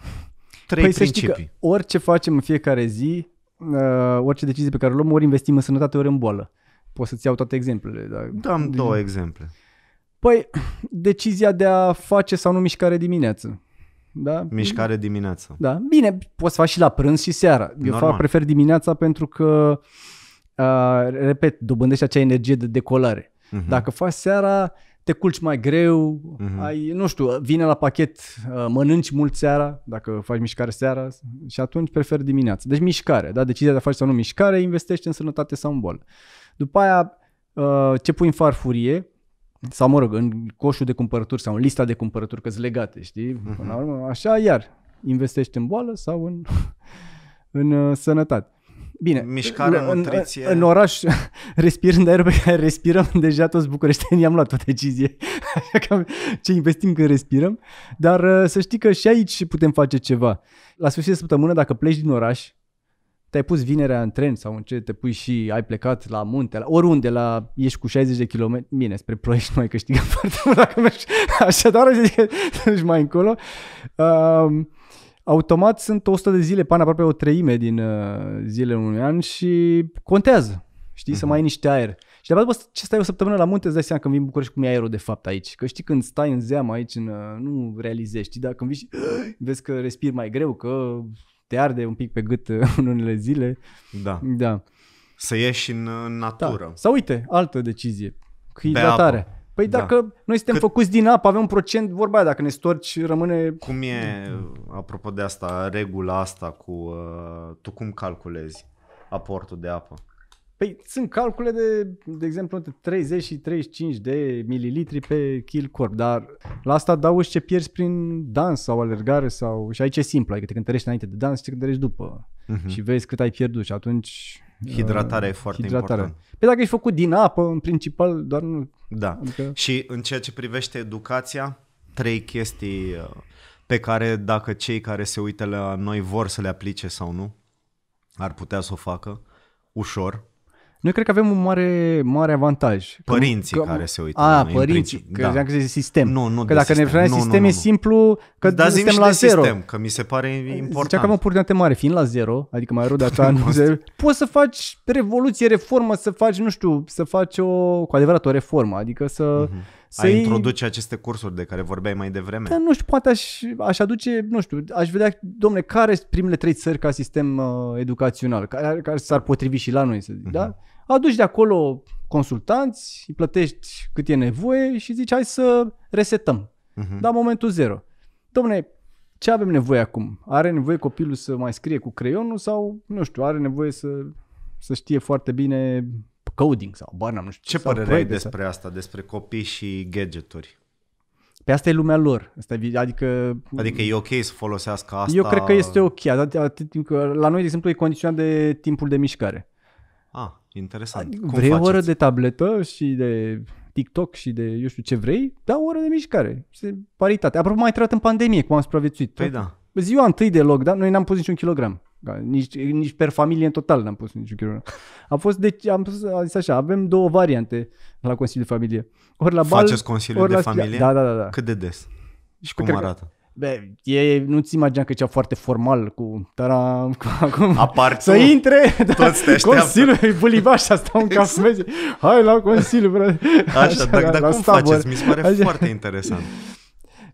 Păi trei păi principii. Să știi că orice facem în fiecare zi, uh, orice decizie pe care o luăm, ori investim în sănătate, ori în boală. Poți să-ți iau toate exemplele. Dar... Dam două exemple. Păi, decizia de a face sau nu mișcare dimineață. Da? Mișcare dimineață. Da. Bine, poți să faci și la prânz și seara. Eu fac, prefer dimineața pentru că, uh, repet, dobândești acea energie de decolare. Uh-huh. Dacă faci seara, uh, te culci mai greu, mm-hmm. ai, nu știu, vine la pachet, uh, mănânci mult seara, dacă faci mișcare seara, și atunci preferi dimineața. Deci mișcare, da? Decizia de a face sau nu mișcare, investești în sănătate sau în bol. După aia, uh, ce pui în farfurie, sau mă rog, în coșul de cumpărături sau în lista de cumpărături, că legate, știi? Mhm. Până la urmă, așa, iar, investești în boală sau în, în uh, sănătate. Bine, Mișcare, în, nutriție. În, în oraș, respirând aerul pe care respirăm, deja toți bucureștenii am luat o decizie. Așa că ce investim când respirăm. Dar uh, să știi că și aici putem face ceva. La sfârșit de săptămână, dacă pleci din oraș, te-ai pus vinerea în tren sau în ce te pui și ai plecat la munte, la, oriunde, la, ești cu 60 de km, bine, spre ploiești nu mai câștigăm foarte mult dacă mergi așa, doar zic că mai încolo. Uh, automat sunt 100 de zile, pana aproape o treime din uh, zilele unui an și contează. Știi, uh-huh. să mhm. mai ai niște aer. Și de fapt, ce stai o săptămână la munte, îți dai seama când vin în București cum e aerul de fapt aici. Că știi când stai în zeamă aici, în, uh, nu realizezi, știi, dar când vii și vezi că respiri mai greu, că te arde un pic pe gât uh, în unele zile. Da. Da. Să ieși în uh, da. natură. Da. Sau uite, altă decizie. Hidratare. Păi da. dacă noi suntem Cât... făcuți din apă, avem un procent, vorba aia, dacă ne storci, rămâne... Cum e, apropo de asta, regula asta cu... Uh, tu cum calculezi aportul de apă? Păi sunt calcule de, de exemplu, între 30 și 35 de mililitri pe kil corp, dar la asta adaugi ce pierzi prin dans sau alergare sau... Și aici e simplu, adică te cântărești înainte de dans și te cântărești după uh-huh. și vezi cât ai pierdut și atunci Hidratarea uh, e foarte hidratarea. importantă. Păi dacă ești făcut din apă, în principal, doar nu... Da. Adică... Și în ceea ce privește educația, trei chestii uh, pe care dacă cei care se uită la noi vor să le aplice sau nu, ar putea să o facă ușor, noi cred că avem un mare, mare avantaj. părinții că, care se uită. A, noi, părinții, că da. că zice sistem. Nu, nu că dacă sistem. ne referim sistem nu, nu, e simplu că da, suntem la zero. Sistem, că mi se pare important. Zicea că am o purtinte mare, fiind la zero, adică mai rău de asta, nu zero, poți să faci revoluție, reformă, să faci, nu știu, să faci o, cu adevărat o reformă, adică să... Mm-hmm să ai introduce aceste cursuri de care vorbeai mai devreme? Da, nu știu, poate aș, aș aduce, nu știu, aș vedea, domne, care sunt primele trei țări ca sistem uh, educațional, care, care s-ar potrivi și la noi, să zic, uh-huh. da? Aduci de acolo consultanți, îi plătești cât e nevoie și zici, hai să resetăm. Uh-huh. Da, momentul zero. Domne, ce avem nevoie acum? Are nevoie copilul să mai scrie cu creionul sau, nu știu, are nevoie să, să știe foarte bine coding sau bani, nu știu. Ce părere ai despre sau... asta, despre copii și gadgeturi? Pe păi asta e lumea lor. Asta e, adică, adică e ok să folosească asta? Eu cred că este ok. Atât timp că la noi, de exemplu, e condiționat de timpul de mișcare. Ah, interesant. Adică, Cum vrei faceți? o oră de tabletă și de TikTok și de eu știu ce vrei, da o oră de mișcare. Este paritate. Apropo, mai intrat în pandemie, cum am supraviețuit. Păi da. Ziua întâi de da, noi n-am pus niciun kilogram. Nici, nici per familie în total n-am pus niciun chirurg. A fost deci am pus, a zis așa, avem două variante la Consiliul de Familie. Ori la bal, Faceți Consiliul ori de la Familie? Da, da, da, da. Cât de des? Și cum arată? Că, Be, e, nu-ți imagina că cea foarte formal cu tara, cu acum Apar să intre, da, toți te da, așteaptă. Consiliul, e buliva așa, stau în exact. casă, hai la Consiliu, brate. Așa, așa dar, dar cum stabor. faceți? Mi se pare așa. foarte interesant.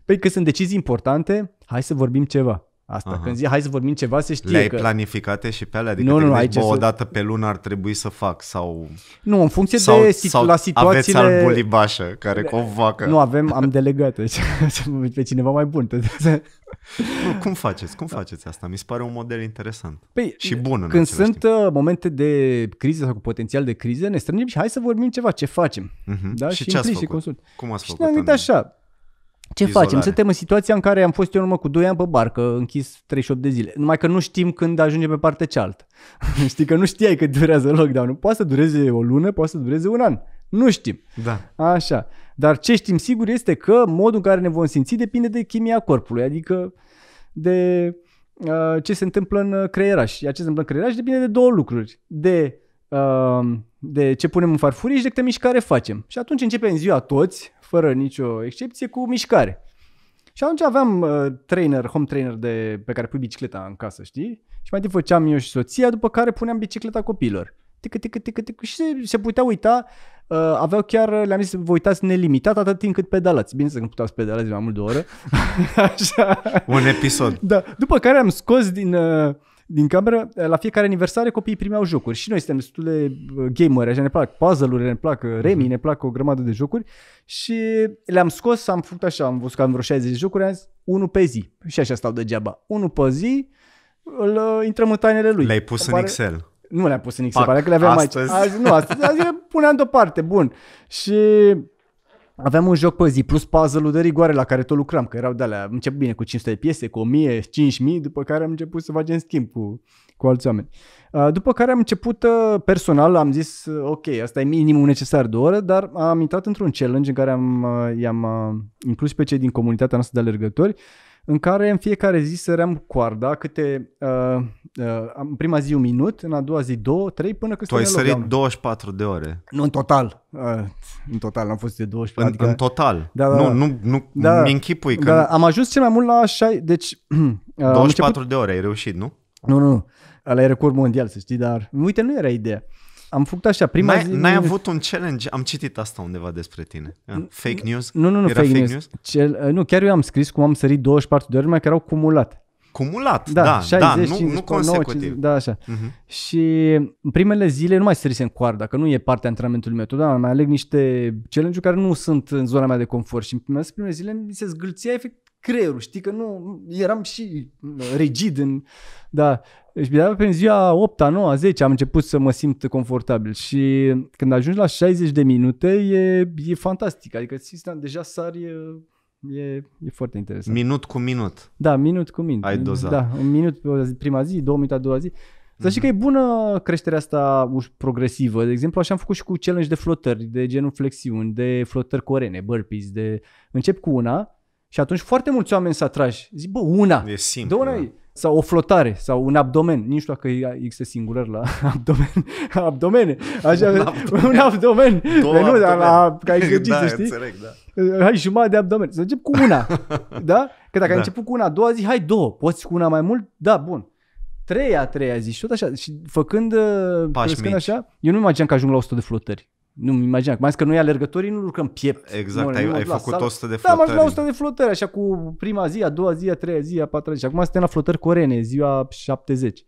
Păi că sunt decizii importante, hai să vorbim ceva. Asta, Aha. când zi hai să vorbim ceva, se știe Le-ai că... planificate și pe alea? Adică nu, nu, nu, aici bă, să... o dată pe lună ar trebui să fac sau... Nu, în funcție sau, de situ- sau la situațiile... aveți al bulibașă, care cu o vacă. Nu, avem, am delegat deci, pe cineva mai bun. nu, cum faceți? Cum faceți asta? Mi se pare un model interesant păi, și bun în Când sunt timp. Uh, momente de criză sau cu potențial de criză, ne strângem și hai să vorbim ceva, ce facem. Uh-huh. Da? Și, și ce ați făcut? Și consult. Cum ați făcut? Și ne-am gândit așa, ce izolare. facem? Suntem în situația în care am fost eu în urmă cu 2 ani pe barcă, închis 38 de zile. Numai că nu știm când ajunge pe partea cealaltă. Știi că nu știai că durează lockdown nu Poate să dureze o lună, poate să dureze un an. Nu știm. Da. Așa. Dar ce știm sigur este că modul în care ne vom simți depinde de chimia corpului, adică de uh, ce se întâmplă în uh, creieraș. Iar ce se întâmplă în creieraș depinde de două lucruri. De uh, de ce punem în farfurie, și de câte mișcare facem. Și atunci începem ziua toți, fără nicio excepție, cu mișcare. Și atunci aveam uh, trainer, home trainer de, pe care pui bicicleta în casă, știi? Și mai întâi făceam eu și soția, după care puneam bicicleta copiilor. Tică, tică, tică, tică. Și se, se putea uita, uh, aveau chiar, le-am zis, vă uitați nelimitat atât timp cât pedalați. Bine să nu puteau să pedalați mai mult de o oră. Așa. Un episod. Da. După care am scos din... Uh, din cameră, eh, la fiecare aniversare copiii primeau jocuri și noi suntem destul de eh, gameri, așa ne plac puzzle-uri, ne plac eh, mhm. remi, ne plac o grămadă de jocuri și le-am scos, am făcut așa, am văzut că am vreo 60 de jocuri, am zis, unul pe zi și așa stau degeaba, unul pe zi, îl intrăm în tainele lui. Le-ai pus Apare... în Excel. Nu le-am pus în Excel, pare că le aveam astăzi. aici. Azi, nu, astăzi, azi le puneam deoparte, bun. Și Aveam un joc pe zi, plus puzzle-ul de rigoare la care tot lucram, că erau de-alea, încep bine cu 500 de piese, cu 1000, 5000, după care am început să facem schimb cu, cu alți oameni. Uh, după care am început uh, personal, am zis, uh, ok, asta e minimul necesar de oră, dar am intrat într-un challenge în care am, i-am inclus pe cei din comunitatea noastră de alergători în care în fiecare zi săream coarda câte, uh, uh, în prima zi un minut, în a doua zi două, trei, până când Tu ai sărit 24 de ore. Nu, în total. Uh, în total, am fost de 24. În, adică, în total. Da, da, nu, da. nu, nu da, mi închipui. Că da, am ajuns cel mai mult la așa. deci... Uh, 24 început... de ore ai reușit, nu? Nu, nu, nu. Ăla e record mondial, să știi, dar uite, nu era ideea am făcut așa, prima n-ai, zi... N-ai avut un challenge, am citit asta undeva despre tine. Yeah. Fake news? Nu, nu, nu, Era fake, fake news. news? Cel, uh, nu, chiar eu am scris cum am sărit 24 de ori, mai că erau cumulate. Cumulat, da, da, 60, da 50, nu, nu consecutiv. 9, 50, da, așa. Uh-huh. Și în primele zile nu mai sărisem coarda, că nu e partea antrenamentului meu. Totdeauna mai aleg niște challenge-uri care nu sunt în zona mea de confort și în primele zile mi se zgâlția efect creierul, știi că nu, eram și uh, rigid în, da, și de prin ziua 8, 9, 10 am început să mă simt confortabil și când ajungi la 60 de minute e, e fantastic, adică sistem deja sari E, e foarte interesant. Minut cu minut. Da, minut cu minut. Ai doza. Da, un minut pe prima zi, două minute a doua zi. Să știi mhm. că e bună creșterea asta progresivă. De exemplu, așa am făcut și cu challenge de flotări, de genul flexiuni, de flotări corene, burpees, de... Încep cu una și atunci foarte mulți oameni s-a atrași. Zic, bă, una. E simplu. De una da. Sau o flotare, sau un abdomen. Nici nu știu dacă există singular la abdomen. Abdomene. Așa, un abdomen. Un abdomen. Două păi nu, dar la, ca exercițiu, da, știi? Înțeleg, da. Hai jumătate de abdomen. Să încep cu una. da? Că dacă da. ai început cu una, a doua zi, hai două. Poți cu una mai mult? Da, bun treia, treia zi și tot așa. Și făcând, uh, Pași crescând mici. așa, eu nu imaginam că ajung la 100 de flotări. Nu-mi imaginam. Mai că noi alergătorii nu urcăm piept. Exact, noi, ai, ai făcut sală. 100 de da, flotări. Da, am la 100 de flotări, așa cu prima zi, a doua zi, a treia zi, a patra zi. Acum suntem la flotări corene, ziua 70.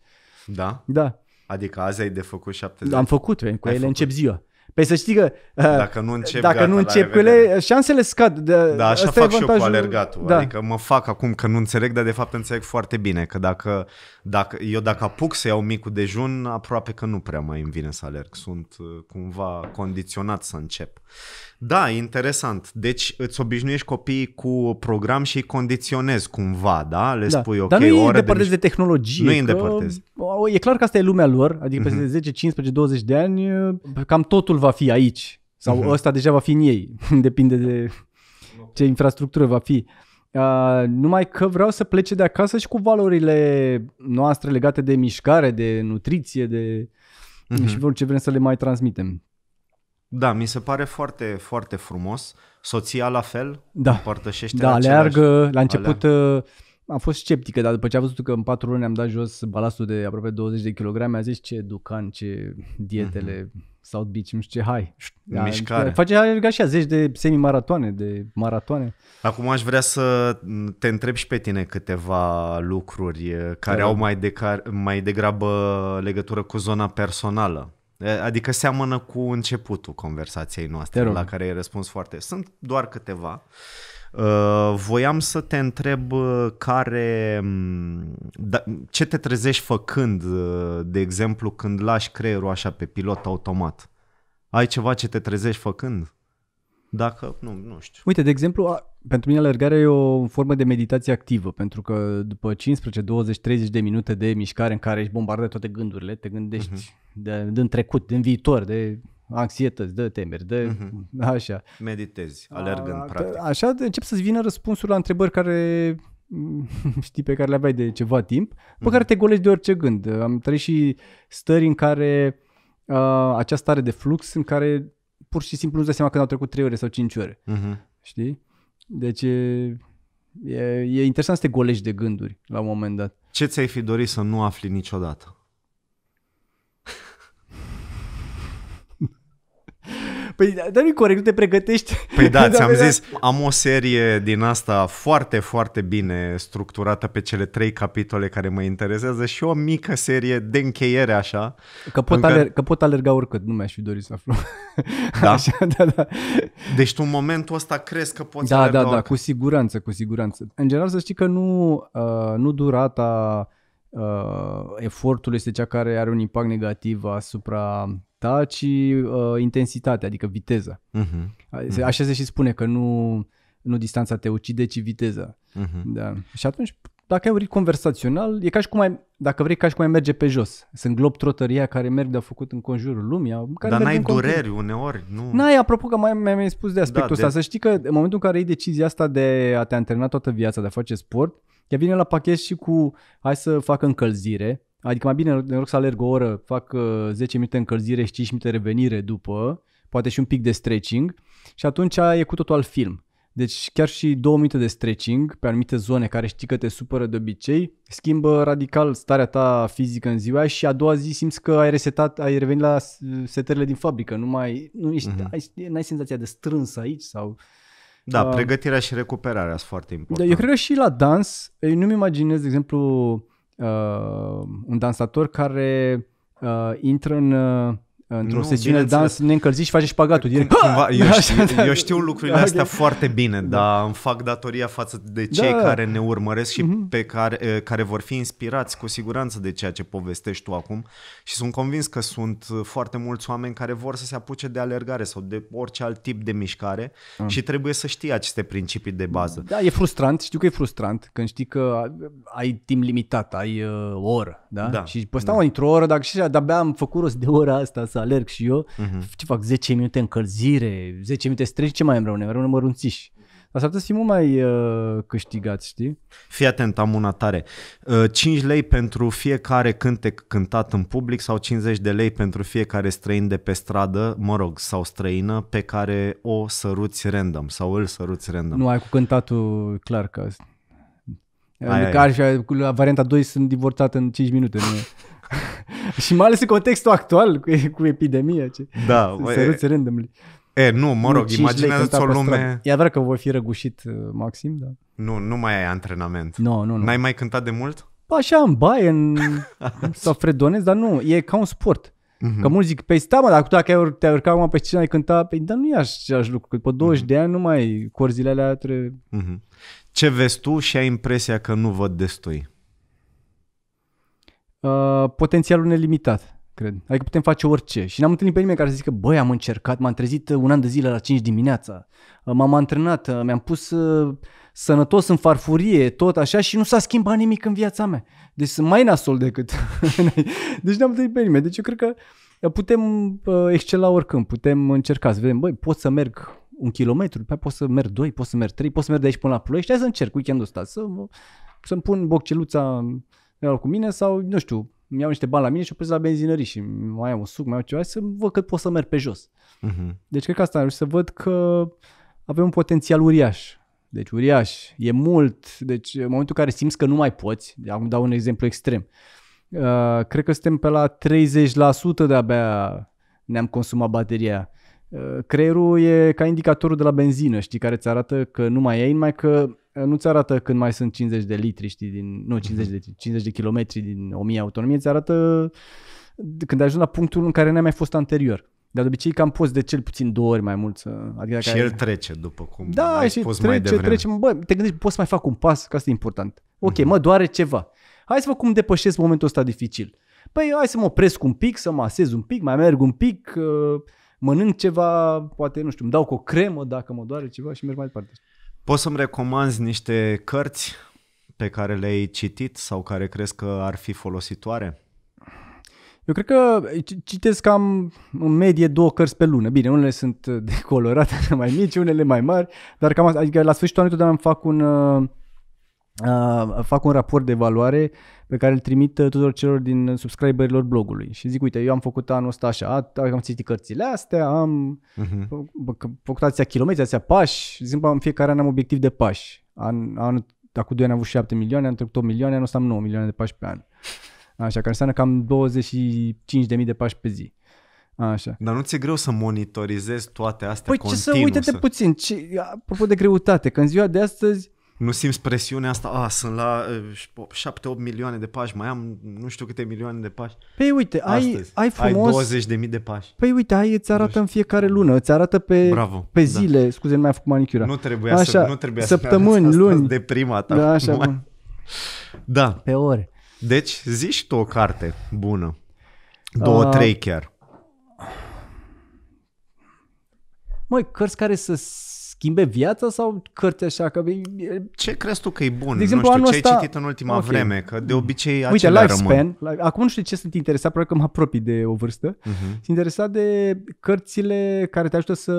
Da? Da. Adică azi ai de făcut 70. Am făcut, eh, cu ai ele făcut. încep ziua. Păi să știi că uh, dacă nu încep, dacă gata, nu încep cu ele, șansele scad. De, da, așa fac și eu cu alergatul. Da. Adică mă fac acum că nu înțeleg, dar de fapt înțeleg foarte bine că dacă, dacă eu dacă apuc să iau micul dejun, aproape că nu prea mai îmi vine să alerg. Sunt uh, cumva condiționat să încep. Da, interesant. Deci îți obișnuiești copiii cu program și îi condiționezi cumva, da? Le da. spui, ok, Dar nu îi îndepărtezi de, de tehnologie. Nu îi îndepărtezi. E clar că asta e lumea lor, adică mhm. peste mm-hmm. 10, 15, 20 de ani mhm. cam totul va fi aici. Sau mm-hmm. ăsta deja va fi în ei. Depinde de ce infrastructură va fi. Uh, numai că vreau să plece de acasă și cu valorile noastre legate de mișcare, de nutriție, de uh-huh. și ce vrem să le mai transmitem. Da, mi se pare foarte, foarte frumos. Soția la fel, da. împărtășește Da, aleargă, la început aleargă. Uh, am fost sceptică, dar după ce a văzut că în patru luni am dat jos balastul de aproape 20 de kilograme, a zis ce ducan, ce dietele, mm-hmm. South Beach, nu știu ce, hai. Da, Mișcare. Face alerga și a zeci de semi-maratoane, de maratoane. Acum aș vrea să te întreb și pe tine câteva lucruri uh, care da. au mai, de, mai degrabă legătură cu zona personală. Adică seamănă cu începutul conversației noastre, la care ai răspuns foarte... Sunt doar câteva. Voiam să te întreb care, da, ce te trezești făcând, de exemplu, când lași creierul așa pe pilot automat? Ai ceva ce te trezești făcând? Dacă, nu, nu știu. Uite, de exemplu, pentru mine alergarea e o formă de meditație activă, pentru că după 15, 20, 30 de minute de mișcare în care ești bombardat toate gândurile, te gândești uh-huh. de, din trecut, din viitor, de anxietăți, de temeri, de uh-huh. așa. Meditezi, alergând, A, practic. Așa încep să-ți vină răspunsul la întrebări care știi, pe care le aveai de ceva timp, pe uh-huh. care mhm. te golești de orice gând. Am trăit și stări în care uh, această stare de flux, în care pur și simplu nu-ți dai seama când au trecut 3 ore sau 5 ore. Uh-huh. Știi? Deci e, e, interesant să te golești de gânduri la un moment dat. Ce ți-ai fi dorit să nu afli niciodată? Păi, dar nu-i corect, nu te pregătești. Păi da, da ți-am păi da. zis, am o serie din asta foarte, foarte bine structurată pe cele trei capitole care mă interesează și o mică serie de încheiere așa. Că pot, încă... aler- că pot alerga oricât, nu mi-aș fi dorit să aflu. Da? Așa, da, da. Deci tu în momentul ăsta crezi că poți da, alerga Da, da, da, cu siguranță, cu siguranță. În general să știi că nu, uh, nu durata uh, efortul este cea care are un impact negativ asupra cantitatea, ci uh, intensitatea, adică viteza. Mhm. Uh-huh. Mhm. Așa se și spune că nu, nu distanța te ucide, ci viteza. Uh-huh. Mhm. Da. Și atunci, dacă ai un ritm conversațional, e ca și cum ai, dacă vrei, ca și cum ai merge pe jos. Sunt globtrotăria care merg de-a făcut în conjurul lumii. Care Dar n-ai dureri uneori, nu? N-ai, apropo că mai, mi-ai spus de aspectul da, ăsta. De... Să știi că în momentul în care ai decizia asta de a te antrena toată viața, de a face sport, ea vine la pachet și cu hai să facă încălzire, Adică mai bine ne rog să alerg o oră, fac 10 uh, minute încălzire și 5 minute revenire după, poate și un pic de stretching și atunci e cu totul alt film. Deci chiar și două minute de stretching pe anumite zone care știi că te supără de obicei, schimbă radical starea ta fizică în ziua și a doua zi simți că ai resetat, ai revenit la setările din fabrică, nu mai nu ești, uh-huh. ai, n-ai senzația de strâns aici sau da, uh, pregătirea și recuperarea sunt foarte da, importante. Eu cred că și la dans, eu nu-mi imaginez, de exemplu, uh, un dansator care uh, intră în uh, într-o nu, sesiune de dans încălzi și faci pagatul direct. Cumva, eu, știu, da. eu știu lucrurile astea okay. foarte bine, da. dar îmi fac datoria față de da. cei da. care ne urmăresc și mm-hmm. pe care, eh, care vor fi inspirați cu siguranță de ceea ce povestești tu acum și sunt convins că sunt eh, foarte mulți oameni care vor să se apuce de alergare sau de orice alt tip de mișcare mm. și trebuie să știi aceste principii de bază. Da, e frustrant, știu că e frustrant când știi că ai timp limitat, ai uh, o oră, da? da. Și păi da. într-o oră, dacă și de-abia am făcut rost de ora asta să alerg și eu, uh-huh. ce fac 10 minute încălzire, 10 minute streci, ce mai am rămâne? Îmi rămâne mărunțiși. Dar s-ar putea să fii mult mai uh, câștigat, știi? Fii atent, am una tare. Uh, 5 lei pentru fiecare cântec cântat în public sau 50 de lei pentru fiecare străin de pe stradă, mă rog, sau străină, pe care o săruți random sau îl săruți random. Nu, ai cu cântatul clar că Ai, ai, adică ai. Ar fi, varianta 2 sunt divorțat în 5 minute. Nu? și mai ales în contextul actual cu, cu epidemia. Ce... Da. Săruți random. E, nu, mă rog, imaginează-ți o lume... E adevărat că voi fi răgușit uh, maxim, da. Nu, nu mai ai antrenament. Nu, nu, nu. N-ai mai cântat de mult? Păi așa, în baie, în... sau fredonez, dar nu, e ca un sport. Mm-hmm. Că mulți zic, păi stai mă, dacă te-ai urcat acum pe scenă, ai cântat, păi, dar nu e același lucru, că după 20 mm-hmm. de ani nu mai corzile alea trebuie... Mm-hmm. Ce vezi tu și ai impresia că nu văd destui? Uh, potențialul nelimitat, cred. Adică putem face orice. Și n-am întâlnit pe nimeni care să zică, băi, am încercat, m-am trezit uh, un an de zile la 5 dimineața, uh, m-am antrenat, mi-am pus sănătos în farfurie, tot așa și nu s-a schimbat nimic în viața mea. Deci sunt mai nasol decât... deci n-am întâlnit pe nimeni. Deci eu cred că putem excela oricând, putem încerca să vedem, băi, pot să merg un kilometru, pe pot să merg doi, pot să merg trei, pot să merg de aici până la Ploiești, hai să încerc weekendul ăsta, să, să-mi pun bocceluța iau cu mine sau, nu știu, mi iau niște bani la mine și opresc la benzinării și mai am un suc, mai am ceva, să văd cât pot să merg pe jos. Uh-huh. Deci cred că asta am să văd că avem un potențial uriaș. Deci uriaș, e mult, deci în momentul în care simți că nu mai poți, am dau un exemplu extrem, uh, cred că suntem pe la 30% de-abia ne-am consumat bateria. Uh, creierul e ca indicatorul de la benzină, știi, care ți arată că nu mai ai, numai că nu-ți arată când mai sunt 50 de litri, știi, din, nu, 50 mhm. de, 50 de kilometri din 1000 autonomie, ți arată când ajungi la punctul în care n-ai mai fost anterior. Dar de obicei cam poți de cel puțin două ori mai mult. Să, adică și ai... el trece după cum da, ai și fost trece, mai devreme. Trece, bă, te gândești, poți să mai fac un pas, că asta e important. Ok, mm-hmm. mă doare ceva. Hai să văd cum depășesc momentul ăsta dificil. Păi hai să mă opresc un pic, să mă asez un pic, mai merg un pic, uh, mănânc ceva, poate, nu știu, îmi dau cu o cremă dacă mă doare ceva și merg mai departe. Poți să-mi recomanzi niște cărți pe care le-ai citit sau care crezi că ar fi folositoare? Eu cred că eh, citesc cam în medie două cărți pe lună. Bine, unele sunt eh, decolorate, mai mici, unele mai mari, dar cam adică la sfârșitul anului totdeauna fac un, uh, fac un raport de evaluare uh, pe care îl trimit uh, tuturor celor din uh, subscriberilor blogului și zic, uite, eu am făcut anul ăsta așa, am citit cărțile astea, am uh-huh. făcut atâția kilometri, atâția pași, zic, în fiecare an am obiectiv de pași. An, anul, dacă doi ani am avut 7 milioane, am trecut 8 milioane, anul ăsta am 9 milioane de pași pe an. Așa, care înseamnă cam 25.000 de pași pe zi. Așa. Dar nu ți-e greu să monitorizezi toate astea păi continuu? Păi ce să, uite-te să... puțin, ce, apropo de greutate, că în ziua de astăzi nu simți presiunea asta, a, sunt la 7-8 eh, milioane de pași, mai am nu știu câte milioane de pași. Păi uite, ai, ai frumos... Ai 20 de mii de pași. Păi uite, ai, îți arată în fiecare lună, îți arată pe, Bravo, pe da. zile, da. scuze, nu mai a făcut manicura. Nu trebuia așa, să, nu trebuia săptămâni, să luni. De prima ta. Da, așa, bun. Da. Pe ore. Deci, zici tu o carte bună. Două, uh... trei chiar. Măi, cărți care să schimbe viața sau cărți așa? Că... Ce crezi tu că e bun? De exemplu, nu știu, ce ai citit în ultima okay. vreme? Că de obicei Uite, lifespan, rămân. acum nu știu ce sunt interesat, probabil că mă apropii de o vârstă. Uh-huh. Sunt interesat de cărțile care te ajută să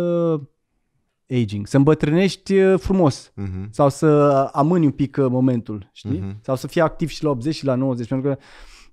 aging, să îmbătrânești uh, frumos uh-huh. sau să amâni un pic uh, momentul, știi? Uh-huh. Sau să fii activ și la 80 și la 90, pentru că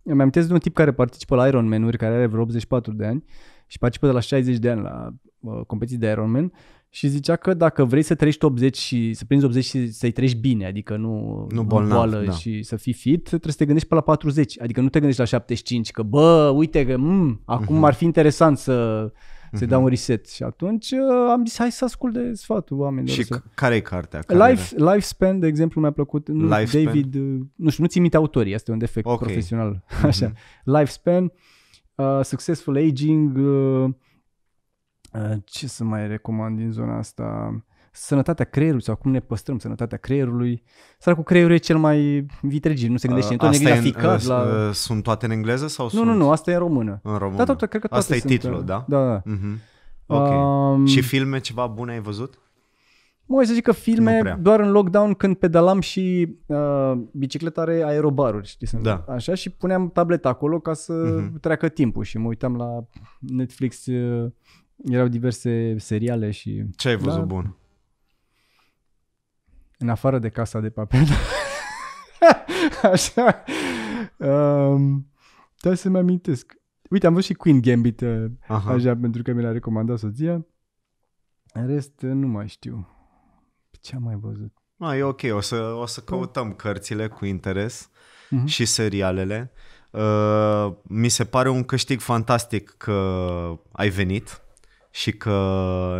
îmi amintesc de un tip care participă la Ironman-uri, care are vreo 84 de ani și participă de la 60 de ani la uh, competiții de Ironman și zicea că dacă vrei să trăiești 80 și să prinzi 80 și să-i treci bine, adică nu, nu bolnav, boală da. și să fii fit, trebuie să te gândești pe la 40, adică nu te gândești la 75, că bă, uite că mm, acum uh-huh. ar fi interesant să se uh-huh. Mhm. dau un reset. Și atunci uh, am zis, hai să ascult de sfatul oamenilor. Și să... care e cartea? Care Life, Lifespan, de exemplu, mi-a plăcut. Lifespan? David, uh, nu știu, nu ți minte autorii, este un defect okay. profesional. Uh-huh. Așa. Lifespan, uh, Successful Aging, uh, Eh, ce să mai recomand din zona asta? Sănătatea creierului sau cum ne păstrăm sănătatea creierului. Săra cu creierul e cel mai vitregin, nu se gândește uh, asta e, eh, la uh, la... Sunt toate în engleză sau nu, sunt... Nu, nu, nu, asta e în română. În română. Da, toate, cred că toate asta sunt, e titlul, da? Da, da. Uh-huh. Okay. Um, și filme ceva bune ai văzut? Mă, să zic că filme doar în lockdown când pedalam și uh, bicicleta are aerobaruri, știi, să da. așa, și puneam tableta acolo ca să uh-huh. treacă timpul și mă uitam la Netflix uh, erau diverse seriale și... Ce ai văzut da, bun? În afară de Casa de Papel. Așa. Um, da, să-mi amintesc. Uite, am văzut și Queen Gambit, uh, Aha. așa, pentru că mi l-a recomandat soția. În rest, uh, nu mai știu. Ce am mai văzut? Ah, e ok, o să, o să căutăm cărțile cu interes uh-huh. și serialele. Uh, mi se pare un câștig fantastic că ai venit și că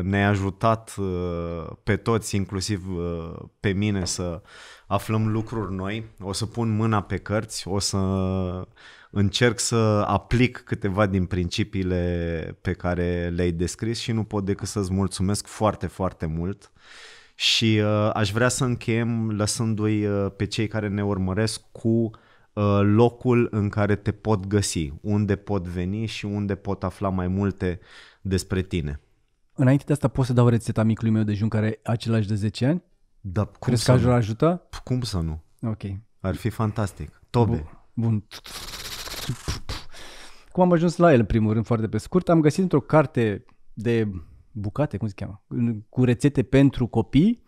ne-ai ajutat uh, pe toți, inclusiv uh, pe mine, să aflăm lucruri noi. O să pun mâna pe cărți, o să încerc să aplic câteva din principiile pe care le-ai descris și nu pot decât să-ți mulțumesc foarte, foarte mult. Și uh, aș vrea să încheiem lăsându-i uh, pe cei care ne urmăresc cu uh, locul în care te pot găsi, unde pot veni și unde pot afla mai multe despre tine. Înainte de asta pot să dau rețeta micului meu dejun care e același de 10 ani? Da, cum Crezi să că nu? ajută? Cum să nu? Ok. Ar fi fantastic. Tobe. Bun. Bun. Cum am ajuns la el, în primul rând, foarte pe scurt? Am găsit într-o carte de bucate, cum se cheamă, cu rețete pentru copii,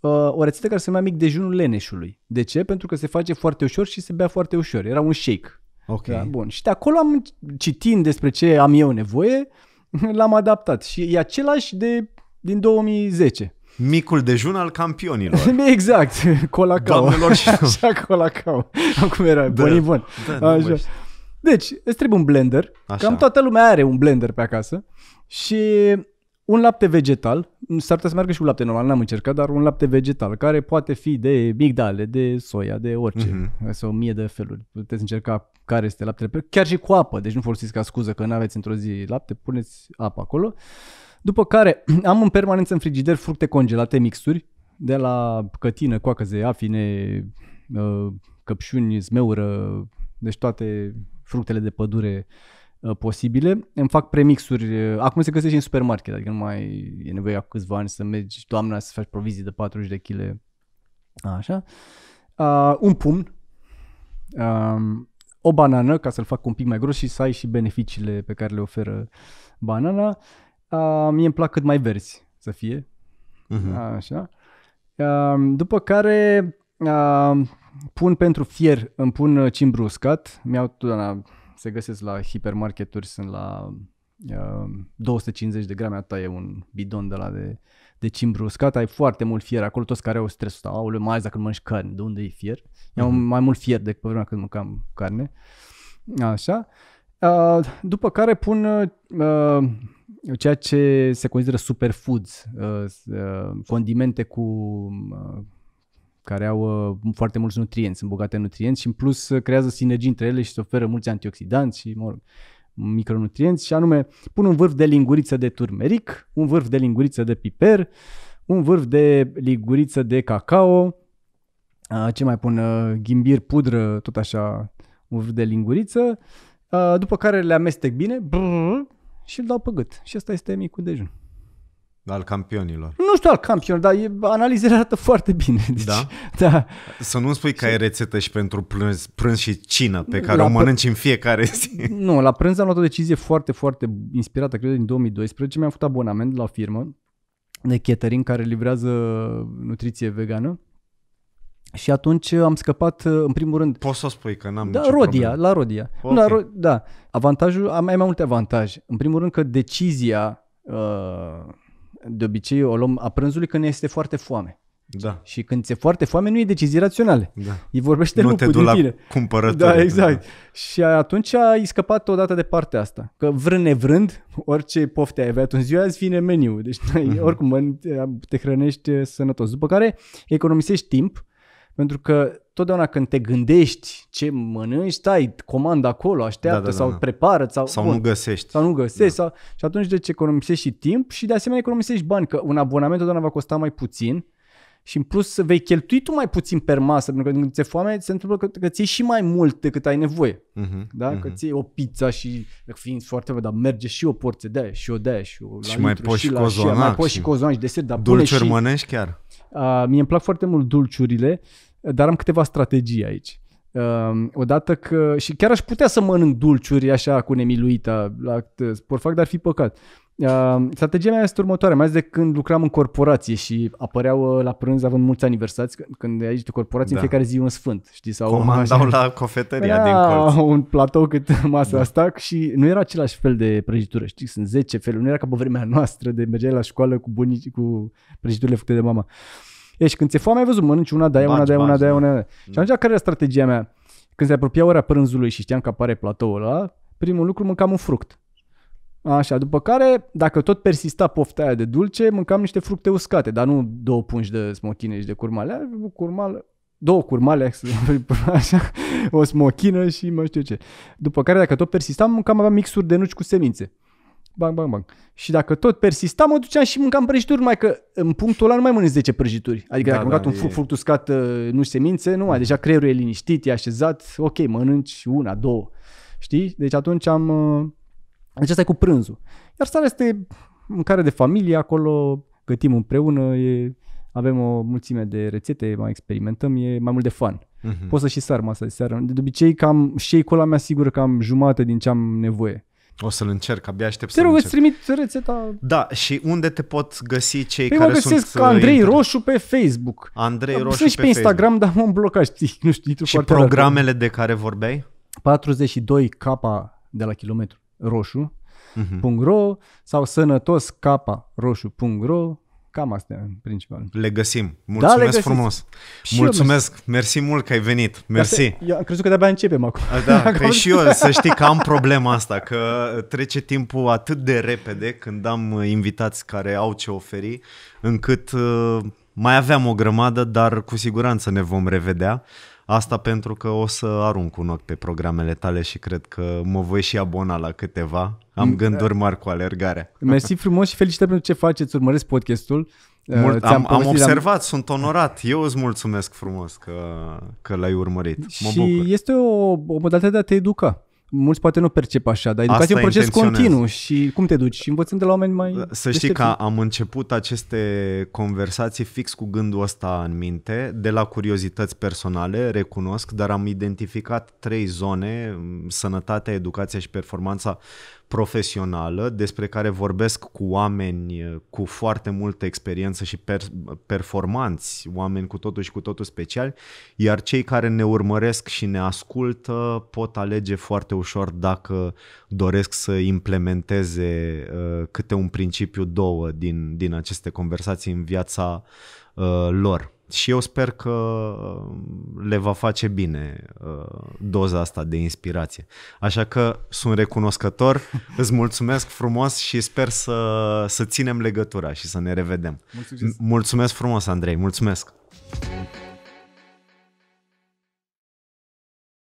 uh, o rețetă care se numea Mic dejunul leneșului. De ce? Pentru că se face foarte ușor și se bea foarte ușor. Era un shake. Ok. Da, bun. Și de acolo am, citind despre ce am eu nevoie, l-am adaptat și e același de din 2010. Micul dejun al campionilor. exact, colacau Doamnelor și... Așa, colacau. Acum era da, bun. Da, Așa. Deci, îți trebuie un blender. Așa. Cam toată lumea are un blender pe acasă. Și un lapte vegetal, s-ar putea să meargă și cu lapte normal, n-am încercat, dar un lapte vegetal care poate fi de migdale, de soia, de orice. Mm-hmm. Sunt o mie de feluri. Puteți încerca care este laptele, chiar și cu apă, deci nu folosiți ca scuză că nu aveți într-o zi lapte, puneți apă acolo. După care am în permanență în frigider fructe congelate, mixuri, de la cătină, coacăze, afine, uh, căpșuni, zmeură, deci toate fructele de pădure uh, Uh, posibile. Îmi fac premixuri, uh, acum se găsește și în supermarket, adică nu mai e nevoie acum câțiva ani să mergi toamna să faci provizii de 40 de kg. Așa. Uh, un pumn, uh, o banană ca să-l fac un pic mai gros și să ai și beneficiile pe care le oferă banana. Uh, mie îmi plac cât mai verzi să fie. Uh-huh. Așa. Uh, după care uh, pun pentru fier, îmi pun uh, cimbru uscat, mi-au se găsesc la hipermarketuri, sunt la uh, 250 de grame, atâta e un bidon de la de, de cimbru uscat, ai foarte mult fier acolo, toți care au stresul ăsta, au mai dacă mănânci carne, de unde e fier? Eu am uh-huh. mai mult fier decât pe vremea când mâncam carne. Așa. Uh, după care pun uh, ceea ce se consideră superfoods, uh, uh, condimente cu uh, care au uh, foarte mulți nutrienți, sunt bogate în nutrienți și în plus uh, creează sinergii între ele și se oferă mulți antioxidanți și mă rog, micronutrienți și anume pun un vârf de linguriță de turmeric, un vârf de linguriță de piper, un vârf de linguriță de cacao, uh, ce mai pun, uh, ghimbir, pudră, tot așa, un vârf de linguriță, uh, după care le amestec bine brrr, și îl dau pe gât. Și asta este micul dejun. Al campionilor. Nu știu al campionilor, dar e, analizele arată foarte bine. Deci, da? da? Să nu spui că ai rețetă și pentru prânz, prânz și cină pe care la o mănânci prânz, în fiecare zi. Nu, la prânz am luat o decizie foarte, foarte inspirată, cred, din 2012. Mi-am făcut abonament la o firmă de catering care livrează nutriție vegană. Și atunci am scăpat, în primul rând... Poți să spui că n-am da, nicio Rodia, problemă. la Rodia. Okay. La, ro- da, avantajul, am mai multe avantaje. În primul rând că decizia uh, de obicei o luăm a prânzului când este foarte foame. Da. Și când ți-e foarte foame, nu e decizii raționale. Da. Îi vorbește nu te du la tine. cumpărături. Da, exact. Da. Și atunci ai scăpat odată de partea asta. Că vrând nevrând, orice pofte ai avea în ziua, azi vine meniu. Deci mhm. oricum te hrănești sănătos. După care economisești timp, pentru că totdeauna când te gândești ce mănânci, stai, comand acolo, așteaptă da, da, da, sau da. prepară. Sau, sau bun, nu găsești. Sau nu găsești. Da. Sau, și atunci deci economisești și timp și de asemenea economisești bani, că un abonament totdeauna va costa mai puțin și în plus vei cheltui tu mai puțin per masă, pentru că când ți-e foame, se întâmplă că, că ții și mai mult decât ai nevoie. Uh-huh, da? Uh-huh. Că ții o pizza și, fiind foarte bun, dar merge și o porție de aia, și o de aia, și o la și, litru, mai și, la, cozonac, și mai poți și cozonac și desert, dar Dulciuri bune și... mănânci chiar? Uh, mie îmi plac foarte mult dulciurile dar am câteva strategii aici. Uh, odată că, și chiar aș putea să mănânc dulciuri așa cu nemiluita la sportfac, dar ar fi păcat. Uh, strategia mea este următoarea, mai ales de când lucram în corporație și apăreau uh, la prânz având mulți aniversați, când aici de corporație da. în fiecare zi un sfânt, știi? Sau Comandau așa, la cofetăria din colț. un platou cât masa da. asta și nu era același fel de prăjitură, știi? Sunt 10 feluri, nu era ca pe vremea noastră de mergeai la școală cu bunici cu prăjiturile făcute de mama. Uh, E când ți-e foame, ai văzut, mănânci una, aia, una, aia, una, aia, da. una. de Și mm. atunci, care era strategia mea? Când se apropia ora prânzului și știam că apare platoul ăla, primul lucru mâncam un fruct. Așa, după care, dacă tot persista pofta aia de dulce, mâncam niște fructe uscate, dar nu două pungi de smochine și de curmale, curmale, două curmale, așa, o smochină și mă știu ce. După care, dacă tot persistam, mâncam aveam mixuri de nuci cu semințe bang, bang, bang. Și dacă tot persista, mă duceam și mâncam prăjituri, mai că în punctul ăla nu mai mănânc 10 prăjituri. Adică da, dacă da, mâncat e... un fruct uscat, uh, nu semințe, nu, mai, deja creierul e liniștit, e așezat, ok, mănânci una, două. Știi? Deci atunci am... Uh, deci asta e cu prânzul. Iar seara este mâncare de familie, acolo gătim împreună, e, avem o mulțime de rețete, mai experimentăm, e mai mult de fun. Mm-hmm. Poți să și sar masa de seară. De obicei, cam shake-ul ăla mi asigură cam jumate din ce am nevoie. O să-l încerc, abia aștept să-l încerc. Te rog, îți trimit rețeta. Da, și unde te pot găsi cei păi care mă găsesc sunt... Uh, Andrei inter... Roșu pe Facebook. Andrei Roșu sunt și pe, Instagram, Facebook. dar m-am blocat, știi, nu știu. Și programele rar. de care vorbeai? 42K de la kilometru roșu. Uh-huh. .ro sau sănătos capa roșu.ro Cam astea, în principal. Le găsim. Mulțumesc da, le frumos. Și Mulțumesc. Eu, mersi mult că ai venit. Mersi. eu am crezut că de-abia începem acum. Da, păi acum. și eu să știi că am problema asta, că trece timpul atât de repede când am invitați care au ce oferi, încât uh, mai aveam o grămadă, dar cu siguranță ne vom revedea. Asta pentru că o să arunc un ochi pe programele tale și cred că mă voi și abona la câteva. Am mm, gânduri mari cu alergarea. Mersi frumos și felicitări pentru ce faceți, urmăresc podcastul. Mult, am, am observat, am... sunt onorat. Eu îți mulțumesc frumos că, că l-ai urmărit. Mă și bucur. este o, o modalitate de a te educa mulți poate nu percep așa, dar educația e un proces continuu și cum te duci? Și învățând de la oameni mai... Să știi că am început aceste conversații fix cu gândul ăsta în minte, de la curiozități personale, recunosc, dar am identificat trei zone, sănătatea, educația și performanța, profesională despre care vorbesc cu oameni eh, cu foarte multă experiență și per- performanți, oameni cu totul și cu totul special iar cei care ne urmăresc și ne ascultă pot alege foarte ușor dacă doresc să implementeze uh, câte un principiu, două din, din aceste conversații în viața uh, lor și eu sper că uh, le va face bine uh, doza asta de inspirație. Așa că sunt recunoscător, îți mulțumesc frumos și sper să, să ținem legătura și să ne revedem. Mulțumesc, mulțumesc frumos, Andrei, mulțumesc!